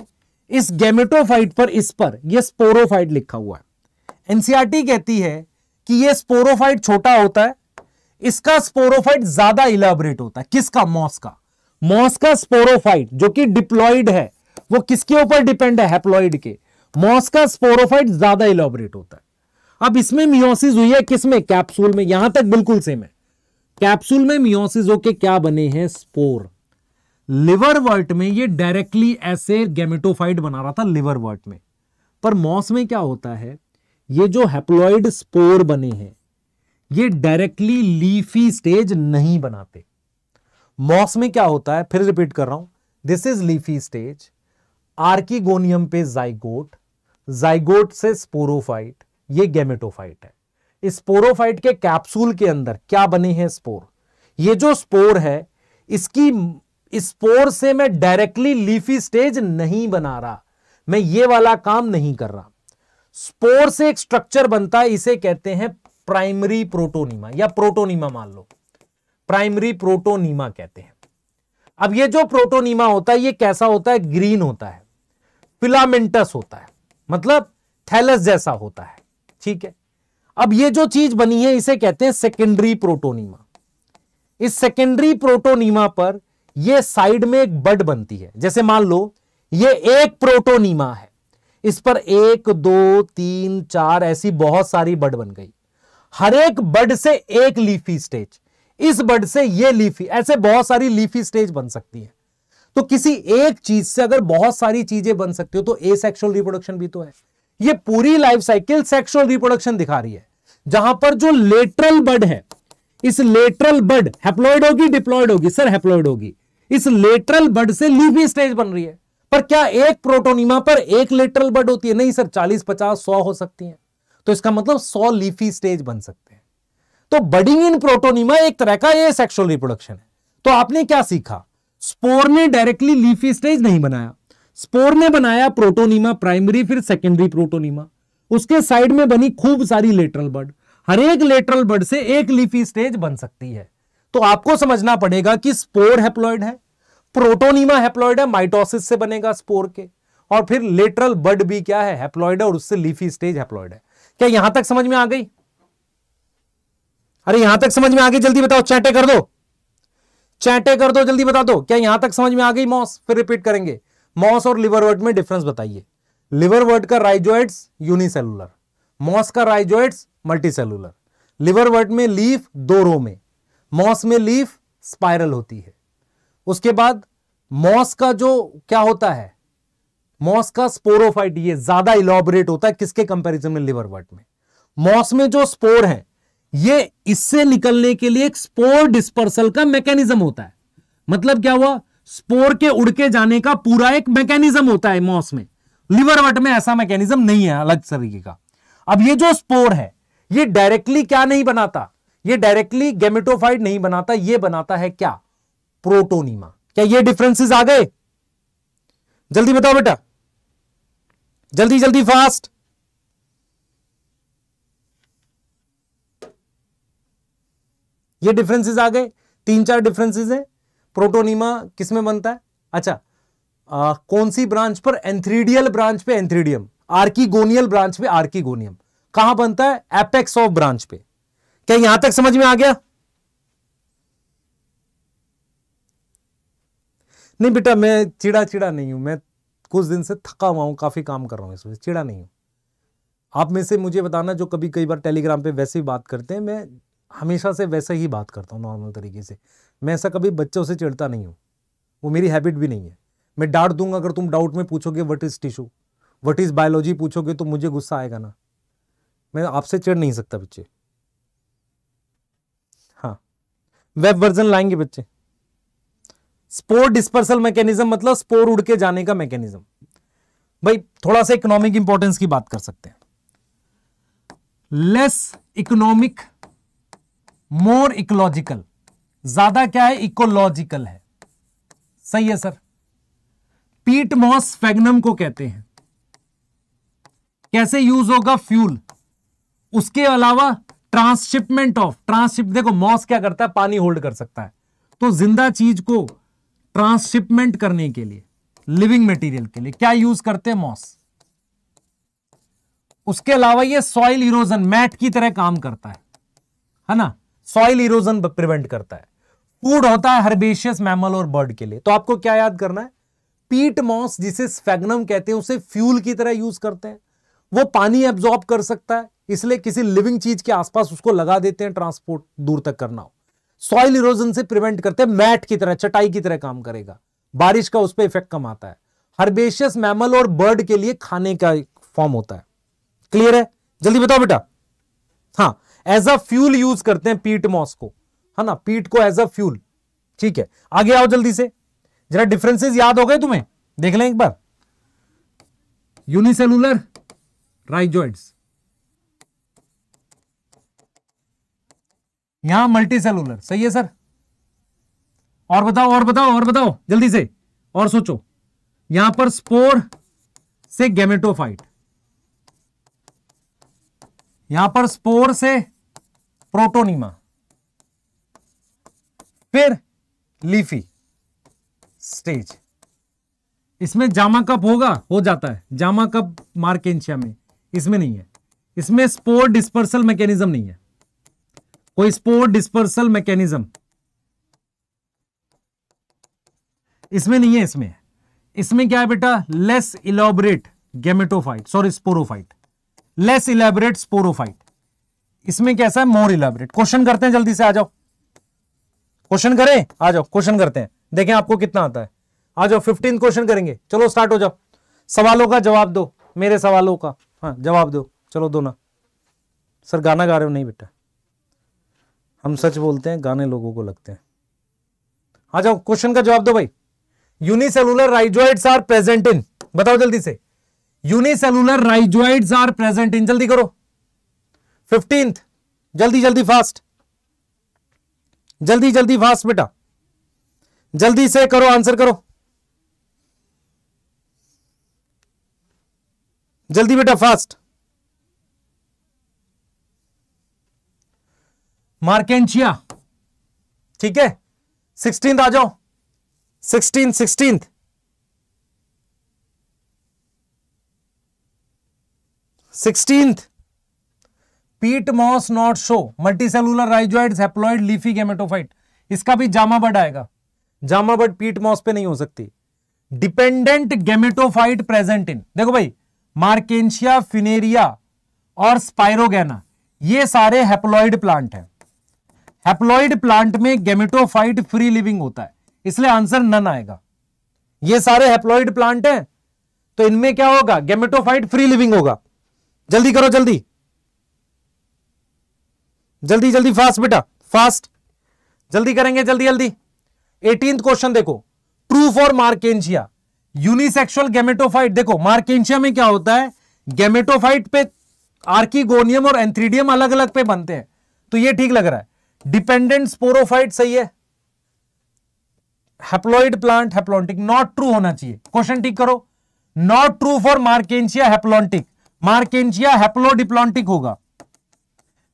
इस गेमेटोफाइट पर इस पर यह स्पोरोफाइट लिखा हुआ है एनसीआरटी e कहती है कि यह स्पोरोफाइट छोटा होता है इसका स्पोरोफाइट ज्यादा इलाबरेट होता है किसका मॉस का मॉस का स्पोरोफाइट जो कि डिप्लॉइड है वो किसके ऊपर डिपेंड है हेप्लॉइड के मॉस का स्पोरोफाइट ज्यादा इलाबरेट होता है अब इसमें मियोसिस हुई है किसमें कैप्सूल में यहां तक बिल्कुल सेम है कैप्सूल में मियोसिस होके क्या बने हैं स्पोर लिवर वर्ट में ये डायरेक्टली ऐसे गैमेटोफाइड बना रहा था लिवर वर्ट में पर मॉस में क्या होता है ये जो हैप्लॉइड स्पोर बने हैं ये डायरेक्टली लीफी स्टेज नहीं बनाते मॉस में क्या होता है फिर रिपीट कर रहा हूं this is leafy stage archegonium पे जाइगोट जाइगोट से स्पोरोफाइट ये गैमेटोफाइट है स्पोरोफाइट के कैप्सूल के अंदर क्या बने हैं स्पोर ये जो स्पोर है इसकी स्पोर से मैं डायरेक्टली लीफी स्टेज नहीं बना रहा मैं ये वाला काम नहीं कर रहा स्पोर से एक स्ट्रक्चर बनता है इसे कहते हैं प्राइमरी प्रोटोनिमा या प्रोटोनीमा मान लो प्राइमरी प्रोटोनीमा कहते हैं अब ये जो प्रोटोनिमा होता है ये कैसा होता है ग्रीन होता है पिलामेंटस होता है मतलब थैलस जैसा होता है ठीक है अब ये जो चीज बनी है इसे कहते हैं सेकेंडरी प्रोटोनिमा इस सेकेंडरी प्रोटोनिमा पर ये साइड में एक बड बनती है जैसे मान लो ये एक प्रोटोनीमा है इस पर एक दो तीन चार ऐसी बहुत सारी बड बन गई हर एक बड से एक लीफी स्टेज इस बड से ये लीफी ऐसे बहुत सारी लीफी स्टेज बन सकती है तो किसी एक चीज से अगर बहुत सारी चीजें बन सकती हो तो ए सेक्शुअल रिप्रोडक्शन भी तो है ये पूरी लाइफ साइकिल सेक्सुअल रिप्रोडक्शन दिखा रही है जहां पर जो लेटरल बड है इस लेटरल बड हैप्लॉइड होगी डिप्लॉइड होगी सर हैप्लॉइड होगी इस लेटरल बड से लीफी स्टेज बन रही है पर क्या एक प्रोटोनिमा पर एक लेटरल बड होती है नहीं सर चालीस पचास सौ हो सकती है तो इसका मतलब सौ लीफी स्टेज बन सकते हैं तो बडिंग इन प्रोटोनिमा एक तरह का ये सेक्सुअल रिप्रोडक्शन है तो आपने क्या सीखा स्पोर ने डायरेक्टली लीफी स्टेज नहीं बनाया स्पोर ने बनाया प्रोटोनिमा प्राइमरी फिर सेकेंडरी प्रोटोनिमा उसके साइड में बनी खूब सारी लेटरल बर्ड हर एक लेटरल बर्ड से एक लीफी स्टेज बन सकती है तो आपको समझना पड़ेगा कि स्पोर हेप्लॉइड है प्रोटोनिमा हेप्लॉइड है माइटोसिस से बनेगा स्पोर के और फिर लेटरल बड भी क्या है हेप्लॉइड है और उससे लीफी स्टेज हेप्लॉइड है क्या यहां तक समझ में आ गई अरे यहां तक समझ में आ गई जल्दी बताओ चैटे कर दो चैटे कर दो जल्दी बता दो क्या यहां तक समझ में आ गई मॉस फिर रिपीट करेंगे मॉस और लिवर वर्ड में डिफरेंस बताइए लिवर वर्ड का राइजोइड्स यूनिसेलुलर मॉस का राइजोइड्स मल्टीसेलुलर वर्ड में लीफ दो रो में मॉस में लीफ स्पाइरल होती है उसके बाद मॉस का जो क्या होता है मॉस का स्पोरोफाइट ये ज्यादा इलाबोरेट होता है किसके कंपैरिजन में लिवर वर्ट में मॉस में जो स्पोर है ये इससे निकलने के लिए एक स्पोर डिस्पर्सल का मैकेनिज्म होता है मतलब क्या हुआ स्पोर के उड़ के जाने का पूरा एक मैकेनिज्म होता है मॉस में वट में ऐसा मैकेनिज्म नहीं है अलग तरीके का अब ये जो स्पोर है ये डायरेक्टली क्या नहीं बनाता ये डायरेक्टली गेमेटोफाइड नहीं बनाता ये बनाता है क्या प्रोटोनिमा क्या ये डिफरेंसेस आ गए जल्दी बताओ बेटा जल्दी जल्दी फास्ट ये डिफरेंसेस आ गए तीन चार डिफरेंसेस हैं प्रोटोनिमा किसमें बनता है अच्छा आ, कौन सी ब्रांच पर एंथ्रीडियल ब्रांच पे एंथ्रीडियम आर्कीगोनियल ब्रांच पे आर्कीगोनियम कहां बनता है एपेक्स ऑफ ब्रांच पे क्या यहां तक समझ में आ गया नहीं बेटा मैं चिड़ा चिड़ा नहीं हूं मैं कुछ दिन से थका हुआ हूं काफी काम कर रहा हूं इस वजह चिड़ा नहीं हूं आप में से मुझे बताना जो कभी कई बार टेलीग्राम पे वैसे ही बात करते हैं मैं हमेशा से वैसे ही बात करता हूँ नॉर्मल तरीके से मैं ऐसा कभी बच्चों से चिड़ता नहीं हूँ वो मेरी हैबिट भी नहीं है मैं डांट दूंगा अगर तुम डाउट में पूछोगे what is tissue what is biology पूछोगे तो मुझे गुस्सा आएगा ना मैं आपसे चिड़ नहीं सकता बच्चे वेब वर्जन लाएंगे बच्चे स्पोर डिस्पर्सल मैकेनिज्म मतलब स्पोर उड़ के जाने का मैकेनिज्म भाई थोड़ा सा इकोनॉमिक इंपॉर्टेंस की बात कर सकते हैं लेस इकोनॉमिक मोर इकोलॉजिकल ज्यादा क्या है इकोलॉजिकल है सही है सर पीट मॉस फेगनम को कहते हैं कैसे यूज होगा फ्यूल उसके अलावा ट्रांसशिपमेंट ऑफ ट्रांसशिप देखो मॉस क्या करता है पानी होल्ड कर सकता है तो जिंदा चीज को ट्रांसशिपमेंट करने के लिए लिविंग मटेरियल के लिए क्या यूज करते हैं मॉस उसके अलावा ये सॉइल इरोजन मैट की तरह काम करता है है ना सॉइल इरोजन प्रिवेंट करता है फूड होता है हर्बेशियस मैमल और बर्ड के लिए तो आपको क्या याद करना है पीट मॉस जिसे स्फेगनम कहते हैं उसे फ्यूल की तरह यूज करते हैं वो पानी एब्जॉर्ब कर सकता है इसलिए किसी लिविंग चीज के आसपास उसको लगा देते हैं ट्रांसपोर्ट दूर तक करना हो सॉइल इरोजन से प्रिवेंट करते हैं मैट की तरह चटाई की तरह काम करेगा बारिश का उस पर इफेक्ट कम आता है हर्बेशियस मैमल और बर्ड के लिए खाने का फॉर्म होता है क्लियर है जल्दी बताओ बेटा हाँ एज अ फ्यूल यूज करते हैं पीट मॉस को है ना पीट को एज अ फ्यूल ठीक है आगे आओ जल्दी से जरा डिफरेंसेस याद हो गए तुम्हें देख लें एक बार यूनिसेलुलर राइजोइड्स यहां मल्टी सेलुलर सही है सर और बताओ और बताओ और बताओ जल्दी से और सोचो यहां पर स्पोर से गेमेटोफाइट यहां पर स्पोर से प्रोटोनिमा फिर लीफी स्टेज इसमें जामा कप होगा हो जाता है जामा कप मार्केशिया में इसमें नहीं है इसमें स्पोर डिस्पर्सल मैकेनिज्म नहीं है कोई स्पोर डिस्पर्सल मैकेनिज्म इसमें नहीं है इसमें इसमें क्या है बेटा less elaborate gametophyte sorry sporophyte less elaborate sporophyte इसमें कैसा है मोर इलेबोरेट क्वेश्चन करते हैं जल्दी से आ जाओ क्वेश्चन करें आ जाओ क्वेश्चन करते हैं देखें आपको कितना आता है आ जाओ फिफ्टीन क्वेश्चन करेंगे चलो स्टार्ट हो जाओ सवालों का जवाब दो मेरे सवालों का हाँ जवाब दो चलो दो ना सर गाना गा रहे हो नहीं बेटा हम सच बोलते हैं गाने लोगों को लगते हैं आ जाओ क्वेश्चन का जवाब दो भाई unicellular rhizoid are present in बताओ जल्दी से unicellular rhizoids are present in जल्दी करो फिफ्टींथ जल्दी जल्दी फास्ट जल्दी जल्दी फास्ट बेटा जल्दी से करो आंसर करो जल्दी बेटा फास्ट मार्केंशिया ठीक है सिक्सटींथ आ जाओ sixteen sixteenth sixteenth peat moss not show cellular rhizoid haploid leafy gametophyte इसका भी जामा आएगा जामा पीट मॉस पे नहीं हो सकती डिपेंडेंट गेमेटोफाइट प्रेजेंट इन देखो भाई मार्केंशिया फिनेरिया और स्पाइरोगेना ये सारे हेप्लॉइड प्लांट हैं हैप्लॉइड प्लांट में गेमेटोफाइट फ्री लिविंग होता है इसलिए आंसर नन आएगा ये सारे हैप्लॉइड प्लांट हैं तो इनमें क्या होगा गेमेटोफाइट फ्री लिविंग होगा जल्दी करो जल्दी जल्दी जल्दी फास्ट बेटा फास्ट जल्दी करेंगे जल्दी जल्दी एटीन क्वेश्चन देखो true for marchantia unisexual gametophyte देखो मार्केंशिया में क्या होता है गेमेटोफाइट पे आर्कीगोनियम और एंथ्रीडियम अलग अलग पे बनते हैं तो ये ठीक लग रहा है डिपेंडेंट स्पोरोफाइट सही है haploid plant haplontic not true होना चाहिए क्वेश्चन ठीक करो not true for Marchantia haplontic Marchantia haplodiplontic होगा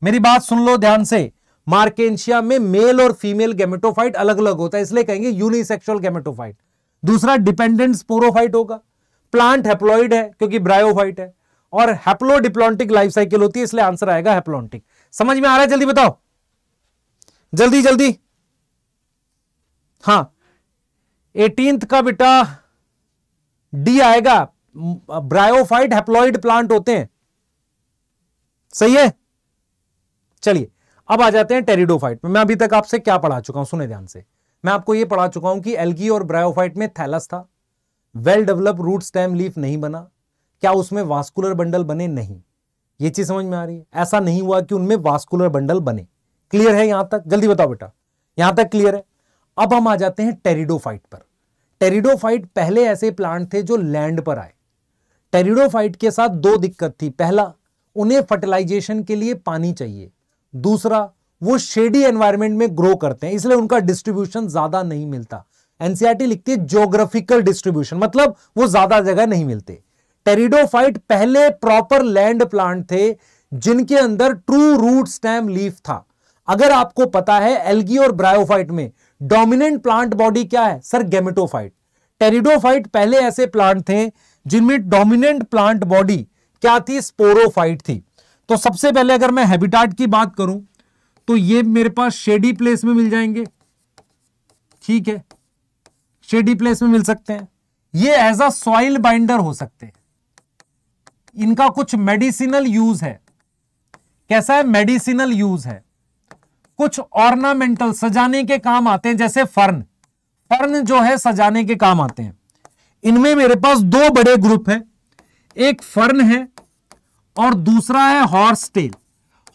मेरी बात सुन लो ध्यान से मार्केंशिया में मेल और फीमेल गेमेटोफाइट अलग अलग होता है इसलिए कहेंगे यूनिसेक्सुअल गेमेटोफाइट दूसरा डिपेंडेंट स्पोरोफाइट होगा प्लांट हेप्लॉइड है क्योंकि ब्रायोफाइट है और हेप्लोडिप्लॉन्टिक लाइफ साइकिल होती है इसलिए आंसर आएगा हेप्लॉन्टिक समझ में आ रहा है जल्दी बताओ जल्दी जल्दी हाँ एटींथ का बेटा डी आएगा ब्रायोफाइट हेप्लॉइड प्लांट होते हैं सही है चलिए अब आ जाते हैं टेरिडोफाइट मैं अभी तक आपसे क्या पढ़ा चुका हूं सुने ध्यान से मैं आपको यह पढ़ा चुका हूं कि एल्गी और ब्रायोफाइट में थैलस था well develop root stem leaf नहीं बना क्या उसमें वास्कुलर बंडल बने नहीं ये चीज समझ में आ रही है ऐसा नहीं हुआ कि उनमें वास्कुलर बंडल बने क्लियर है यहां तक जल्दी बताओ बेटा यहां तक क्लियर है अब हम आ जाते हैं टेरिडोफाइट पर टेरिडोफाइट पहले ऐसे प्लांट थे जो लैंड पर आए टेरिडोफाइट के साथ दो दिक्कत थी पहला उन्हें फर्टिलाइजेशन के लिए पानी चाहिए दूसरा वो शेडी एनवायरमेंट में ग्रो करते हैं इसलिए उनका डिस्ट्रीब्यूशन ज्यादा नहीं मिलता एनसीआरटी e लिखती है ज्योग्राफिकल डिस्ट्रीब्यूशन मतलब वो ज्यादा जगह नहीं मिलते टेरिडोफाइट पहले प्रॉपर लैंड प्लांट थे जिनके अंदर ट्रू रूट स्टैम लीफ था अगर आपको पता है एल्गी और ब्रायोफाइट में डोमिनेंट प्लांट बॉडी क्या है सर गेमेटोफाइट टेरिडोफाइट पहले ऐसे प्लांट थे जिनमें डोमिनेंट प्लांट बॉडी क्या थी स्पोरोफाइट थी तो सबसे पहले अगर मैं हैबिटाट की बात करूं तो ये मेरे पास शेडी प्लेस में मिल जाएंगे ठीक है शेडी प्लेस में मिल सकते हैं ये एज अ सॉइल बाइंडर हो सकते हैं इनका कुछ मेडिसिनल यूज है कैसा है मेडिसिनल यूज है कुछ ऑर्नामेंटल सजाने के काम आते हैं जैसे फर्न फर्न जो है सजाने के काम आते हैं इनमें मेरे पास दो बड़े ग्रुप है एक फर्न है और दूसरा है हॉर्स टेल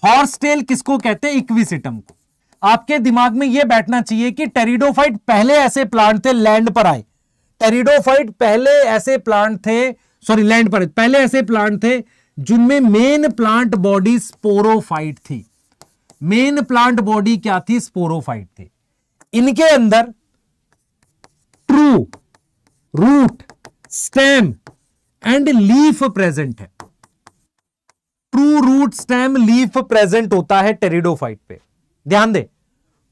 हॉर्स टेल किसको कहते हैं इक्विसिटम को आपके दिमाग में यह बैठना चाहिए कि टेरिडोफाइट पहले ऐसे प्लांट थे लैंड पर आए टेरिडोफाइट पहले ऐसे प्लांट थे सॉरी लैंड पर पहले ऐसे प्लांट थे जिनमें मेन प्लांट बॉडी स्पोरोफाइट थी मेन प्लांट बॉडी क्या थी स्पोरोफाइट थी इनके अंदर true root stem and leaf present है true root stem leaf present होता है टेरिडोफाइट पे ध्यान दे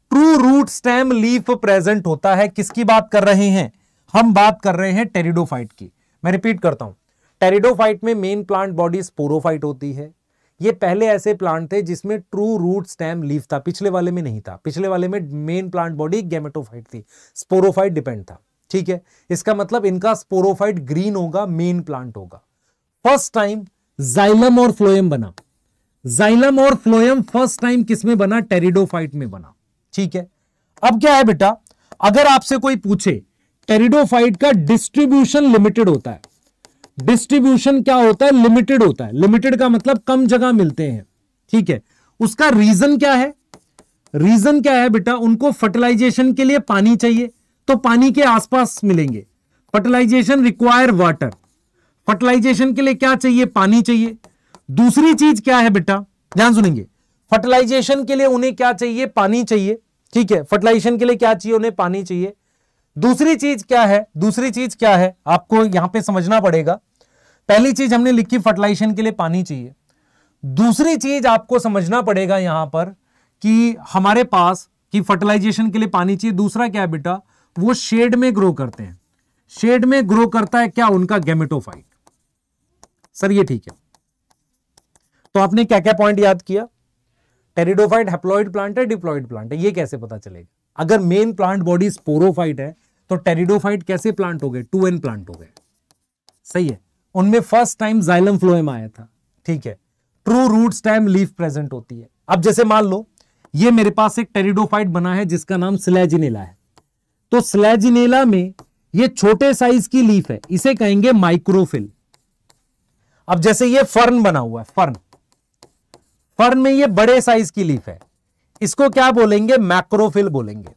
true root stem leaf present होता है किसकी बात कर रहे हैं हम बात कर रहे हैं टेरिडोफाइट की मैं रिपीट करता हूं टेरिडोफाइट में मेन प्लांट बॉडी स्पोरोफाइट होती है ये पहले ऐसे प्लांट थे जिसमें ट्रू रूट स्टेम लीफ था पिछले वाले में नहीं था पिछले वाले में मेन प्लांट बॉडी गैमेटोफाइट थी स्पोरोफाइट डिपेंड था ठीक है इसका मतलब इनका स्पोरोफाइट ग्रीन होगा मेन प्लांट होगा फर्स्ट टाइम जाइलम और फ्लोएम बना जाइलम और फ्लोएम फर्स्ट टाइम किसमें बना टेरिडोफाइट में बना ठीक है अब क्या है बेटा अगर आपसे कोई पूछे टेरिडोफाइट का डिस्ट्रीब्यूशन लिमिटेड होता है डिस्ट्रीब्यूशन क्या होता है लिमिटेड होता है लिमिटेड का मतलब कम जगह मिलते हैं ठीक है उसका रीजन क्या है रीजन क्या है बेटा उनको फर्टिलाइजेशन के लिए पानी चाहिए तो पानी के आसपास मिलेंगे फर्टिलाइजेशन रिक्वायर वाटर फर्टिलाइजेशन के लिए क्या चाहिए पानी चाहिए दूसरी चीज क्या है बेटा ध्यान सुनेंगे फर्टिलाइजेशन के लिए उन्हें क्या चाहिए पानी चाहिए ठीक है फर्टिलाइजेशन के लिए क्या चाहिए उन्हें पानी चाहिए दूसरी चीज क्या है दूसरी चीज क्या है आपको यहां पे समझना पड़ेगा पहली चीज हमने लिखी फर्टिलाइजेशन के लिए पानी चाहिए दूसरी चीज आपको समझना पड़ेगा यहां पर कि हमारे पास कि फर्टिलाइजेशन के लिए पानी चाहिए दूसरा क्या है बेटा वो शेड में ग्रो करते हैं शेड में ग्रो करता है क्या उनका गेमेटोफाइट सर ये ठीक है तो आपने क्या क्या पॉइंट याद किया टेरिडोफाइट हेप्लॉइड प्लांट है डिप्लॉइड प्लांट है ये कैसे पता चलेगा अगर मेन प्लांट बॉडी स्पोरोफाइट है तो टेरिडोफाइट कैसे प्लांट हो गए टू एन प्लांट हो गए सही है उनमें फर्स्ट टाइम जाइलम फ्लोएम आया था ठीक है true root stem leaf present होती है अब जैसे मान लो ये मेरे पास एक टेरिडोफाइट बना है जिसका नाम स्लेजिनेला है तो स्लेजिनेला में ये छोटे साइज की लीफ है इसे कहेंगे माइक्रोफिल अब जैसे ये फर्न बना हुआ है फर्न फर्न में ये बड़े साइज की लीफ है इसको क्या बोलेंगे मैक्रोफिल बोलेंगे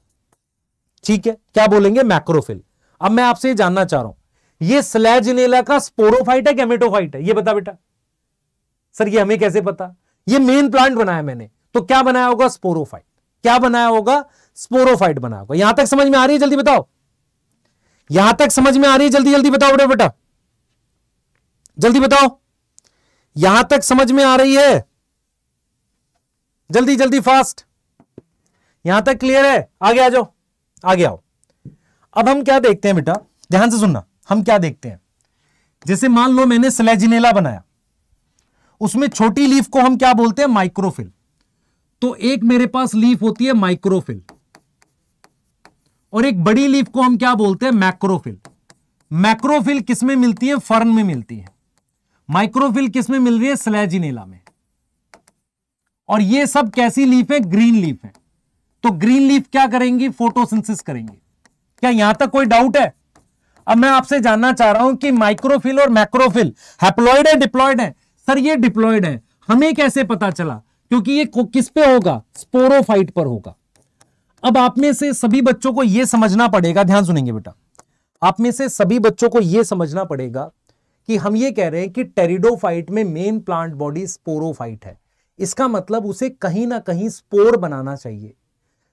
ठीक है क्या बोलेंगे मैक्रोफिल अब मैं आपसे जानना चाह रहा हूं ये स्लैजनेला का स्पोरोफाइट है गेमेटोफाइट है ये बता बेटा सर ये हमें कैसे पता ये मेन प्लांट बनाया मैंने तो क्या बनाया होगा स्पोरोफाइट क्या बनाया होगा स्पोरोफाइट बनाया होगा यहां तक समझ में आ रही है जल्दी बताओ यहां तक समझ में आ रही है जल्दी जल्दी बताओ बेटा बेटा जल्दी बताओ यहां तक समझ में आ रही है जल्दी जल्दी फास्ट यहां तक क्लियर है आगे आ जाओ आगे आओ अब हम क्या देखते हैं बेटा ध्यान से सुनना हम क्या देखते हैं जैसे मान लो मैंने स्लेजिनेला बनाया उसमें छोटी लीफ को हम क्या बोलते हैं माइक्रोफिल तो एक मेरे पास लीफ होती है माइक्रोफिल और एक बड़ी लीफ को हम क्या बोलते हैं मैक्रोफिल मैक्रोफिल किसमें मिलती है फर्न में मिलती है माइक्रोफिल किसमें मिल रही है स्लेजिनेला में और ये सब कैसी लीफ है ग्रीन लीफ है तो ग्रीन लीफ क्या करेंगी फोटोसिंथेसिस करेंगी क्या यहां तक कोई डाउट है अब मैं आपसे जानना चाह रहा हूं कि माइक्रोफिल और मैक्रोफिल हैप्लॉइड है डिप्लॉइड है सर ये डिप्लॉइड है हमें कैसे पता चला क्योंकि ये किस पे होगा स्पोरोफाइट पर होगा अब आप में से सभी बच्चों को यह समझना पड़ेगा ध्यान सुनेंगे बेटा आप में से सभी बच्चों को यह समझना पड़ेगा कि हम ये कह रहे हैं कि टेरिडोफाइट में मेन प्लांट बॉडी स्पोरोफाइट है इसका मतलब उसे कहीं ना कहीं स्पोर बनाना चाहिए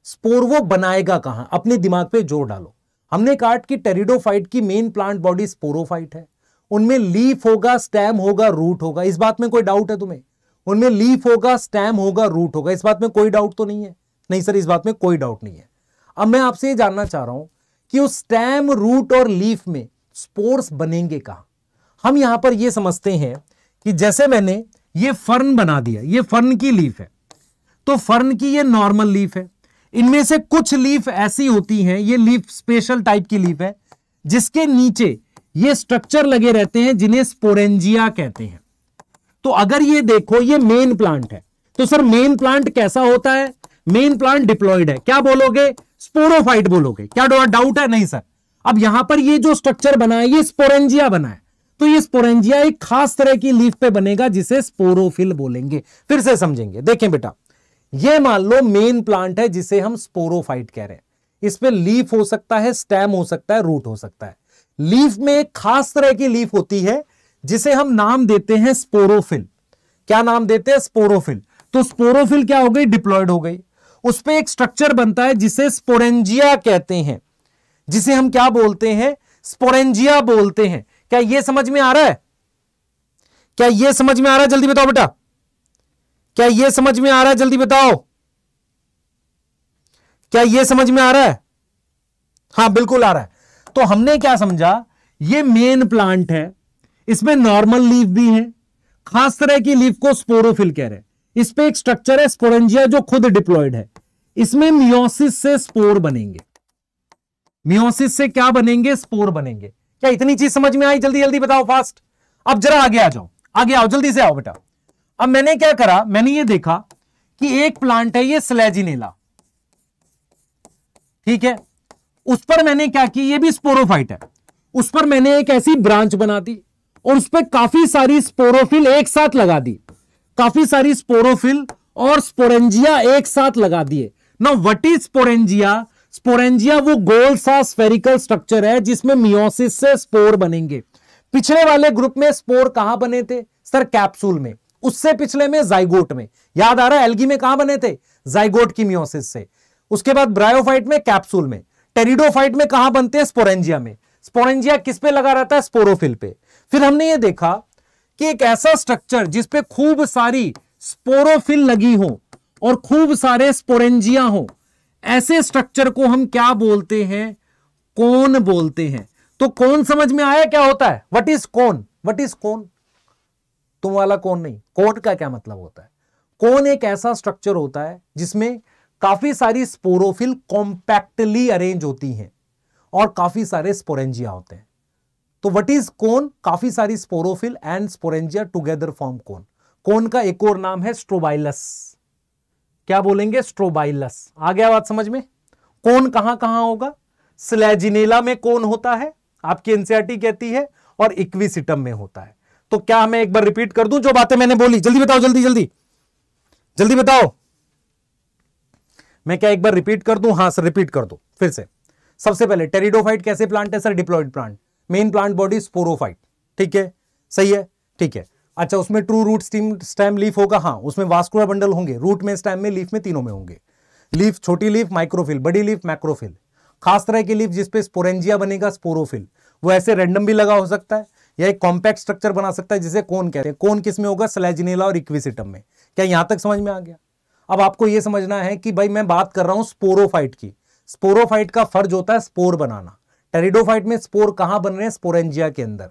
स्पोर वो बनाएगा कहां अपने दिमाग पे जोर डालो हमने कहा कि टेरिडोफाइट की मेन प्लांट बॉडी स्पोरोफाइट है उनमें लीफ होगा स्टैम होगा रूट होगा इस बात में कोई डाउट है तुम्हें उनमें लीफ होगा स्टैम होगा रूट होगा इस बात में कोई डाउट तो नहीं है नहीं सर इस बात में कोई डाउट नहीं है अब मैं आपसे ये जानना चाह रहा हूं कि उस स्टैम रूट और लीफ में स्पोर्स बनेंगे कहा हम यहां पर यह समझते हैं कि जैसे मैंने ये फर्न बना दिया ये फर्न की लीफ है तो फर्न की ये नॉर्मल लीफ है इनमें से कुछ लीफ ऐसी होती हैं ये लीफ स्पेशल टाइप की लीफ है जिसके नीचे ये स्ट्रक्चर लगे रहते हैं जिन्हें स्पोरेंजिया कहते हैं तो अगर ये देखो ये मेन प्लांट है तो सर मेन प्लांट कैसा होता है मेन प्लांट डिप्लॉयड है क्या बोलोगे स्पोरोफाइट बोलोगे क्या डाउट है नहीं सर अब यहां पर ये जो स्ट्रक्चर बना है ये स्पोरेंजिया बना है तो ये स्पोरेंजिया एक खास तरह की लीफ पे बनेगा जिसे स्पोरोफिल बोलेंगे फिर से समझेंगे देखें बेटा ये मान लो मेन प्लांट है जिसे हम स्पोरोफाइट कह रहे हैं इस पे लीफ हो सकता है स्टेम हो सकता है रूट हो सकता है लीफ में एक खास तरह की लीफ होती है जिसे हम नाम देते हैं स्पोरोफिल क्या नाम देते हैं स्पोरोफिल तो स्पोरोफिल क्या हो गई डिप्लॉयड हो गई उस पर एक स्ट्रक्चर बनता है जिसे स्पोरेंजिया कहते हैं जिसे हम क्या बोलते हैं स्पोरेंजिया बोलते हैं क्या यह समझ में आ रहा है क्या यह समझ में आ रहा है जल्दी बताओ बेटा क्या यह समझ में आ रहा है जल्दी बताओ क्या यह समझ में आ रहा है हाँ बिल्कुल आ रहा है तो हमने क्या समझा ये मेन प्लांट है इसमें नॉर्मल लीफ भी है खास तरह की लीफ को स्पोरोफिल कह रहे हैं इस पर एक स्ट्रक्चर है स्पोरेंजिया जो खुद डिप्लॉयड है इसमें मियोसिस से स्पोर बनेंगे मियोसिस से क्या बनेंगे स्पोर बनेंगे क्या इतनी चीज समझ में आई जल्दी जल्दी बताओ फास्ट अब जरा आगे आ जाओ आगे आओ जल्दी से आओ बेटा अब मैंने क्या करा मैंने ये देखा कि एक प्लांट है ये स्लेजिनेला ठीक है उस पर मैंने क्या की ये भी स्पोरोफाइट है उस पर मैंने एक ऐसी ब्रांच बना दी और उस पर काफी सारी स्पोरोफिल एक साथ लगा दी काफी सारी स्पोरोफिल और स्पोरेंजिया एक साथ लगा दिए ना वट इज स्पोरेंजिया स्पोरेंजिया वो गोल सा स्पेरिकल स्ट्रक्चर है जिसमें मियोसिस से स्पोर बनेंगे पिछले वाले ग्रुप में स्पोर कहां बने थे सर कैप्सूल में उससे पिछले में जाइगोट में याद आ रहा है एलगी में कहां बने थे जाइगोट की मियोसिस से उसके बाद ब्रायोफाइट में कैप्सूल में टेरिडोफाइट में कहां बनते हैं स्पोरेंजिया में स्पोरेंजिया किस पे लगा रहता है स्पोरोफिल पे फिर हमने ये देखा कि एक ऐसा स्ट्रक्चर जिसपे खूब सारी स्पोरोफिल लगी हो और खूब सारे स्पोरेंजिया हो ऐसे स्ट्रक्चर को हम क्या बोलते हैं कौन बोलते हैं तो कौन समझ में आया क्या होता है वट इज कौन वट इज कौन तुम वाला कौन नहीं कौन का क्या मतलब होता है कौन एक ऐसा स्ट्रक्चर होता है जिसमें काफी सारी स्पोरोफिल कॉम्पैक्टली अरेंज होती हैं और काफी सारे स्पोरेंजिया होते हैं तो व्हाट इज कौन काफी सारी sporophyll and sporangia together form कौन कौन का एक और नाम है स्ट्रोबाइलस क्या बोलेंगे स्ट्रोबाइलस आ गया बात समझ में कौन कहां कहां होगा स्लेजिनेला में कौन होता है आपकी एनसीआरटी e कहती है और इक्विसिटम में होता है तो क्या मैं एक बार रिपीट कर दूं जो बातें मैंने बोली जल्दी बताओ जल्दी जल्दी जल्दी बताओ मैं क्या एक बार रिपीट कर दूं हां सर रिपीट कर दो फिर से सबसे पहले टेरिडोफाइट कैसे प्लांट है sir diploid plant main plant body sporophyte ठीक है सही है ठीक है अच्छा उसमें true root stem stem leaf होगा हाँ उसमें वास्कुलर बंडल होंगे रूट में स्टैम में लीफ में तीनों में होंगे लीफ छोटी लीफ माइक्रोफिल बड़ी लीफ मैक्रोफिल खास तरह की लीफ जिसपे स्पोरेंजिया बनेगा स्पोरोफिल वो ऐसे रेंडम भी लगा हो सकता है या एक कॉम्पैक्ट स्ट्रक्चर बना सकता है जिसे कौन कहते हैं कौन किस में होगा स्लेजिनेला और इक्विसिटम में क्या यहां तक समझ में आ गया अब आपको यह समझना है कि भाई मैं बात कर रहा हूं स्पोरोफाइट की स्पोरोफाइट का फर्ज होता है स्पोर बनाना टेरिडोफाइट में स्पोर कहां बन रहे हैं स्पोरेंजिया के अंदर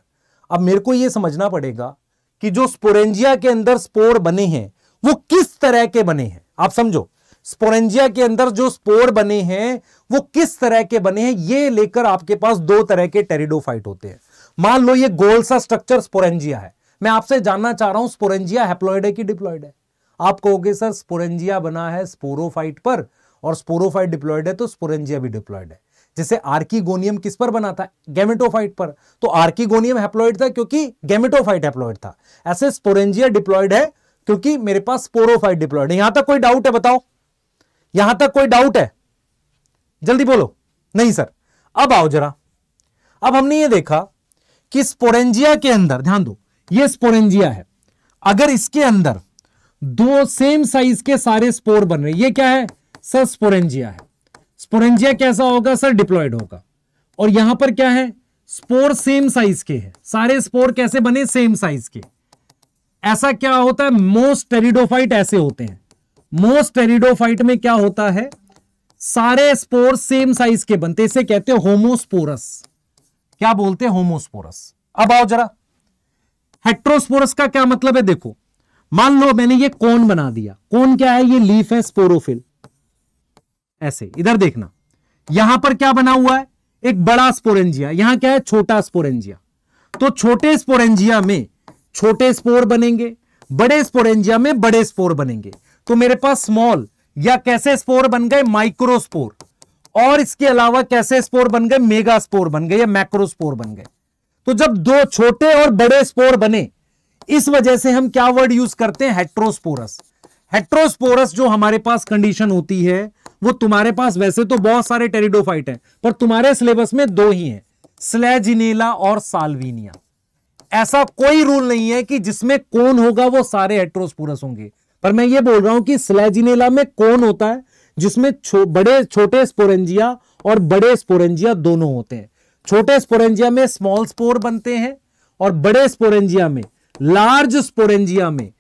अब मेरे को यह समझना पड़ेगा कि जो स्पोरेंजिया के अंदर स्पोर बने हैं वो किस तरह के बने हैं आप समझो स्पोरेंजिया के अंदर जो स्पोर बने हैं वो किस तरह के बने हैं ये लेकर आपके पास दो तरह के टेरिडोफाइट होते हैं मान लो ये गोल सा स्ट्रक्चर स्पोरेंजिया है मैं आपसे जानना चाह रहा हूं स्पोरेंजिया हैप्लॉइड है कि डिप्लॉइड है आप कहोगे सर स्पोरेंजिया बना है स्पोरोफाइट पर और स्पोरोफाइट डिप्लॉइड है तो स्पोरेंजिया भी डिप्लॉइड है जैसे आर्कीगोनियम किस पर बना था गेमेटोफाइट पर तो आर्कीगोनियम हैप्लॉइड था क्योंकि गेमेटोफाइट हैप्लॉइड था ऐसे स्पोरेंजिया डिप्लॉइड है क्योंकि मेरे पास स्पोरोफाइट डिप्लॉइड है यहां तक कोई डाउट है बताओ यहां तक कोई डाउट है जल्दी बोलो नहीं सर अब आओ जरा अब हमने ये देखा कि स्पोरेंजिया के अंदर ध्यान दो ये स्पोरेंजिया है अगर इसके अंदर दो सेम साइज के सारे स्पोर बन रहे ये क्या है सर स्पोरेंजिया है स्पोरेंजिया कैसा होगा सर डिप्लॉयड होगा और यहां पर क्या है स्पोर सेम साइज के हैं सारे स्पोर कैसे बने सेम साइज के ऐसा क्या होता है मोस्ट टेरिडोफाइट ऐसे होते हैं मोस्ट टेरिडोफाइट में क्या होता है सारे स्पोर सेम साइज के बनते इसे कहते हैं होमोस्पोरस क्या बोलते हैं होमोस्पोरस अब आओ जरा हेट्रोस्पोरस का क्या मतलब है देखो मान लो मैंने ये कोन बना दिया कोन क्या है ये लीफ है स्पोरोफिल ऐसे इधर देखना यहां पर क्या बना हुआ है एक बड़ा स्पोरेंजिया यहां क्या है छोटा स्पोरेंजिया तो छोटे स्पोरेंजिया में छोटे स्पोर बनेंगे बड़े स्पोरेंजिया में बड़े स्पोर बनेंगे तो मेरे पास स्मॉल या कैसे स्पोर बन गए माइक्रोस्पोर और इसके अलावा कैसे स्पोर बन गए मेगा स्पोर बन गए या मैक्रोस्पोर बन गए तो जब दो छोटे और बड़े स्पोर बने इस वजह से हम क्या वर्ड यूज करते हैं हेट्रोस्पोरस हेट्रोस्पोरस जो हमारे पास कंडीशन होती है वो तुम्हारे पास वैसे तो बहुत सारे टेरिडोफाइट हैं पर तुम्हारे सिलेबस में दो ही हैं स्लेजिनेला और साल्विनिया ऐसा कोई रूल नहीं है कि जिसमें कौन होगा वो सारे हेट्रोस्पोरस होंगे पर मैं ये बोल रहा हूं कि स्लेजिनेला में कौन होता है जिसमें छो, बड़े छोटे स्पोरेंजिया और बड़े स्पोरेंजिया दोनों होते हैं छोटे स्पोरेंजिया में स्मॉल स्पोर बनते हैं और बड़े स्पोरेंजिया में लार्ज स्पोरेंजिया में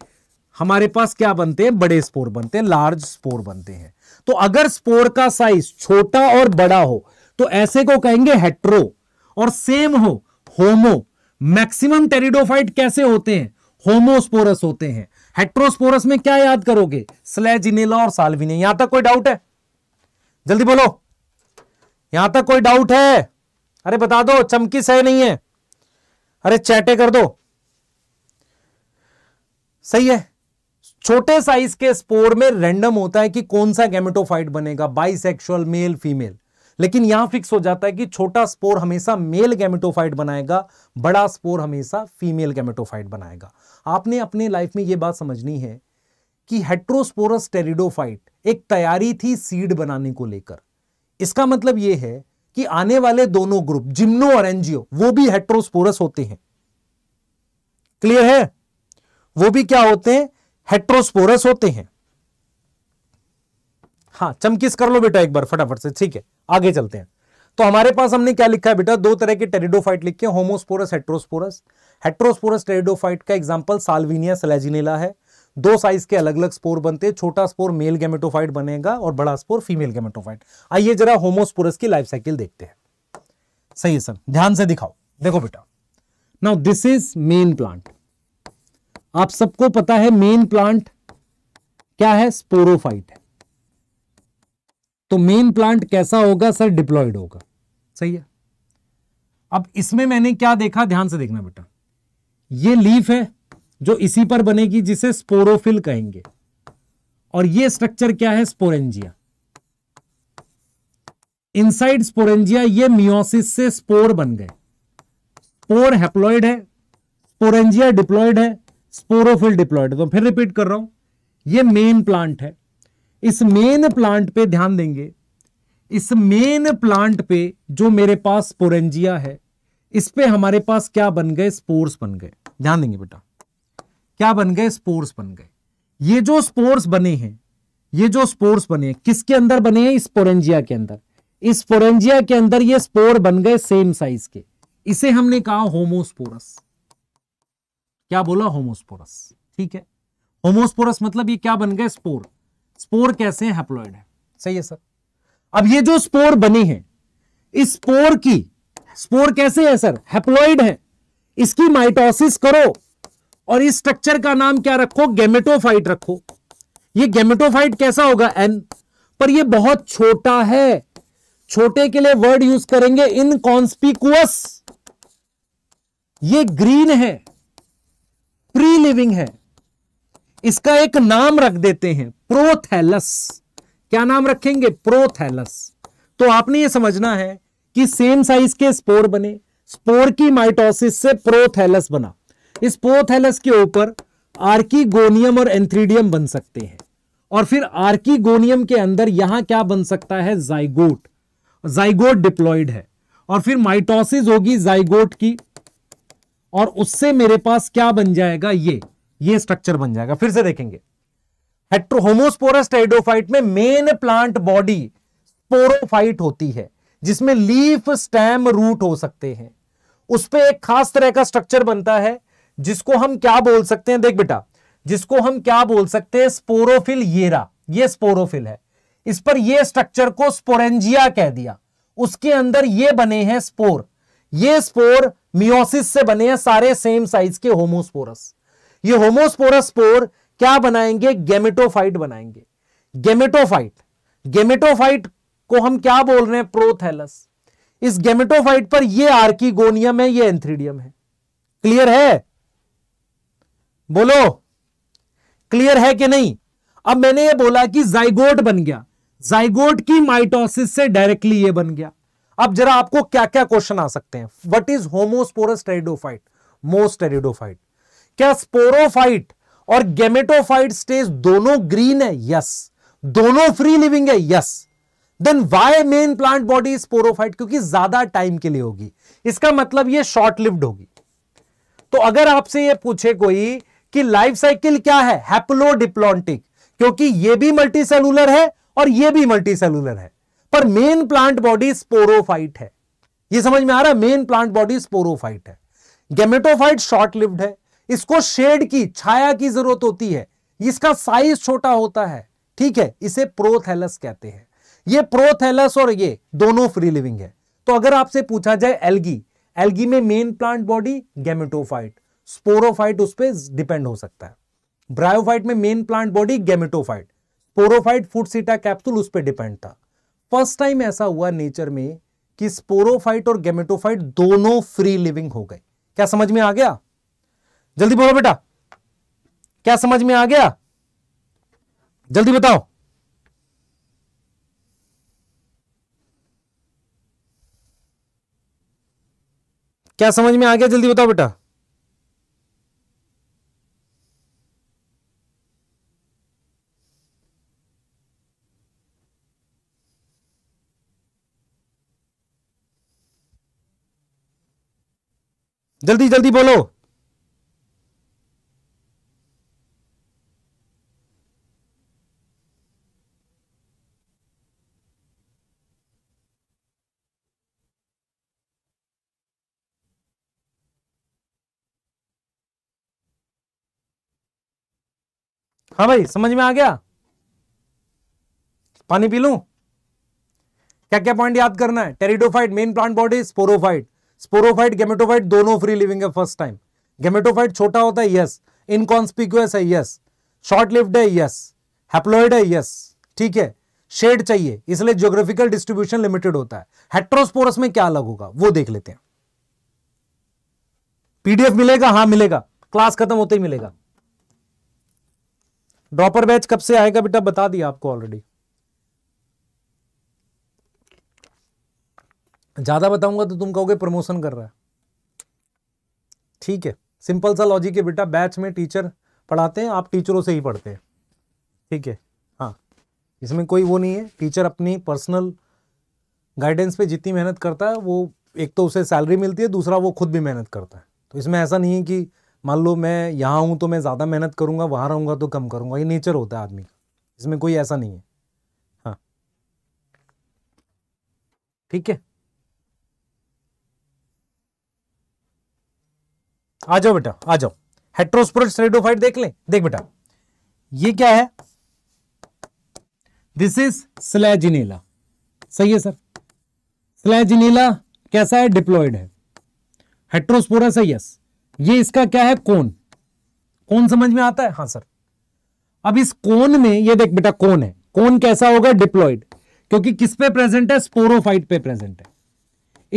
हमारे पास क्या बनते हैं बड़े स्पोर बनते हैं लार्ज स्पोर बनते हैं तो अगर स्पोर का साइज छोटा और बड़ा हो तो ऐसे को कहेंगे हेट्रो और सेम हो होमो मैक्सिमम टेरिडोफाइट कैसे होते हैं होमोस्पोरस होते हैं हेट्रोस्पोरस में क्या याद करोगे स्लेजिनेला और साल्विने यहां तक कोई डाउट है जल्दी बोलो यहां तक कोई डाउट है अरे बता दो चमकी सही नहीं है अरे चैटे कर दो सही है छोटे साइज के स्पोर में रैंडम होता है कि कौन सा गैमेटोफाइट बनेगा बाइसेक्सुअल मेल फीमेल लेकिन यहां फिक्स हो जाता है कि छोटा स्पोर हमेशा मेल गैमेटोफाइट बनाएगा बड़ा स्पोर हमेशा फीमेल गैमेटोफाइट बनाएगा आपने अपने लाइफ में ये बात समझनी है कि हेट्रोस्पोरस टेरिडोफाइट एक तैयारी थी सीड बनाने को लेकर इसका मतलब यह है कि आने वाले दोनों ग्रुप जिम्नो और एनजीओ वो भी हेट्रोस्पोरस होते हैं क्लियर है वो भी क्या होते हैं हेट्रोस्पोरस होते हैं हाँ चमकीस कर लो बेटा एक बार फटाफट से ठीक है आगे चलते हैं तो हमारे पास हमने क्या लिखा है बेटा दो तरह के टेरिडोफाइट लिखे होमोस्पोरस हेट्रोस्पोरस हेट्रोस्पोरस टेरिडोफाइट का एग्जाम्पल साल्विनिया सलेजिनेला है दो साइज के अलग अलग स्पोर बनते हैं छोटा स्पोर मेल गैमेटोफाइट बनेगा और बड़ा स्पोर फीमेल गैमेटोफाइट आइए जरा होमोस्पोरस की लाइफ साइकिल देखते हैं सही है सर ध्यान से दिखाओ देखो बेटा now this is main plant आप सबको पता है मेन प्लांट क्या है स्पोरोफाइट है तो मेन प्लांट कैसा होगा सर डिप्लॉयड होगा सही है अब इसमें मैंने क्या देखा ध्यान से देखना बेटा ये लीफ है जो इसी पर बनेगी जिसे स्पोरोफिल कहेंगे और ये स्ट्रक्चर क्या है स्पोरेंजिया इनसाइड स्पोरेंजिया ये मियोसिस से स्पोर बन गए स्पोर हैप्लॉइड है स्पोरेंजिया डिप्लॉइड है स्पोरोफिल डिप्लॉइड तो फिर रिपीट कर रहा हूं ये मेन प्लांट है इस मेन प्लांट पे ध्यान देंगे इस मेन प्लांट पे जो मेरे पास स्पोरेंजिया है इस पे हमारे पास क्या बन गए स्पोर्स बन गए ध्यान देंगे बेटा क्या बन गए स्पोर्स बन गए ये जो स्पोर्स बने हैं ये जो स्पोर्स बने हैं किसके अंदर बने हैं स्पोरेंजिया के अंदर इस स्पोरेंजिया के अंदर ये स्पोर बन गए सेम साइज के इसे हमने कहा होमोस्पोरस क्या बोला होमोस्पोरस ठीक है होमोस्पोरस मतलब ये क्या बन गए स्पोर स्पोर कैसे हैप्लॉइड है सही है सर अब ये जो स्पोर बने हैं इस स्पोर की स्पोर कैसे है सर हेप्लॉइड है इसकी माइटोसिस करो और इस स्ट्रक्चर का नाम क्या रखो गेमेटोफाइट रखो ये गेमेटोफाइट कैसा होगा एन पर ये बहुत छोटा है छोटे के लिए वर्ड यूज करेंगे इनकॉन्स्पिकुअस ये ग्रीन है प्री लिविंग है इसका एक नाम रख देते हैं प्रोथैलस क्या नाम रखेंगे प्रोथैलस तो आपने ये समझना है कि सेम साइज के स्पोर बने स्पोर की माइटोसिस से प्रोथैलस बना इस प्रोथैलस के ऊपर आर्कीगोनियम और एंथ्रीडियम बन सकते हैं और फिर आर्कीगोनियम के अंदर यहां क्या बन सकता है जाइगोट जाइगोट डिप्लॉइड है और फिर माइटोसिस होगी जाइगोट की और उससे मेरे पास क्या बन जाएगा ये ये स्ट्रक्चर बन जाएगा फिर से देखेंगे हेट्रोहोमोस्पोरस टाइडोफाइट में मेन प्लांट बॉडी स्पोरोफाइट होती है जिसमें लीफ स्टैम रूट हो सकते हैं उस पर एक खास तरह का स्ट्रक्चर बनता है जिसको हम क्या बोल सकते हैं देख बेटा जिसको हम क्या बोल सकते हैं स्पोरोफिल येरा ये स्पोरोफिल है इस पर ये स्ट्रक्चर को स्पोरेंजिया कह दिया उसके अंदर ये बने हैं स्पोर ये स्पोर मियोसिस से बने हैं सारे सेम साइज के होमोस्पोरस ये होमोस्पोरस स्पोर क्या बनाएंगे गेमेटोफाइट बनाएंगे गेमेटोफाइट गेमेटोफाइट को हम क्या बोल रहे हैं प्रोथेलस इस गेमेटोफाइट पर ये आर्कीगोनियम है ये एंथ्रीडियम है क्लियर है बोलो क्लियर है कि नहीं अब मैंने ये बोला कि जाइगोट बन गया जाइगोट की माइटोसिस से डायरेक्टली ये बन गया अब जरा आपको क्या क्या क्वेश्चन आ सकते हैं वट इज होमोस्पोरस टेरिडोफाइट मोस्टेरिडोफाइट क्या स्पोरोफाइट और गेमेटोफाइट स्टेज दोनों ग्रीन है यस दोनों फ्री लिविंग है yes then why main plant body sporophyte क्योंकि ज्यादा टाइम के लिए होगी इसका मतलब ये शॉर्ट लिव्ड होगी तो अगर आपसे ये पूछे कोई कि लाइफ साइकिल क्या है हैप्लोडिप्लॉन्टिक क्योंकि ये भी मल्टी सेलुलर है और ये भी मल्टी सेलुलर है पर मेन प्लांट बॉडी स्पोरोफाइट है ये समझ में आ रहा है मेन प्लांट बॉडी स्पोरोफाइट है गेमेटोफाइट शॉर्ट लिव्ड है इसको शेड की छाया की जरूरत होती है इसका साइज छोटा होता है ठीक है इसे प्रोथेलस कहते हैं ये प्रोथेलस और ये दोनों फ्री लिविंग है तो अगर आपसे पूछा जाए एल्गी एल्गी में main plant body gametophyte sporophyte उस पर डिपेंड हो सकता है ब्रायोफाइट में main plant body gametophyte sporophyte food seta capsule उस पर डिपेंड था फर्स्ट टाइम ऐसा हुआ नेचर में कि स्पोरोफाइट और गैमेटोफाइट दोनों फ्री लिविंग हो गए क्या समझ में आ गया जल्दी बोलो बेटा क्या समझ में आ गया जल्दी बताओ क्या समझ में आ गया जल्दी बताओ बेटा जल्दी जल्दी बोलो हाँ भाई समझ में आ गया पानी पी लू क्या क्या पॉइंट याद करना है pteridophyte main plant body sporophyte sporophyte gametophyte दोनों फ्री लिविंग है फर्स्ट टाइम गेमेटोफाइट छोटा होता है यस इनकॉन्स्पिक्यूस है यस शॉर्ट लिफ्ट है यस हैप्लोइड है यस ठीक है शेड चाहिए इसलिए ज्योग्राफिकल डिस्ट्रीब्यूशन लिमिटेड होता है हेट्रोस्पोरस में क्या अलग होगा वो देख लेते हैं पीडीएफ मिलेगा हाँ मिलेगा क्लास खत्म होते ही मिलेगा ड्रॉपर बैच कब से आएगा बेटा बता दिया आपको ऑलरेडी ज्यादा बताऊंगा तो तुम कहोगे प्रमोशन कर रहा है ठीक है सिंपल सा लॉजिक है बेटा बैच में टीचर पढ़ाते हैं आप टीचरों से ही पढ़ते हैं ठीक है हाँ इसमें कोई वो नहीं है टीचर अपनी पर्सनल गाइडेंस पे जितनी मेहनत करता है वो एक तो उसे सैलरी मिलती है दूसरा वो खुद भी मेहनत करता है तो इसमें ऐसा नहीं है कि मान लो मैं यहाँ हूँ तो मैं ज़्यादा मेहनत करूँगा वहाँ रहूँगा तो कम करूँगा ये नेचर होता है आदमी का इसमें कोई ऐसा नहीं है हाँ ठीक है आ जाओ बेटा आ जाओ हेट्रोस्पोर स्ट्रेडोफाइट देख ले देख बेटा ये क्या है दिस इज स्लैजिनेला सही है सर स्लैजिनेला कैसा है डिप्लॉयड है हेट्रोस्पोरस है है ये इसका क्या है कौन कौन समझ में आता है हाँ सर अब इस कौन में ये देख बेटा कौन है कौन कैसा होगा डिप्लॉइड क्योंकि किस पे प्रेजेंट है स्पोरोफाइट पे प्रेजेंट है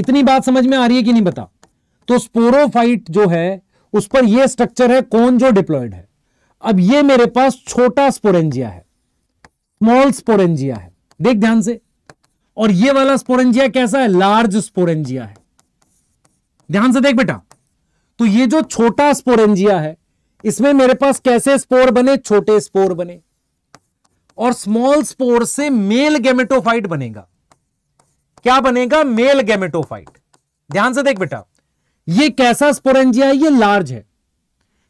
इतनी बात समझ में आ रही है कि नहीं बता तो स्पोरोफाइट जो है उस पर यह स्ट्रक्चर है कौन जो डिप्लॉयड है अब ये मेरे पास छोटा स्पोरेंजिया है स्मॉल स्पोरेंजिया है देख ध्यान से और ये वाला स्पोरेंजिया कैसा है लार्ज स्पोरेंजिया है ध्यान से देख बेटा तो ये जो छोटा स्पोरेंजिया है इसमें मेरे पास कैसे स्पोर बने छोटे स्पोर बने और स्मॉल स्पोर से मेल गेमेटोफाइट बनेगा क्या बनेगा मेल गेमेटोफाइट ध्यान से देख बेटा ये कैसा स्पोरेंजिया है ये लार्ज है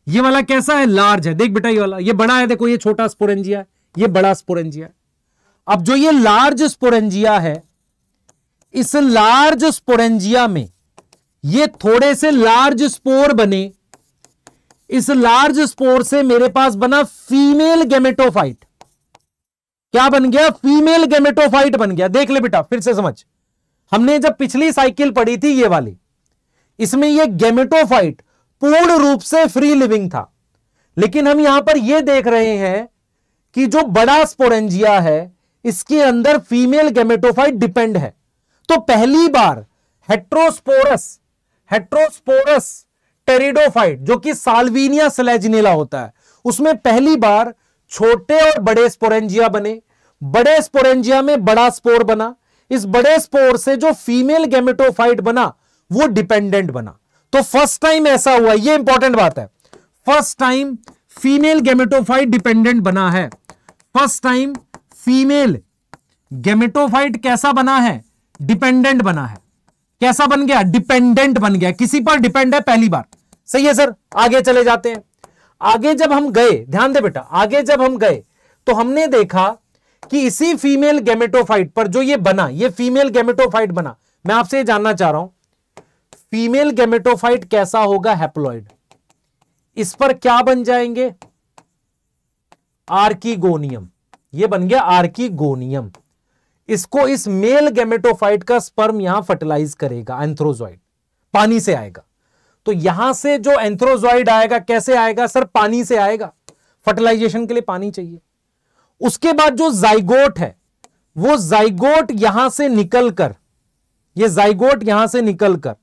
ये वाला कैसा है लार्ज है देख बेटा ये वाला ये बड़ा है देखो ये छोटा स्पोरेंजिया है ये बड़ा स्पोरेंजिया है अब जो ये लार्ज स्पोरेंजिया है इस लार्ज स्पोरेंजिया में ये थोड़े से लार्ज स्पोर बने इस लार्ज स्पोर से मेरे पास बना फीमेल गेमेटोफाइट क्या बन गया फीमेल गेमेटोफाइट बन गया देख ले बेटा फिर से समझ हमने जब पिछली साइकिल पढ़ी थी ये वाली इसमें ये गेमेटोफाइट पूर्ण रूप से फ्री लिविंग था लेकिन हम यहां पर यह देख रहे हैं कि जो बड़ा स्पोरेंजिया है इसके अंदर फीमेल गेमेटोफाइट डिपेंड है तो पहली बार हेट्रोस्पोरस हेट्रोस्पोरस टेरिडोफाइट जो कि साल्विनिया सलेजिनेला होता है उसमें पहली बार छोटे और बड़े स्पोरेंजिया बने बड़े स्पोरेंजिया में बड़ा स्पोर बना इस बड़े स्पोर से जो फीमेल गेमेटोफाइट बना वो डिपेंडेंट बना तो फर्स्ट टाइम ऐसा हुआ ये इंपॉर्टेंट बात है first time female gametophyte dependent बना है फर्स्ट टाइम फीमेल गेमेटोफाइट कैसा बना है डिपेंडेंट बना है कैसा बन गया डिपेंडेंट बन गया किसी पर डिपेंड है पहली बार सही है सर आगे चले जाते हैं आगे जब हम गए ध्यान दे बेटा आगे जब हम गए तो हमने देखा कि इसी फीमेल गेमेटोफाइट पर जो ये बना ये फीमेल गेमेटोफाइट बना मैं आपसे जानना चाह रहा हूं फीमेल गेमेटोफाइट कैसा होगा हैप्लॉइड इस पर क्या बन जाएंगे गोनियम ये बन गया गोनियम इसको इस मेल गैमेटोफाइट का स्पर्म यहां फर्टिलाइज करेगा एंथ्रोजॉइड पानी से आएगा तो यहां से जो एंथ्रोजॉइड आएगा कैसे आएगा सर पानी से आएगा फर्टिलाइजेशन के लिए पानी चाहिए उसके बाद जो जाइगोट है वो जाइगोट यहां से निकलकर ये जाइगोट यहां से निकलकर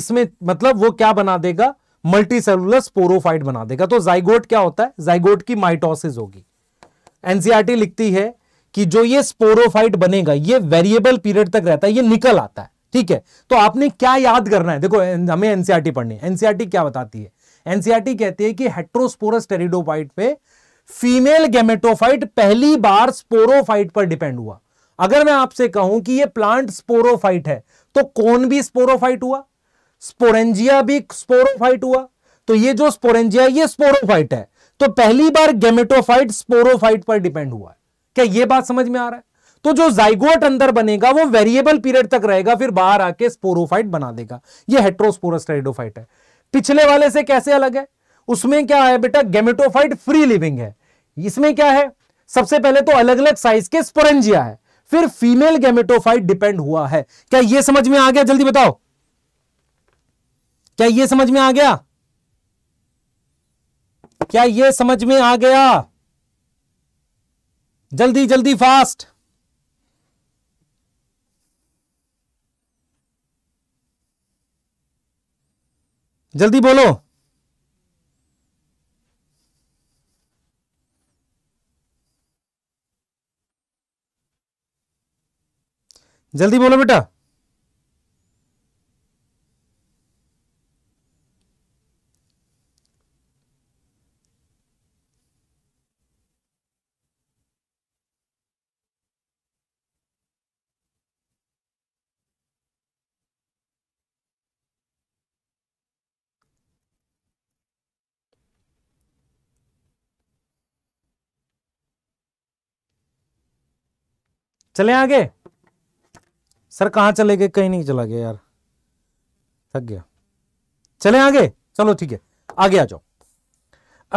इसमें मतलब वो क्या बना देगा मल्टी सेलुलर स्पोरोफाइट बना देगा तो जाइगोट क्या होता है जाइगोट की माइटोसिस होगी एनसीआरटी लिखती है कि जो ये स्पोरोफाइट बनेगा ये वेरिएबल पीरियड तक रहता है ये निकल आता है ठीक है तो आपने क्या याद करना है देखो हमें एनसीआरटी e पढ़नी है एनसीआरटी e क्या बताती है एनसीआरटी e कहती है कि हेट्रोस्पोरस टेरिडोफाइट पे फीमेल गेमेटोफाइट पहली बार स्पोरोफाइट पर डिपेंड हुआ अगर मैं आपसे कहूं कि ये प्लांट स्पोरोफाइट है तो कौन भी स्पोरोफाइट हुआ स्पोरेंजिया भी स्पोरोफाइट हुआ तो ये जो स्पोरेंजिया ये स्पोरोफाइट है तो पहली बार गेमेटोफाइट स्पोरोफाइट पर डिपेंड हुआ है क्या यह बात समझ में आ रहा है तो जो जाइगोट अंदर बनेगा वो वेरिएबल पीरियड तक रहेगा फिर बाहर आके स्पोरोफाइट बना देगा ये हेट्रोस्पोरस टेरिडोफाइट है पिछले वाले से कैसे अलग है उसमें क्या है बेटा गेमेटोफाइट फ्री लिविंग है इसमें क्या है सबसे पहले तो अलग अलग साइज के स्पोरेंजिया है फिर फीमेल गेमेटोफाइट डिपेंड हुआ है क्या यह समझ में आ गया जल्दी बताओ क्या यह समझ में आ गया क्या यह समझ में आ गया जल्दी जल्दी फास्ट जल्दी बोलो जल्दी बोलो बेटा चले आगे सर कहाँ चले गए कहीं नहीं चला गया यार थक गया चले आगे चलो ठीक है आगे आ जाओ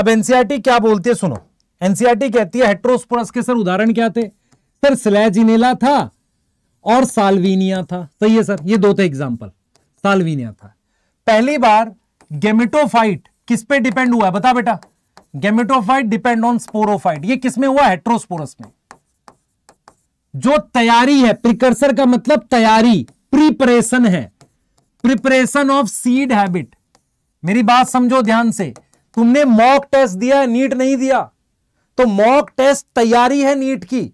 अब एनसीआरटी e क्या बोलती है सुनो एनसीआरटी e कहती है हेट्रोस्पोरस के सर उदाहरण क्या थे सर स्लैजिनेला था और साल्वीनिया था सही है सर ये दो थे एग्जाम्पल साल्वीनिया था पहली बार गेमेटोफाइट किस पे डिपेंड हुआ है बता बेटा गेमेटोफाइट डिपेंड ऑन स्पोरोफाइट ये किसमें हुआ हेट्रोस्पोरस में जो तैयारी है प्रिकर्सर का मतलब तैयारी प्रिपरेशन है प्रिपरेशन ऑफ सीड हैबिट मेरी बात समझो ध्यान से तुमने मॉक टेस्ट दिया नीट नहीं दिया तो मॉक टेस्ट तैयारी है नीट की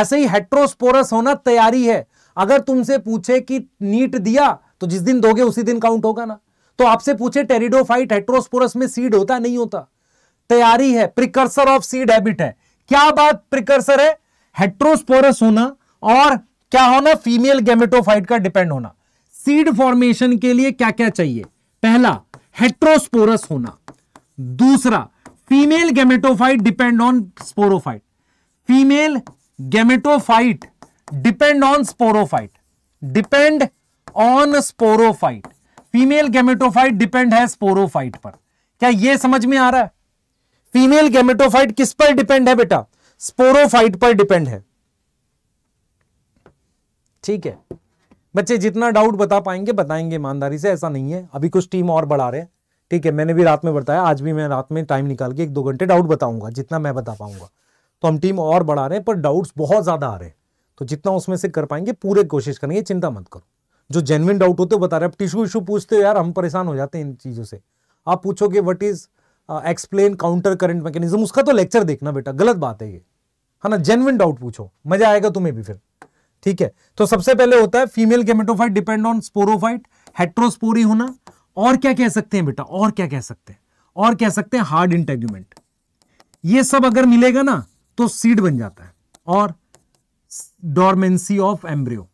ऐसे ही हेट्रोस्पोरस होना तैयारी है अगर तुमसे पूछे कि नीट दिया तो जिस दिन दोगे उसी दिन काउंट होगा ना तो आपसे पूछे टेरिडोफाइट हेट्रोस्पोरस में सीड होता नहीं होता तैयारी है प्रिकर्सर ऑफ सीड हैबिट है क्या बात प्रिकर्सर है हेट्रोस्पोरस होना और क्या होना फीमेल गेमेटोफाइट का डिपेंड होना सीड फॉर्मेशन के लिए क्या क्या चाहिए पहला हेट्रोस्पोरस होना दूसरा female gametophyte depend on sporophyte female gametophyte depend on sporophyte depend on sporophyte female gametophyte depend है स्पोरोफाइट पर क्या यह समझ में आ रहा है फीमेल गेमेटोफाइट किस पर डिपेंड है बेटा स्पोरोफाइट पर डिपेंड है ठीक है बच्चे जितना डाउट बता पाएंगे बताएंगे ईमानदारी से ऐसा नहीं है अभी कुछ टीम और बढ़ा रहे हैं ठीक है मैंने भी रात में बताया आज भी मैं रात में टाइम निकाल के एक दो घंटे डाउट बताऊंगा जितना मैं बता पाऊंगा तो हम टीम और बढ़ा रहे हैं पर डाउट्स बहुत ज़्यादा आ रहे हैं तो जितना उसमें से कर पाएंगे पूरे कोशिश करेंगे चिंता मत करो जो जेनविन डाउट होते हो बता रहे अब टिश्यू इश्यू पूछते हो यार हम परेशान हो जाते हैं इन चीज़ों से आप पूछोगे what is explain counter current mechanism उसका तो लेक्चर देखना बेटा गलत बात है ये है ना जेनविन डाउट पूछो मजा आएगा तुम्हें भी फिर ठीक है तो सबसे पहले होता है female gametophyte depend on sporophyte heterospory होना और क्या कह सकते हैं बेटा और क्या कह सकते हैं और कह सकते हैं हार्ड इंटेग्यूमेंट ये सब अगर मिलेगा ना तो सीड बन जाता है और डॉर्मेंसी ऑफ एम्ब्रियो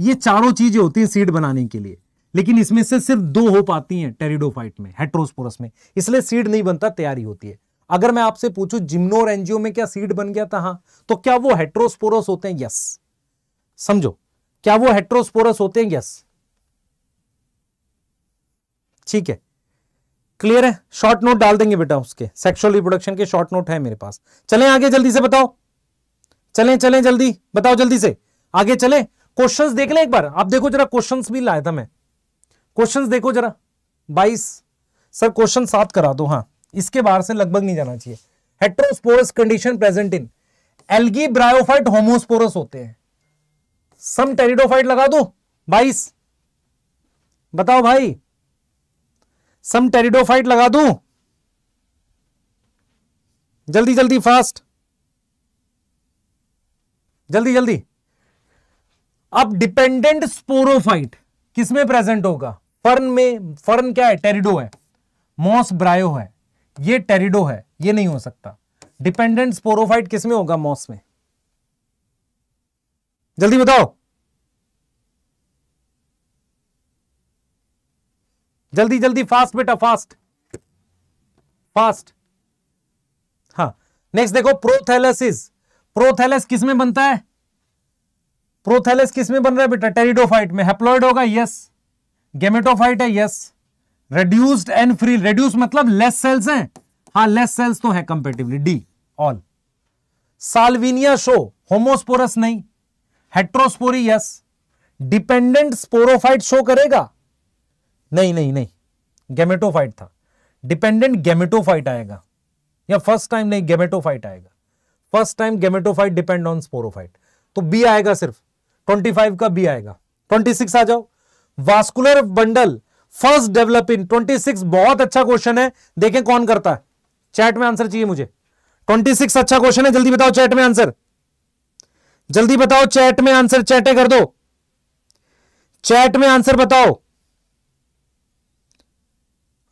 ये चारों चीजें होती हैं सीड बनाने के लिए लेकिन इसमें से सिर्फ दो हो पाती हैं टेरिडोफाइट में हेट्रोस्पोरस में इसलिए सीड नहीं बनता तैयारी होती है अगर मैं आपसे पूछूं जिम्नोर एनजीओ में क्या सीड बन गया था हाँ तो क्या वो हेट्रोस्पोरस होते हैं यस समझो क्या वो हेट्रोस्पोरस होते हैं यस ठीक है क्लियर है शॉर्ट नोट डाल देंगे बेटा उसके सेक्सुअल रिप्रोडक्शन के शॉर्ट नोट है मेरे पास चलें आगे जल्दी से बताओ चलें चलें जल्दी बताओ जल्दी से आगे चलें क्वेश्चंस देख लें एक बार आप देखो जरा क्वेश्चंस भी लाया था मैं क्वेश्चंस देखो जरा बाईस सर क्वेश्चन सात करा दो हाँ इसके बाहर से लगभग नहीं जाना चाहिए heterosporous condition present in algae bryophyte homosporous होते हैं सम टेरिडोफाइट लगा दो बाईस बताओ भाई सम टेरिडोफाइट लगा दू जल्दी जल्दी फास्ट जल्दी जल्दी अब डिपेंडेंट स्पोरोफाइट किसमें प्रेजेंट होगा फर्न में फर्न क्या है टेरिडो है मॉस ब्रायो है ये टेरिडो है ये नहीं हो सकता डिपेंडेंट स्पोरोफाइट किसमें होगा मॉस में जल्दी बताओ जल्दी जल्दी फास्ट बेटा फास्ट फास्ट हाँ नेक्स्ट देखो प्रोथेलेसिस प्रोथेलेस किस में बनता है प्रोथेलेस किस में बन रहा है बेटा टेरिडोफाइट में हेप्लॉइड होगा यस गेमेटोफाइट है yes reduced and free reduced मतलब लेस सेल्स हैं हाँ लेस सेल्स तो हैं comparatively D all Salvinia show homosporous नहीं heterospory yes dependent sporophyte show करेगा नहीं नहीं नहीं गेमेटोफाइट था डिपेंडेंट गेमेटोफाइट आएगा या फर्स्ट टाइम नहीं गेमेटोफाइट आएगा first time gametophyte depend on sporophyte तो बी आएगा सिर्फ 25 का बी आएगा 26 आ जाओ vascular bundle first develop in 26 बहुत अच्छा क्वेश्चन है देखें कौन करता है चैट में आंसर चाहिए मुझे 26 अच्छा क्वेश्चन है जल्दी बताओ चैट में आंसर जल्दी बताओ चैट में आंसर चैटे कर दो चैट में आंसर बताओ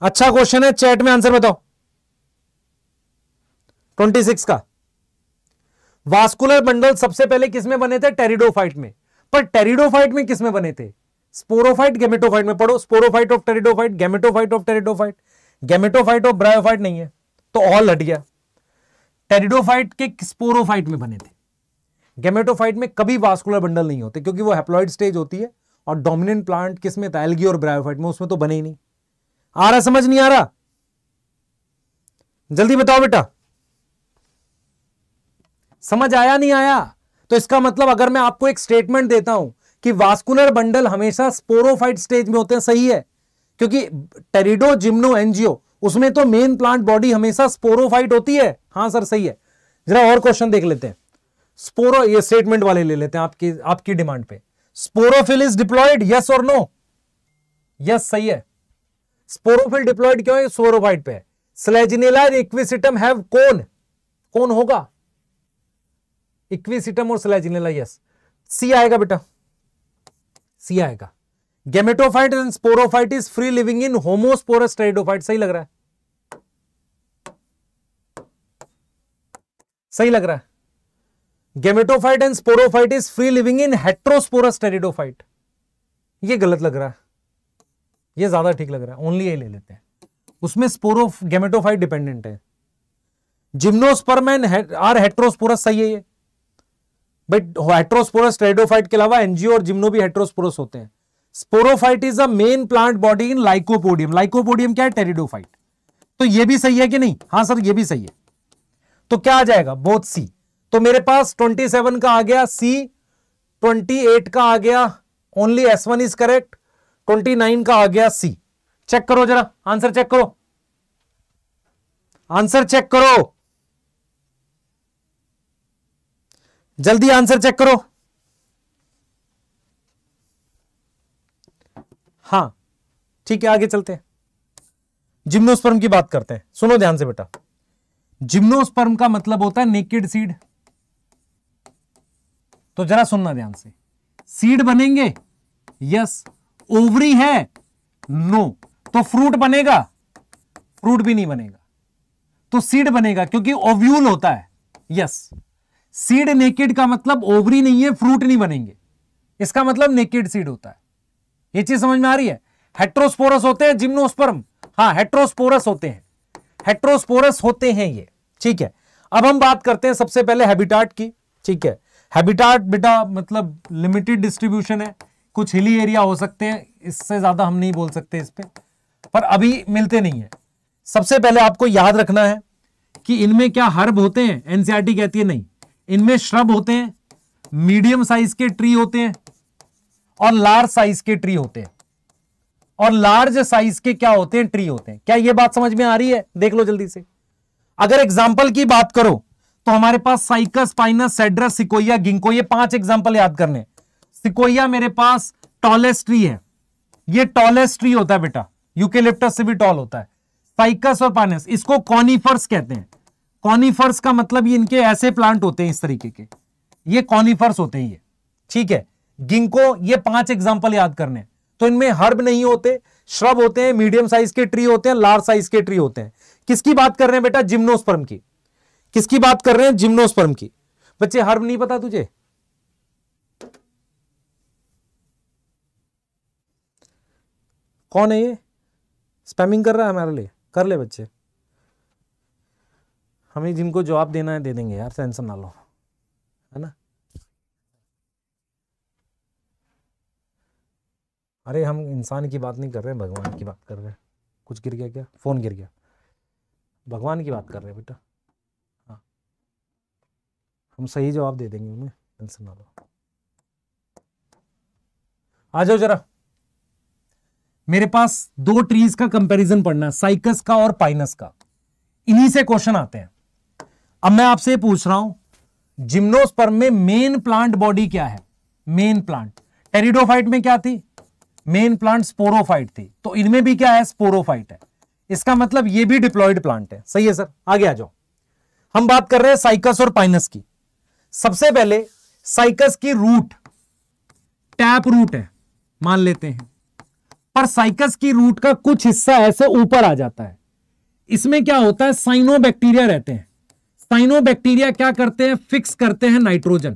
अच्छा क्वेश्चन है चैट में आंसर बताओ 26 का वास्कुलर बंडल सबसे पहले किसमें बने थे टेरिडोफाइट में पर टेरिडोफाइट में किसमें बने थे स्पोरोफाइट गेमेटोफाइट में पढ़ो sporophyte of pteridophyte gametophyte of pteridophyte gametophyte of bryophyte नहीं है तो ऑल हट गया टेरिडोफाइट के स्पोरोफाइट में बने थे गेमेटोफाइट में कभी वास्कुलर बंडल नहीं होते क्योंकि वो हेप्लॉइड स्टेज होती है और डोमिनेंट प्लांट किसमें था एल्गी और ब्रायोफाइट में उसमें तो बने ही नहीं आ रहा समझ नहीं आ रहा जल्दी बताओ बेटा समझ आया नहीं आया तो इसका मतलब अगर मैं आपको एक स्टेटमेंट देता हूं कि वास्कुलर बंडल हमेशा स्पोरोफाइट स्टेज में होते हैं सही है क्योंकि टेरिडो जिम्नो एनजीओ उसमें तो मेन प्लांट बॉडी हमेशा स्पोरोफाइट होती है हाँ सर सही है जरा और क्वेश्चन देख लेते हैं स्पोरो ये स्टेटमेंट वाले ले लेते हैं आपकी आपकी डिमांड पे स्पोरोफिल इज डिप्लॉयड यस और नो यस सही है स्पोरोफिल डिप्लॉयड क्यों है स्पोरोफाइट पे स्लेजिनेला इक्विसिटम हैव कौन कौन होगा इक्विसिटम और स्लेजिनेला यस सी आएगा बेटा सी आएगा gametophyte and sporophyte is free living in homosporous pteridophyte सही लग रहा है सही लग रहा है gametophyte and sporophyte is free living in heterosporous pteridophyte ये गलत लग रहा है ये ज्यादा ठीक लग रहा है ओनली ये ले लेते हैं उसमें स्पोरो गेमेटोफाइट डिपेंडेंट है जिम्नोस्पर्म एंड आर हेट्रोस्पोरस सही है ये बट हाइट्रोस्पोरस ट्रेडोफाइट के अलावा एनजीओ और जिम्नो भी हाइट्रोस्पोरस होते हैं sporophyte is the main plant body in Lycopodium Lycopodium क्या है टेरिडोफाइट तो ये भी सही है कि नहीं हाँ सर ये भी सही है तो क्या आ जाएगा बोथ सी तो मेरे पास 27 का आ गया सी 28 का आ गया only S one is correct 29 का आ गया सी चेक करो जरा आंसर चेक करो आंसर चेक करो जल्दी आंसर चेक करो हाँ ठीक है आगे चलते हैं जिम्नोस्पर्म की बात करते हैं सुनो ध्यान से बेटा जिम्नोस्पर्म का मतलब होता है नेकेड सीड तो जरा सुनना ध्यान से सीड बनेंगे यस ओवरी है नो तो फ्रूट बनेगा फ्रूट भी नहीं बनेगा तो सीड बनेगा क्योंकि ओव्यूल होता है यस सीड नेकेड का मतलब ओवरी नहीं है फ्रूट नहीं बनेंगे इसका मतलब नेकेड सीड होता है ये चीज समझ में आ रही है हेट्रोस्पोरस होते हैं जिम्नोस्पर्म हाँ हेट्रोस्पोरस होते हैं हेट्रोस्पोरस होते हैं ये ठीक है अब हम बात करते हैं सबसे पहले हैबिटाट की ठीक है हैबिटाट बेटा मतलब लिमिटेड डिस्ट्रीब्यूशन है कुछ हिली एरिया हो सकते हैं इससे ज्यादा हम नहीं बोल सकते इस पर पर अभी मिलते नहीं है सबसे पहले आपको याद रखना है कि इनमें क्या हर्ब होते हैं एनसीआरटी e कहती है नहीं इनमें श्रब होते हैं मीडियम साइज के ट्री होते हैं और लार्ज साइज के ट्री होते हैं और लार्ज साइज के क्या होते हैं ट्री होते हैं क्या यह बात समझ में आ रही है देख लो जल्दी से अगर एग्जाम्पल की बात करो तो हमारे पास Cycas Pinus Cedrus Sequoia Ginkgo ये पांच एग्जाम्पल याद करने सिकोया मेरे पास टॉलेस्ट ट्री है ये टॉलेस्ट ट्री होता है बेटा यूकेलिप्टस से भी टॉल होता है साइकस और पाइनस इसको कॉनिफर्स कहते हैं कॉनिफर्स का मतलब ये इनके ऐसे प्लांट होते हैं इस तरीके के ये कॉनिफर्स होते हैं ये ठीक है गिंको ये पांच एग्जाम्पल याद करने तो इनमें हर्ब नहीं होते श्रब होते हैं मीडियम साइज के ट्री होते हैं लार्ज साइज के ट्री होते हैं किसकी बात कर रहे हैं बेटा जिम्नोस्पर्म की किसकी बात कर रहे हैं जिम्नोस्पर्म की बच्चे हर्ब नहीं पता तुझे कौन है ये स्पैमिंग कर रहा है हमारे लिए कर ले बच्चे हमें जिनको जवाब देना है दे देंगे यार टेंशन ना लो है ना अरे हम इंसान की बात नहीं कर रहे हैं भगवान की बात कर रहे हैं कुछ गिर गया क्या फ़ोन गिर गया भगवान की बात कर रहे हैं बेटा हाँ हम सही जवाब दे देंगे उन्हें टेंशन ना लो आ जाओ जरा मेरे पास दो ट्रीज का कंपैरिजन पढ़ना है साइकस का और पाइनस का इन्हीं से क्वेश्चन आते हैं अब मैं आपसे पूछ रहा हूं जिम्नोस्पर्म में मेन प्लांट बॉडी क्या है मेन प्लांट टेरिडोफाइट में क्या थी मेन प्लांट स्पोरोफाइट थी तो इनमें भी क्या है स्पोरोफाइट है इसका मतलब ये भी डिप्लॉयड प्लांट है सही है सर आगे आ जाओ हम बात कर रहे हैं साइकस और पाइनस की सबसे पहले साइकस की रूट टैप रूट है मान लेते हैं पर साइकस की रूट का कुछ हिस्सा ऐसे ऊपर आ जाता है इसमें क्या होता है साइनोबैक्टीरिया रहते हैं साइनोबैक्टीरिया क्या करते हैं फिक्स करते हैं नाइट्रोजन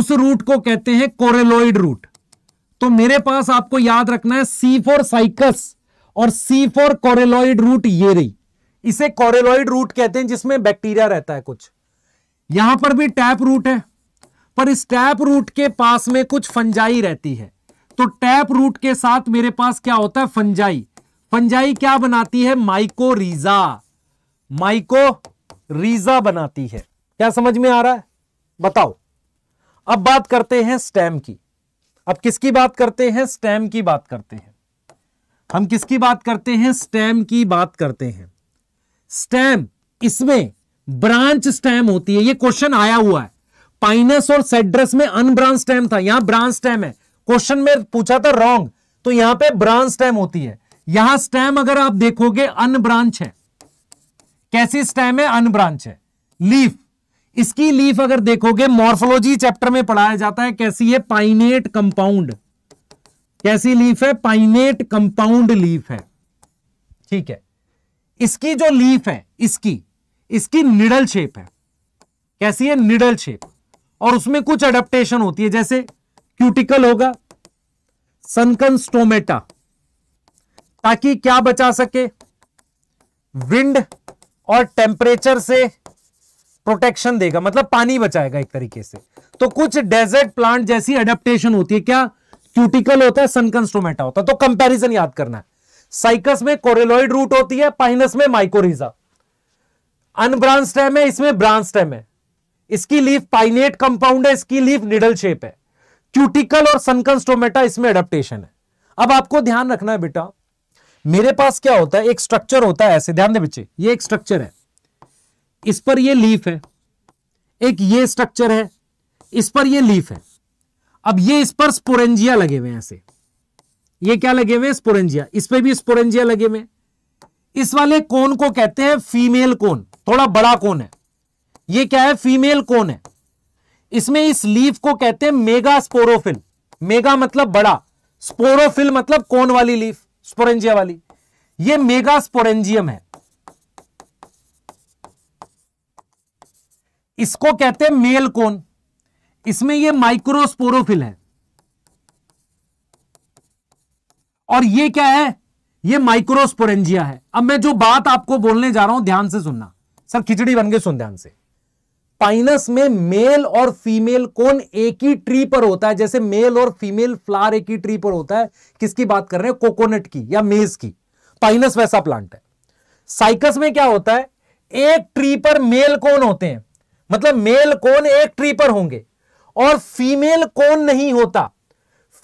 उस रूट को कहते हैं कोरेलोइड रूट तो मेरे पास आपको याद रखना है सी फोर साइकस और सी फोर कोरेलोइड रूट ये रही इसे कोरेलोइड रूट कहते हैं जिसमें बैक्टीरिया रहता है कुछ यहां पर भी टैप रूट है पर इस टैप रूट के पास में कुछ फंजाई रहती है तो टैप रूट के साथ मेरे पास क्या होता है फंजाई फंजाई क्या बनाती है माइकोरीजा माइको रीजा बनाती है क्या समझ में आ रहा है बताओ अब बात करते हैं स्टेम की अब किसकी बात करते हैं स्टेम की बात करते हैं हम किसकी बात करते हैं स्टेम की बात करते हैं स्टेम इसमें ब्रांच स्टेम होती है ये क्वेश्चन आया हुआ है पाइनस और सेड्रस में अनब्रांच स्टेम था यहां ब्रांच स्टेम है क्वेश्चन में पूछा था रॉन्ग तो यहां पे ब्रांच स्टेम होती है यहां स्टेम अगर आप देखोगे अनब्रांच है कैसी स्टेम है अनब्रांच है लीफ इसकी लीफ अगर देखोगे मॉर्फोलॉजी चैप्टर में पढ़ाया जाता है कैसी है पाइनेट कंपाउंड कैसी लीफ है पाइनेट कंपाउंड लीफ है ठीक है इसकी जो लीफ है इसकी इसकी निडल शेप है कैसी है निडल शेप और उसमें कुछ अडेप्टेशन होती है जैसे क्यूटिकल होगा सनकन स्टोमेटा ताकि क्या बचा सके विंड और टेम्परेचर से प्रोटेक्शन देगा मतलब पानी बचाएगा एक तरीके से तो कुछ डेजर्ट प्लांट जैसी अडेप्टेशन होती है क्या क्यूटिकल होता है सनकंस्टोमेटा होता है तो कंपेरिजन याद करना है साइकस में कोरेलॉइड रूट होती है पाइनस में माइकोरिजा अनब्रांच स्टेम है इसमें ब्रांच स्टेम है इसकी लीफ पाइनेट कंपाउंड है इसकी लीफ निडल शेप है क्यूटिकल और सनकंस्टोमेटा इसमें अडेप्टेशन है अब आपको ध्यान रखना है बेटा मेरे पास क्या होता है एक स्ट्रक्चर होता है ऐसे ध्यान दे बच्चे ये एक स्ट्रक्चर है इस पर ये लीफ है एक ये स्ट्रक्चर है इस पर ये लीफ है अब ये इस पर स्पोरेंजिया लगे हुए ऐसे ये क्या लगे हुए स्पोरेंजिया इस पर भी स्पोरेंजिया लगे हुए इस वाले कोन को कहते हैं फीमेल कोन थोड़ा बड़ा कोन है ये क्या है फीमेल कोन है इसमें इस लीफ को कहते हैं मेगा स्पोरोफिल मेगा मतलब बड़ा स्पोरोफिल मतलब कोन वाली लीफ स्पोरेंजिया वाली ये मेगा स्पोरेंजियम है इसको कहते हैं मेल कोन इसमें ये माइक्रोस्पोरोफिल है और ये क्या है ये माइक्रोस्पोरेंजिया है अब मैं जो बात आपको बोलने जा रहा हूं ध्यान से सुनना सर खिचड़ी बन गए सुन ध्यान से स्पाइनस में मेल और फीमेल कौन एक ही ट्री पर होता है जैसे मेल और फीमेल फ्लावर एक ही ट्री पर होता है किसकी बात कर रहे हैं कोकोनट की या मेज की पाइनस वैसा प्लांट है साइकस में क्या होता है एक ट्री पर मेल कौन होते हैं मतलब मेल कौन एक ट्री पर होंगे और फीमेल कौन नहीं होता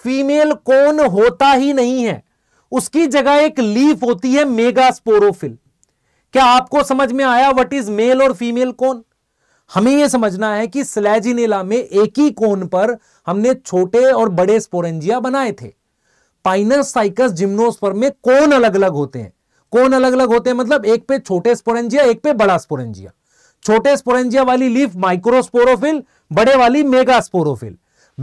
फीमेल कौन होता ही नहीं है उसकी जगह एक लीफ होती है मेगा क्या आपको समझ में आया वट इज मेल और फीमेल कौन हमें यह समझना है कि स्लैजिनेला में एक ही कोन पर हमने छोटे और बड़े स्पोरेंजिया बनाए थे पाइनस साइकस जिम्नोस्पर में कोन अलग अलग होते हैं कोन अलग अलग होते हैं मतलब एक पे छोटे स्पोरेंजिया एक पे बड़ा स्पोरेंजिया छोटे स्पोरेंजिया वाली लीफ माइक्रोस्पोरोफिल बड़े वाली मेगा स्पोरोफिल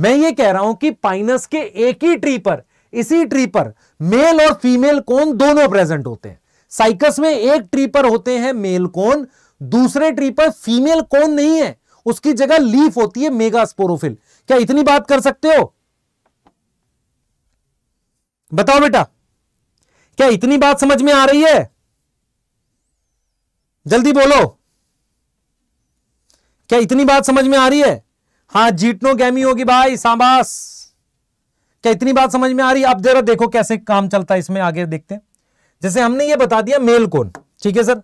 मैं ये कह रहा हूं कि पाइनस के एक ही ट्री पर इसी ट्री पर मेल और फीमेल कोन दोनों प्रेजेंट होते हैं साइकस में एक ट्री पर होते हैं मेल कोन दूसरे ट्री पर फीमेल कौन नहीं है उसकी जगह लीफ होती है मेगा स्पोरोफिल क्या इतनी बात कर सकते हो बताओ बेटा क्या इतनी बात समझ में आ रही है जल्दी बोलो क्या इतनी बात समझ में आ रही है हाँ जीटनो गैमी होगी भाई सांबास क्या इतनी बात समझ में आ रही है आप जरा देखो कैसे काम चलता है इसमें आगे देखते हैं जैसे हमने ये बता दिया मेल कौन ठीक है सर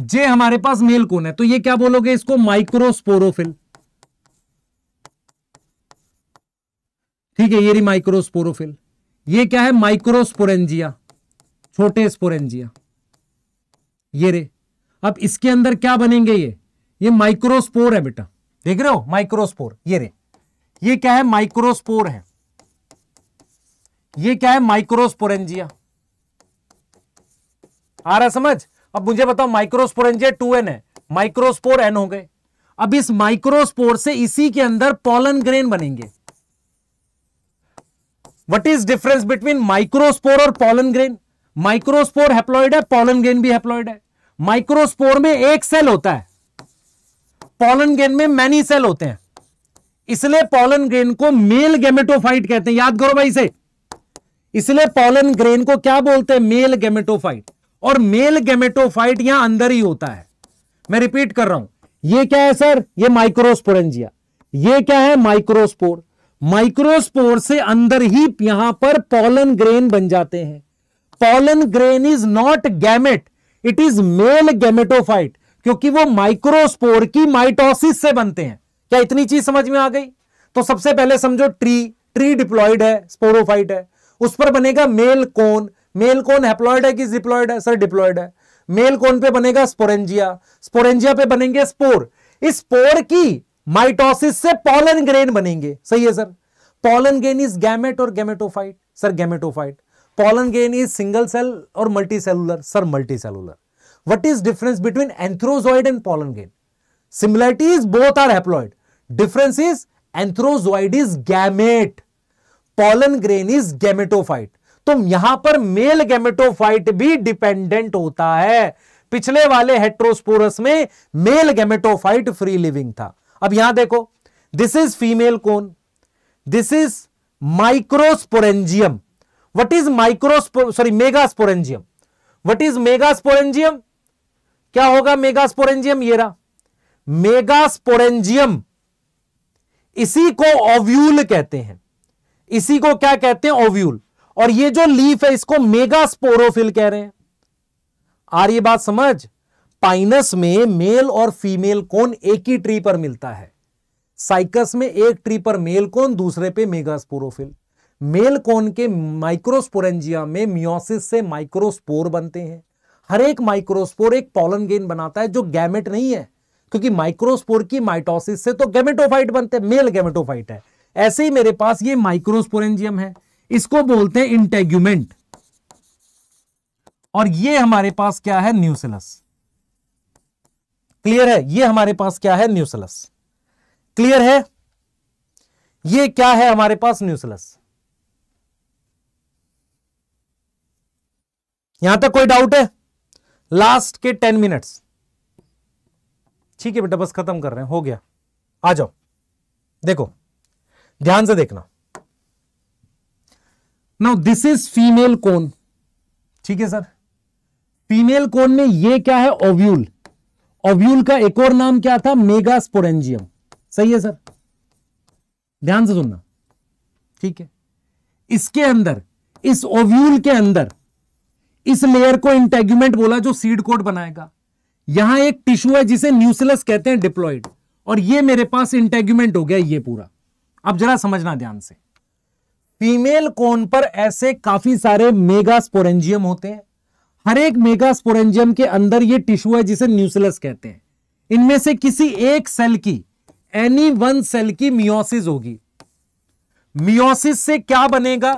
जे हमारे पास मेल कौन है तो ये क्या बोलोगे इसको माइक्रोस्पोरोफिल ठीक है ये रही माइक्रोस्पोरोफिल ये क्या है माइक्रोस्पोरेंजिया छोटे स्पोरेंजिया ये रे अब इसके अंदर क्या बनेंगे ये ये माइक्रोस्पोर है बेटा देख रहे हो माइक्रोस्पोर ये रे ये क्या है माइक्रोस्पोर है ये क्या है माइक्रोस्पोरेंजिया आ रहा समझ अब मुझे बताओ माइक्रोस्पोर एनजे टू एन है माइक्रोस्पोर एन हो गए अब इस माइक्रोस्पोर से इसी के अंदर पॉलन ग्रेन बनेंगे what is difference between microspore और पॉलन ग्रेन माइक्रोस्पोर हेप्लॉइड है पॉलन ग्रेन भी हेप्लॉइड है माइक्रोस्पोर में एक सेल होता है पॉलन ग्रेन में मैनी सेल होते हैं इसलिए पॉलन ग्रेन को मेल गेमेटोफाइट कहते हैं याद करो भाई से इसलिए पॉलन ग्रेन को क्या बोलते हैं मेल गेमेटोफाइट और मेल गेमेटोफाइट यहां अंदर ही होता है मैं रिपीट कर रहा हूं ये क्या है सर ये माइक्रोस्पोरेंजिया ये क्या है माइक्रोस्पोर माइक्रोस्पोर से अंदर ही यहां पर पॉलन ग्रेन बन जाते हैं pollen grain is not gamete it is male gametophyte क्योंकि वो माइक्रोस्पोर की माइटोसिस से बनते हैं क्या इतनी चीज समझ में आ गई तो सबसे पहले समझो ट्री ट्री डिप्लॉइड है स्पोरोफाइट है उस पर बनेगा मेल कोन मेल कौन हैप्लॉयड है कि डिप्लॉयड है सर डिप्लॉयड है मेल कौन पे बनेगा स्पोरेंजिया स्पोरेंजिया पे बनेंगे स्पोर इस स्पोर की माइटोसिस से पॉलन ग्रेन बनेंगे सही है sir pollen grain is gamete और gametophyte sir gametophyte pollen grain is single cell और multicellular sir multicellular what is difference between antherozoid and pollen grain similarity is both are haploid difference is anthrozoid is gamete pollen grain is gametophyte तो यहां पर male gametophyte भी dependent होता है पिछले वाले heterosporous में male gametophyte free living था अब यहां देखो this is female cone this is microsporangium what is माइक्रोस्पो sorry megasporangium what is megasporangium क्या होगा मेगास्पोरेंजियम ये रहा मेगास्पोरेंजियम इसी को ओव्यूल कहते हैं इसी को क्या कहते हैं ओव्यूल और ये जो लीफ है इसको मेगा स्पोरोफिल कह रहे हैं आ रही बात समझ पाइनस में मेल और फीमेल कोन एक ही ट्री पर मिलता है साइकस में एक ट्री पर मेल कोन दूसरे पे स्पोरोफिल मेल कोन के माइक्रोस्पोरेंजिया में मियोसिस से माइक्रोस्पोर बनते हैं हर एक माइक्रोस्पोर एक पॉलन गेन बनाता है जो गैमेट नहीं है क्योंकि माइक्रोस्पोर की माइटोसिस से तो गैमेटोफाइट बनते हैं मेल गैमेटोफाइट है ऐसे ही मेरे पास ये माइक्रोस्पोरेंजियम है इसको बोलते हैं इंटेग्यूमेंट और ये हमारे पास क्या है न्यूसलस क्लियर है ये हमारे पास क्या है न्यूसलस क्लियर है ये क्या है हमारे पास न्यूसलस यहां तक कोई डाउट है लास्ट के टेन मिनट्स ठीक है बेटा बस खत्म कर रहे हैं हो गया आ जाओ देखो ध्यान से देखना now this is female cone ठीक है सर फीमेल कोन में ये क्या है ओव्यूल ओव्यूल का एक और नाम क्या था मेगास्पोरेंजियम सही है सर ध्यान से सुनना ठीक है इसके अंदर इस ओव्यूल के अंदर इस लेयर को इंटेग्यूमेंट बोला जो सीड कोड बनाएगा यहां एक टिश्यू है जिसे न्यूसलस कहते हैं डिप्लॉइड और ये मेरे पास इंटेग्यूमेंट हो गया ये पूरा अब जरा समझना ध्यान से फीमेल कोन पर ऐसे काफी सारे मेगा स्पोरेंजियम होते हैं हर एक मेगा स्पोरेंजियम के अंदर ये टिश्यू है जिसे न्यूसलस कहते हैं इनमें से किसी एक सेल की एनी वन सेल की मियोसिस होगी मियोसिस से क्या बनेगा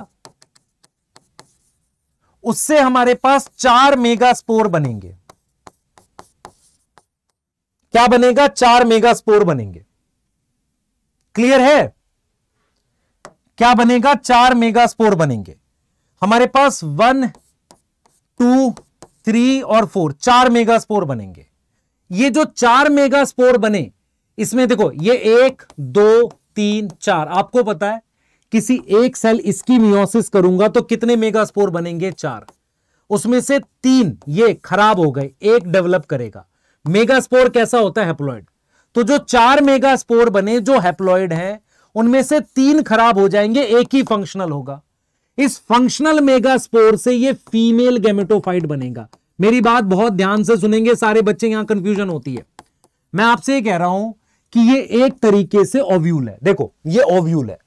उससे हमारे पास चार मेगा स्पोर बनेंगे क्या बनेगा चार मेगा स्पोर बनेंगे क्लियर है क्या बनेगा चार मेगा स्पोर बनेंगे हमारे पास वन टू थ्री और फोर चार मेगा स्पोर बनेंगे ये जो चार मेगा स्पोर बने इसमें देखो ये एक दो तीन चार आपको पता है किसी एक सेल इसकी मियोसिस करूंगा तो कितने मेगा स्पोर बनेंगे चार उसमें से तीन ये खराब हो गए एक डेवलप करेगा मेगा स्पोर कैसा होता है हेप्लॉइड तो जो चार मेगा स्पोर बने जो हेप्लॉइड है उनमें से तीन खराब हो जाएंगे एक ही फंक्शनल होगा इस फंक्शनल मेगा स्पोर से ये फीमेल गेमेटोफाइट बनेगा मेरी बात बहुत ध्यान से सुनेंगे सारे बच्चे यहां कंफ्यूजन होती है मैं आपसे कह रहा हूं कि ये एक तरीके से ओव्यूल है देखो ये ओव्यूल है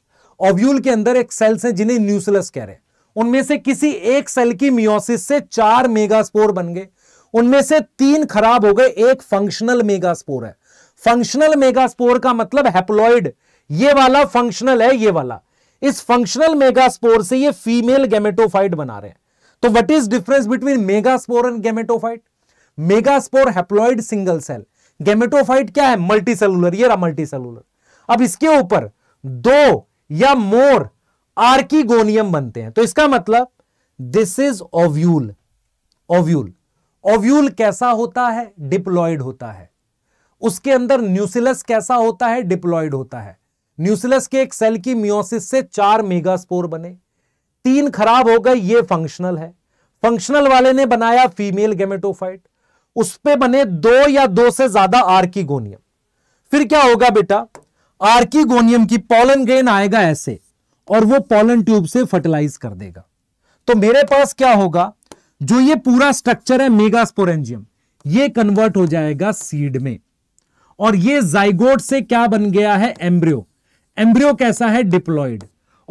ओव्यूल के अंदर एक सेल्स है जिन्हें न्यूसलस कह रहे हैं उनमें से किसी एक सेल की मियोसिस से चार मेगा स्पोर बन गए उनमें से तीन खराब हो गए एक फंक्शनल मेगा स्पोर है फंक्शनल मेगा स्पोर का मतलब हैप्लॉइड ये वाला फंक्शनल है ये वाला इस फंक्शनल मेगास्पोर से ये फीमेल गेमेटोफाइट बना रहे हैं तो what is difference between megaspore and gametophyte megaspore haploid single cell gametophyte क्या है मल्टी सेलुलर ये रहा मल्टी सेलुलर अब इसके ऊपर दो या मोर आर्कीगोनियम बनते हैं तो इसका मतलब this is ovule ovule ovule कैसा होता है डिप्लॉयड होता है उसके अंदर न्यूसिलस कैसा होता है डिप्लॉयड होता है न्यूसलस के एक सेल की मियोसिस से चार मेगास्पोर बने तीन खराब हो गए ये फंक्शनल है फंक्शनल वाले ने बनाया फीमेल गेमेटोफाइट उस पे बने दो या दो से ज्यादा आर्कीगोनियम फिर क्या होगा बेटा आर्कीगोनियम की पॉलन ग्रेन आएगा ऐसे और वो पॉलन ट्यूब से फर्टिलाइज कर देगा तो मेरे पास क्या होगा जो ये पूरा स्ट्रक्चर है मेगास्पोरेंजियम ये कन्वर्ट हो जाएगा सीड में और ये जाइगोट से क्या बन गया है एम्ब्रियो एम्ब्रियो कैसा है डिप्लॉइड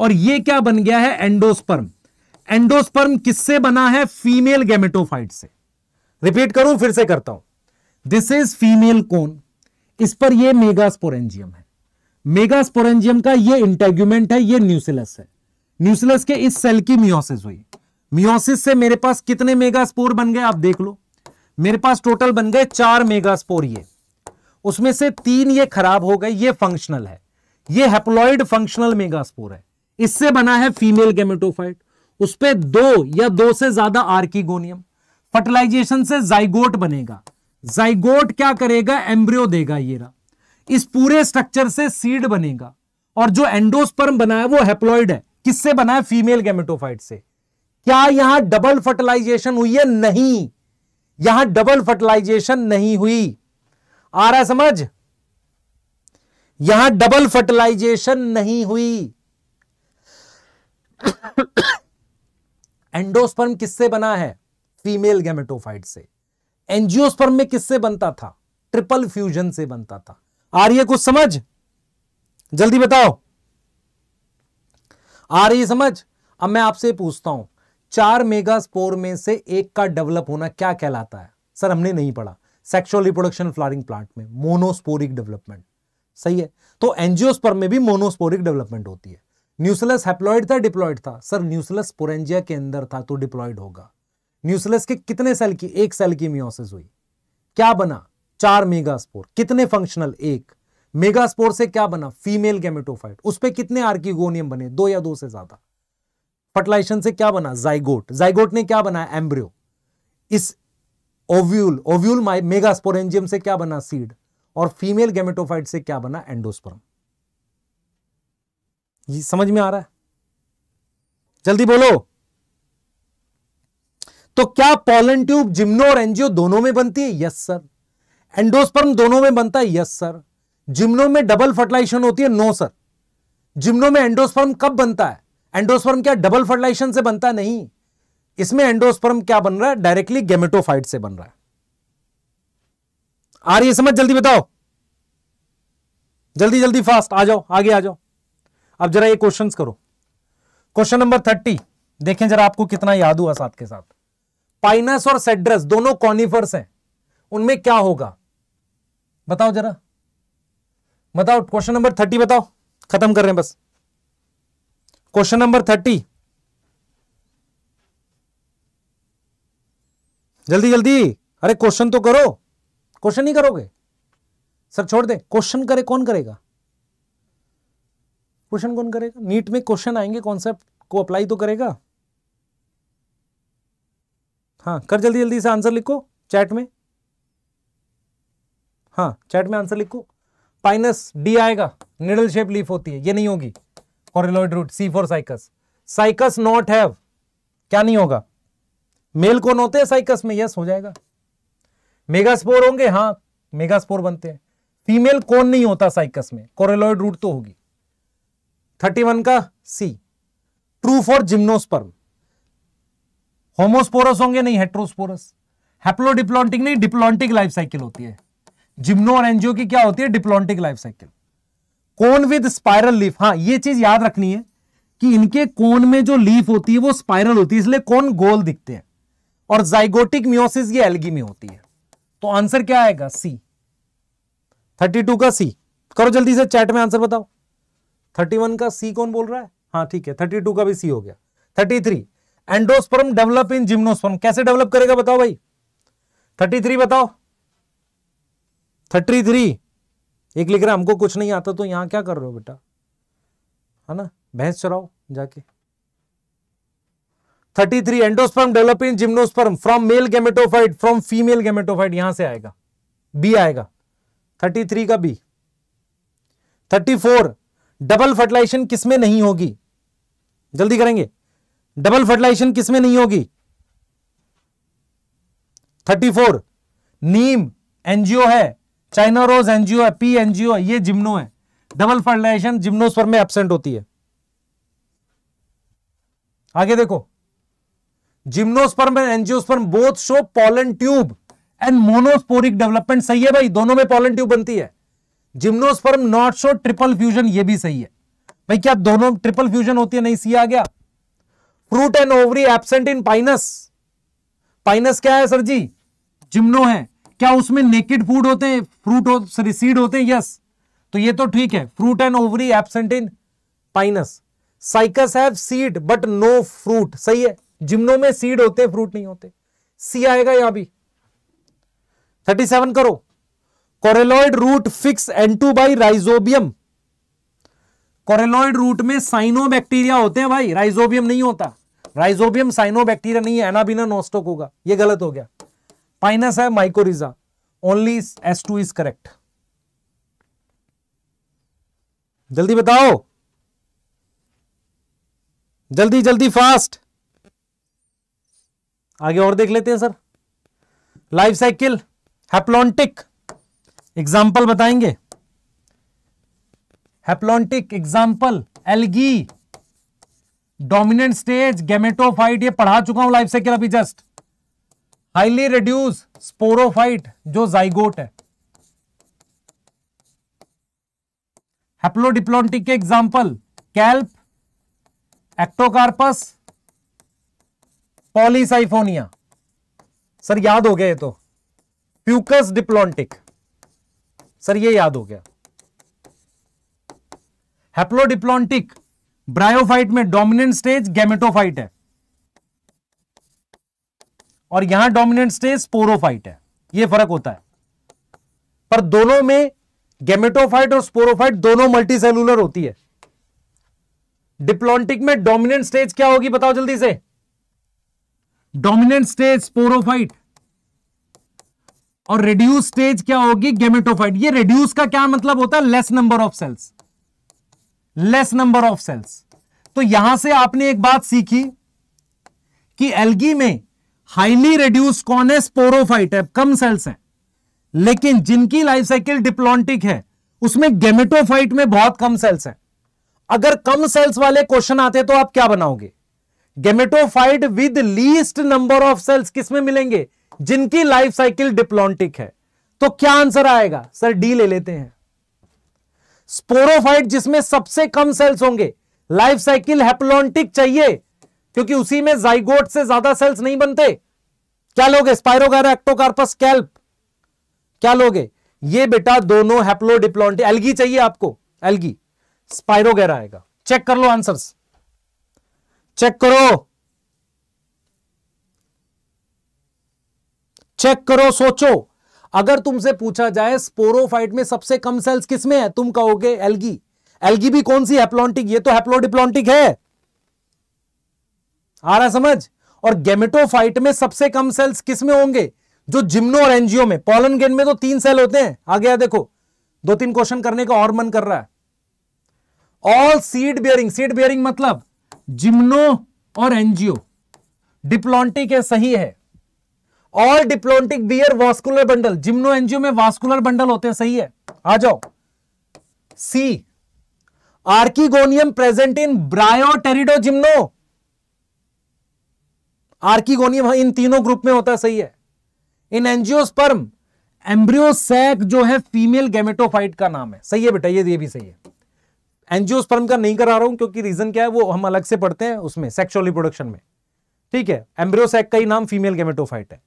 और ये क्या बन गया है एंडोस्पर्म एंडोस्पर्म किससे बना है फीमेल गैमेटोफाइट से रिपीट करूं फिर से करता हूं दिस इज फीमेल कोन इस पर यह मेगास्पोरेंजियम है मेगास्पोरेंजियम का ये इंटेग्यूमेंट है ये न्यूसिलस है न्यूसिलस के इस सेल की मियोसिस हुई मियोसिस से मेरे पास कितने मेगास्पोर बन गए आप देख लो मेरे पास टोटल बन गए चार मेगास्पोर ये उसमें से तीन ये खराब हो गए ये फंक्शनल है ये हेप्लॉइड फंक्शनल मेगास्पोर है इससे बना है फीमेल गेमेटोफाइट उस पर दो या दो से ज्यादा आर्कीगोनियम फर्टिलाइजेशन से जाइगोट बनेगा जाइगोट क्या करेगा एम्ब्रियो देगा ये रा। इस पूरे स्ट्रक्चर से सीड बनेगा और जो एंडोस्पर्म बना है वो हेप्लॉइड है किससे बना है फीमेल गेमेटोफाइट से क्या यहां डबल फर्टिलाइजेशन हुई है नहीं यहां डबल फर्टिलाइजेशन नहीं हुई आ रहा है समझ यहां डबल फर्टिलाइजेशन नहीं हुई एंडोस्पर्म किससे बना है फीमेल गैमेटोफाइट से एंजियोस्पर्म में किससे बनता था ट्रिपल फ्यूजन से बनता था आ रही है कुछ समझ जल्दी बताओ आ रही है समझ अब मैं आपसे पूछता हूं चार मेगा स्पोर में से एक का डेवलप होना क्या कहलाता है सर हमने नहीं पढ़ा सेक्सुअल रिप्रोडक्शन फ्लॉरिंग प्लांट में मोनोस्पोरिक डेवलपमेंट सही है तो एंजियोस्पर्म में भी मोनोस्पोरिक डेवलपमेंट होती है न्यूसलस हैप्लॉइड था डिप्लॉइड था सर न्यूसलस पोरेंजिया के अंदर था तो डिप्लॉइड होगा न्यूसलस के कितने सेल की एक सेल की मियोसिस हुई क्या बना चार मेगास्पोर कितने फंक्शनल एक मेगास्पोर से क्या बना फीमेल गैमेटोफाइट उस पर कितने आर्किगोनियम बने दो या दो से ज्यादा फर्टिलाइजेशन से क्या बना जाइगोट जाइगोट ने क्या बनाया एम्ब्रियो इस ओव्यूल ओव्यूल मेगास्पोरेंजियम से क्या बना सीड और फीमेल गेमेटोफाइट से क्या बना एंडोस्पर्म ये समझ में आ रहा है जल्दी बोलो तो क्या पॉलन ट्यूब जिम्नो और एनजीओ दोनों में बनती है यस सर एंडोस्पर्म दोनों में बनता है यस सर जिम्नो में डबल फर्टिलाइजेशन होती है नो सर जिम्नो में एंडोस्पर्म कब बनता है एंडोस्पर्म क्या डबल फर्टिलाइजेशन से बनता नहीं इसमें एंडोस्पर्म क्या बन रहा है डायरेक्टली गेमेटोफाइट से बन रहा है आ रही है समझ जल्दी बताओ जल्दी जल्दी फास्ट आ जाओ आगे आ जाओ अब जरा ये क्वेश्चंस करो क्वेश्चन नंबर थर्टी देखें जरा आपको कितना याद हुआ साथ के साथ पाइनस और सेड्रस दोनों कॉनिफर्स हैं उनमें क्या होगा बताओ जरा बताओ क्वेश्चन नंबर थर्टी बताओ खत्म कर रहे हैं बस क्वेश्चन नंबर थर्टी जल्दी जल्दी अरे क्वेश्चन तो करो क्वेश्चन नहीं करोगे सर छोड़ दे क्वेश्चन करे कौन करेगा क्वेश्चन कौन करेगा नीट में क्वेश्चन आएंगे कॉन्सेप्ट को अप्लाई तो करेगा हाँ कर जल्दी जल्दी से आंसर लिखो चैट में हाँ चैट में आंसर लिखो पाइनस डी आएगा निडल शेप लीफ होती है ये नहीं होगी coralloid root C for Cycas Cycas not have क्या नहीं होगा मेल कौन होते हैं साइकस में यस हो जाएगा मेगास्पोर होंगे हाँ मेगास्पोर बनते हैं फीमेल कौन नहीं होता साइकस में कोरेलॉइड रूट तो होगी थर्टी वन का C true for gymnosperm homosporous होंगे नहीं हेट्रोस्पोरस हेप्लोडिप्लॉन्टिक नहीं डिप्लॉन्टिक लाइफ साइकिल होती है जिम्नो और एनजीओ की क्या होती है diplontic life cycle cone with spiral leaf हाँ ये चीज याद रखनी है कि इनके कोन में जो लीफ होती है वो स्पाइरल होती है इसलिए कौन गोल दिखते हैं और जाइगोटिक म्योसिस ये एलगी में होती है तो आंसर क्या आएगा सी थर्टी टू का सी करो जल्दी से चैट में आंसर बताओ थर्टी वन का सी कौन बोल रहा है हाँ ठीक है थर्टी टू का भी सी हो गया thirty three endosperm develop in gymnosperm कैसे डेवलप करेगा बताओ भाई थर्टी थ्री बताओ थर्टी थ्री एक लिख रहा हमको कुछ नहीं आता तो यहां क्या कर रहे हो बेटा है ना भैंस चराओ जाके thirty three endosperm developing gymnosperm from male gametophyte from female gametophyte यहां से आएगा बी आएगा थर्टी थ्री का B thirty four double fertilisation किसमें नहीं होगी जल्दी करेंगे डबल फर्टिलाइजेशन किसमें नहीं होगी थर्टी फोर नीम एनजीओ है चाइना रोज एनजीओ है पी एनजीओ है ये जिम्नो है डबल फर्टिलाइजेशन जिम्नोस्पर्म में एबसेंट होती है आगे देखो gymnosperm and angiosperm both show pollen tube and monosporic development सही है भाई दोनों में पॉलन ट्यूब बनती है gymnosperm not show triple fusion ये भी सही है भाई क्या दोनों ट्रिपल फ्यूजन होती है नहीं सी आ गया fruit and ovary absent in Pinus Pinus क्या है सर जी जिम्नो है क्या उसमें नेकेड फूड होते हैं फ्रूट हो, सॉरी सीड होते हैं यस तो ये तो ठीक है fruit and ovary absent in Pinus Cycas have seed but no fruit सही है जिम्नों में सीड होते हैं फ्रूट नहीं होते सी आएगा यहां भी 37 करो coralloid root fix N two by Rhizobium coralloid root में साइनोबैक्टीरिया होते हैं भाई राइजोबियम नहीं होता राइजोबियम साइनोबैक्टीरिया नहीं है बिना नोस्टोक होगा ये गलत हो गया पाइनस है mycorrhiza only S two is correct जल्दी बताओ जल्दी जल्दी फास्ट आगे और देख लेते हैं sir life cycle haplontic example बताएंगे haplontic example algae dominant stage gametophyte ये पढ़ा चुका हूं लाइफ साइकिल अभी जस्ट हाईली रिड्यूस स्पोरोफाइट जो जाइगोट है हेप्लोडिप्लॉन्टिक के example kelp Ectocarpus Polysiphonia sir याद हो गया ये तो प्यूकस डिप्लोन्टिक सर ये याद हो गया हैप्लोडिप्लॉन्टिक ब्रायोफाइट में डोमिनेंट स्टेज गैमेटोफाइट है और यहां डोमिनेंट स्टेज स्पोरोफाइट है ये फर्क होता है पर दोनों में गैमेटोफाइट और स्पोरोफाइट दोनों मल्टीसेलुलर होती है डिप्लॉन्टिक में डोमिनेंट स्टेज क्या होगी बताओ जल्दी से डोमिनेंट स्टेज स्पोरोफाइट और रिड्यूस स्टेज क्या होगी गेमेटोफाइट ये रिड्यूस का क्या मतलब होता है less number of cells less number of cells तो यहां से आपने एक बात सीखी कि एलगी में हाईली रिड्यूस कौन है स्पोरोफाइट है कम सेल्स हैं लेकिन जिनकी लाइफ साइकिल डिप्लॉन्टिक है उसमें गेमेटोफाइट में बहुत कम सेल्स हैं अगर कम सेल्स वाले क्वेश्चन आते तो आप क्या बनाओगे gametophyte with least number of cells किसमें मिलेंगे जिनकी लाइफ साइकिल डिप्लॉन्टिक है तो क्या आंसर आएगा सर डी ले लेते हैं स्पोरोफाइट जिसमें सबसे कम सेल्स होंगे लाइफ साइकिल हेप्लॉन्टिक चाहिए क्योंकि उसी में जाइगोट से ज्यादा सेल्स नहीं बनते क्या लोगे स्पाइरो एक्टोकार्पस कैल्प क्या लोगे ये बेटा दोनों हेप्लोडिप्लॉन्टिक एलगी चाहिए आपको एलगी स्पायरोगेरा आएगा चेक कर लो आंसर्स चेक करो चेक करो सोचो अगर तुमसे पूछा जाए स्पोरोफाइट में सबसे कम सेल्स किसमें है तुम कहोगे एल्गी एल्गी भी कौन सी हेप्लॉन्टिक ये तो हेप्लोडिप्लॉन्टिक है आ रहा समझ और गेमेटोफाइट में सबसे कम सेल्स किसमें होंगे जो जिम्नो और एनजीओ में पॉलन गेन में तो तीन सेल होते हैं आ गया देखो दो तीन क्वेश्चन करने का और मन कर रहा है all seed bearing seed bearing मतलब जिम्नो और एनजीओ डिप्लॉन्टिक है सही है all diplontic bear vascular bundle gymno angio में वास्कुलर बंडल होते हैं सही है आ जाओ C archegonium present in bryo pterido gymno archegonium in तीनों ग्रुप में होता है सही है इन एम्ब्रियो सैक जो है फीमेल गेमेटोफाइट का नाम है सही है बेटा ये भी सही है एनजियोस्पर्म का नहीं करा रहा हूं क्योंकि रीजन क्या है वो हम अलग से पढ़ते हैं उसमें सेक्सुअल रिप्रोडक्शन में ठीक है एम्ब्रियोसैक का ही नाम फीमेल गेमेटोफाइट है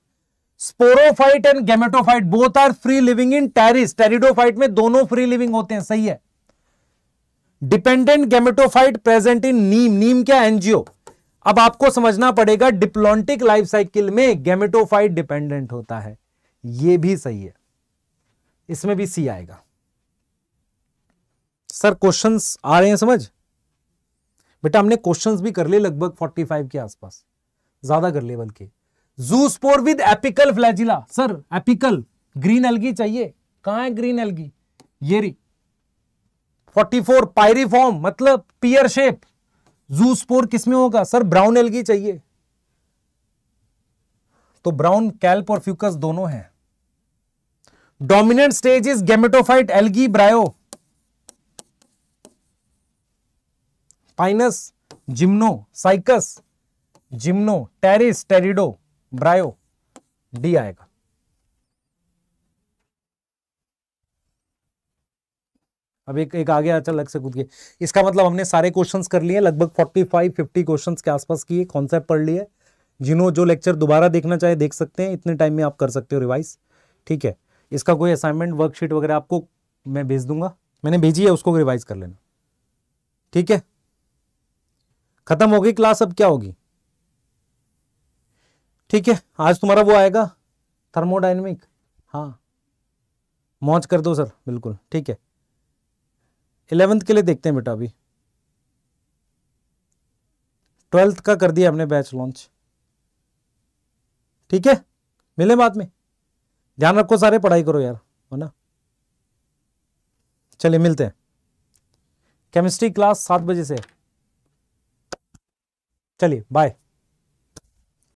sporophyte and gametophyte both are free living in Pteris pteridophyte में दोनों फ्री लिविंग होते हैं सही है dependent gametophyte present in neem neem क्या एनजीओ अब आपको समझना पड़ेगा डिप्लॉन्टिक लाइफ साइकिल में गेमेटोफाइट डिपेंडेंट होता है यह भी सही है इसमें भी सी आएगा सर क्वेश्चंस आ रहे हैं समझ बेटा हमने क्वेश्चंस भी कर लिए लगभग 45 के आसपास ज्यादा कर लिए बल्कि zoospore with apical flagella sir apical green algae चाहिए कहां है ग्रीन एलगी ये फोर 44 पायरीफॉर्म मतलब पियर शेप जूसपोर किसमें होगा सर ब्राउन एलगी चाहिए तो ब्राउन कैल्प और फ्यूकस दोनों हैं dominant stage is gametophyte algae bryo Pinus gymno Cycas gymno Pteris pterido bryo D आएगा अब एक एक आगे अच्छा लग से कूद के इसका मतलब हमने सारे क्वेश्चंस कर लिए लगभग 45 50 क्वेश्चंस के आसपास किए कॉन्सेप्ट पढ़ लिए जिनो जो लेक्चर दोबारा देखना चाहे देख सकते हैं इतने टाइम में आप कर सकते हो रिवाइज ठीक है इसका कोई असाइनमेंट वर्कशीट वगैरह आपको मैं भेज दूंगा मैंने भेजी है उसको रिवाइज कर लेना ठीक है खत्म हो गई क्लास अब क्या होगी ठीक है आज तुम्हारा वो आएगा थर्मोडाइनमिक हाँ मौज कर दो सर बिल्कुल ठीक है इलेवेंथ के लिए देखते हैं बेटा अभी ट्वेल्थ का कर दिया हमने बैच लॉन्च ठीक है मिले बाद में ध्यान रखो सारे पढ़ाई करो यार हो ना चलिए मिलते हैं केमिस्ट्री क्लास सात बजे से चलिए बाय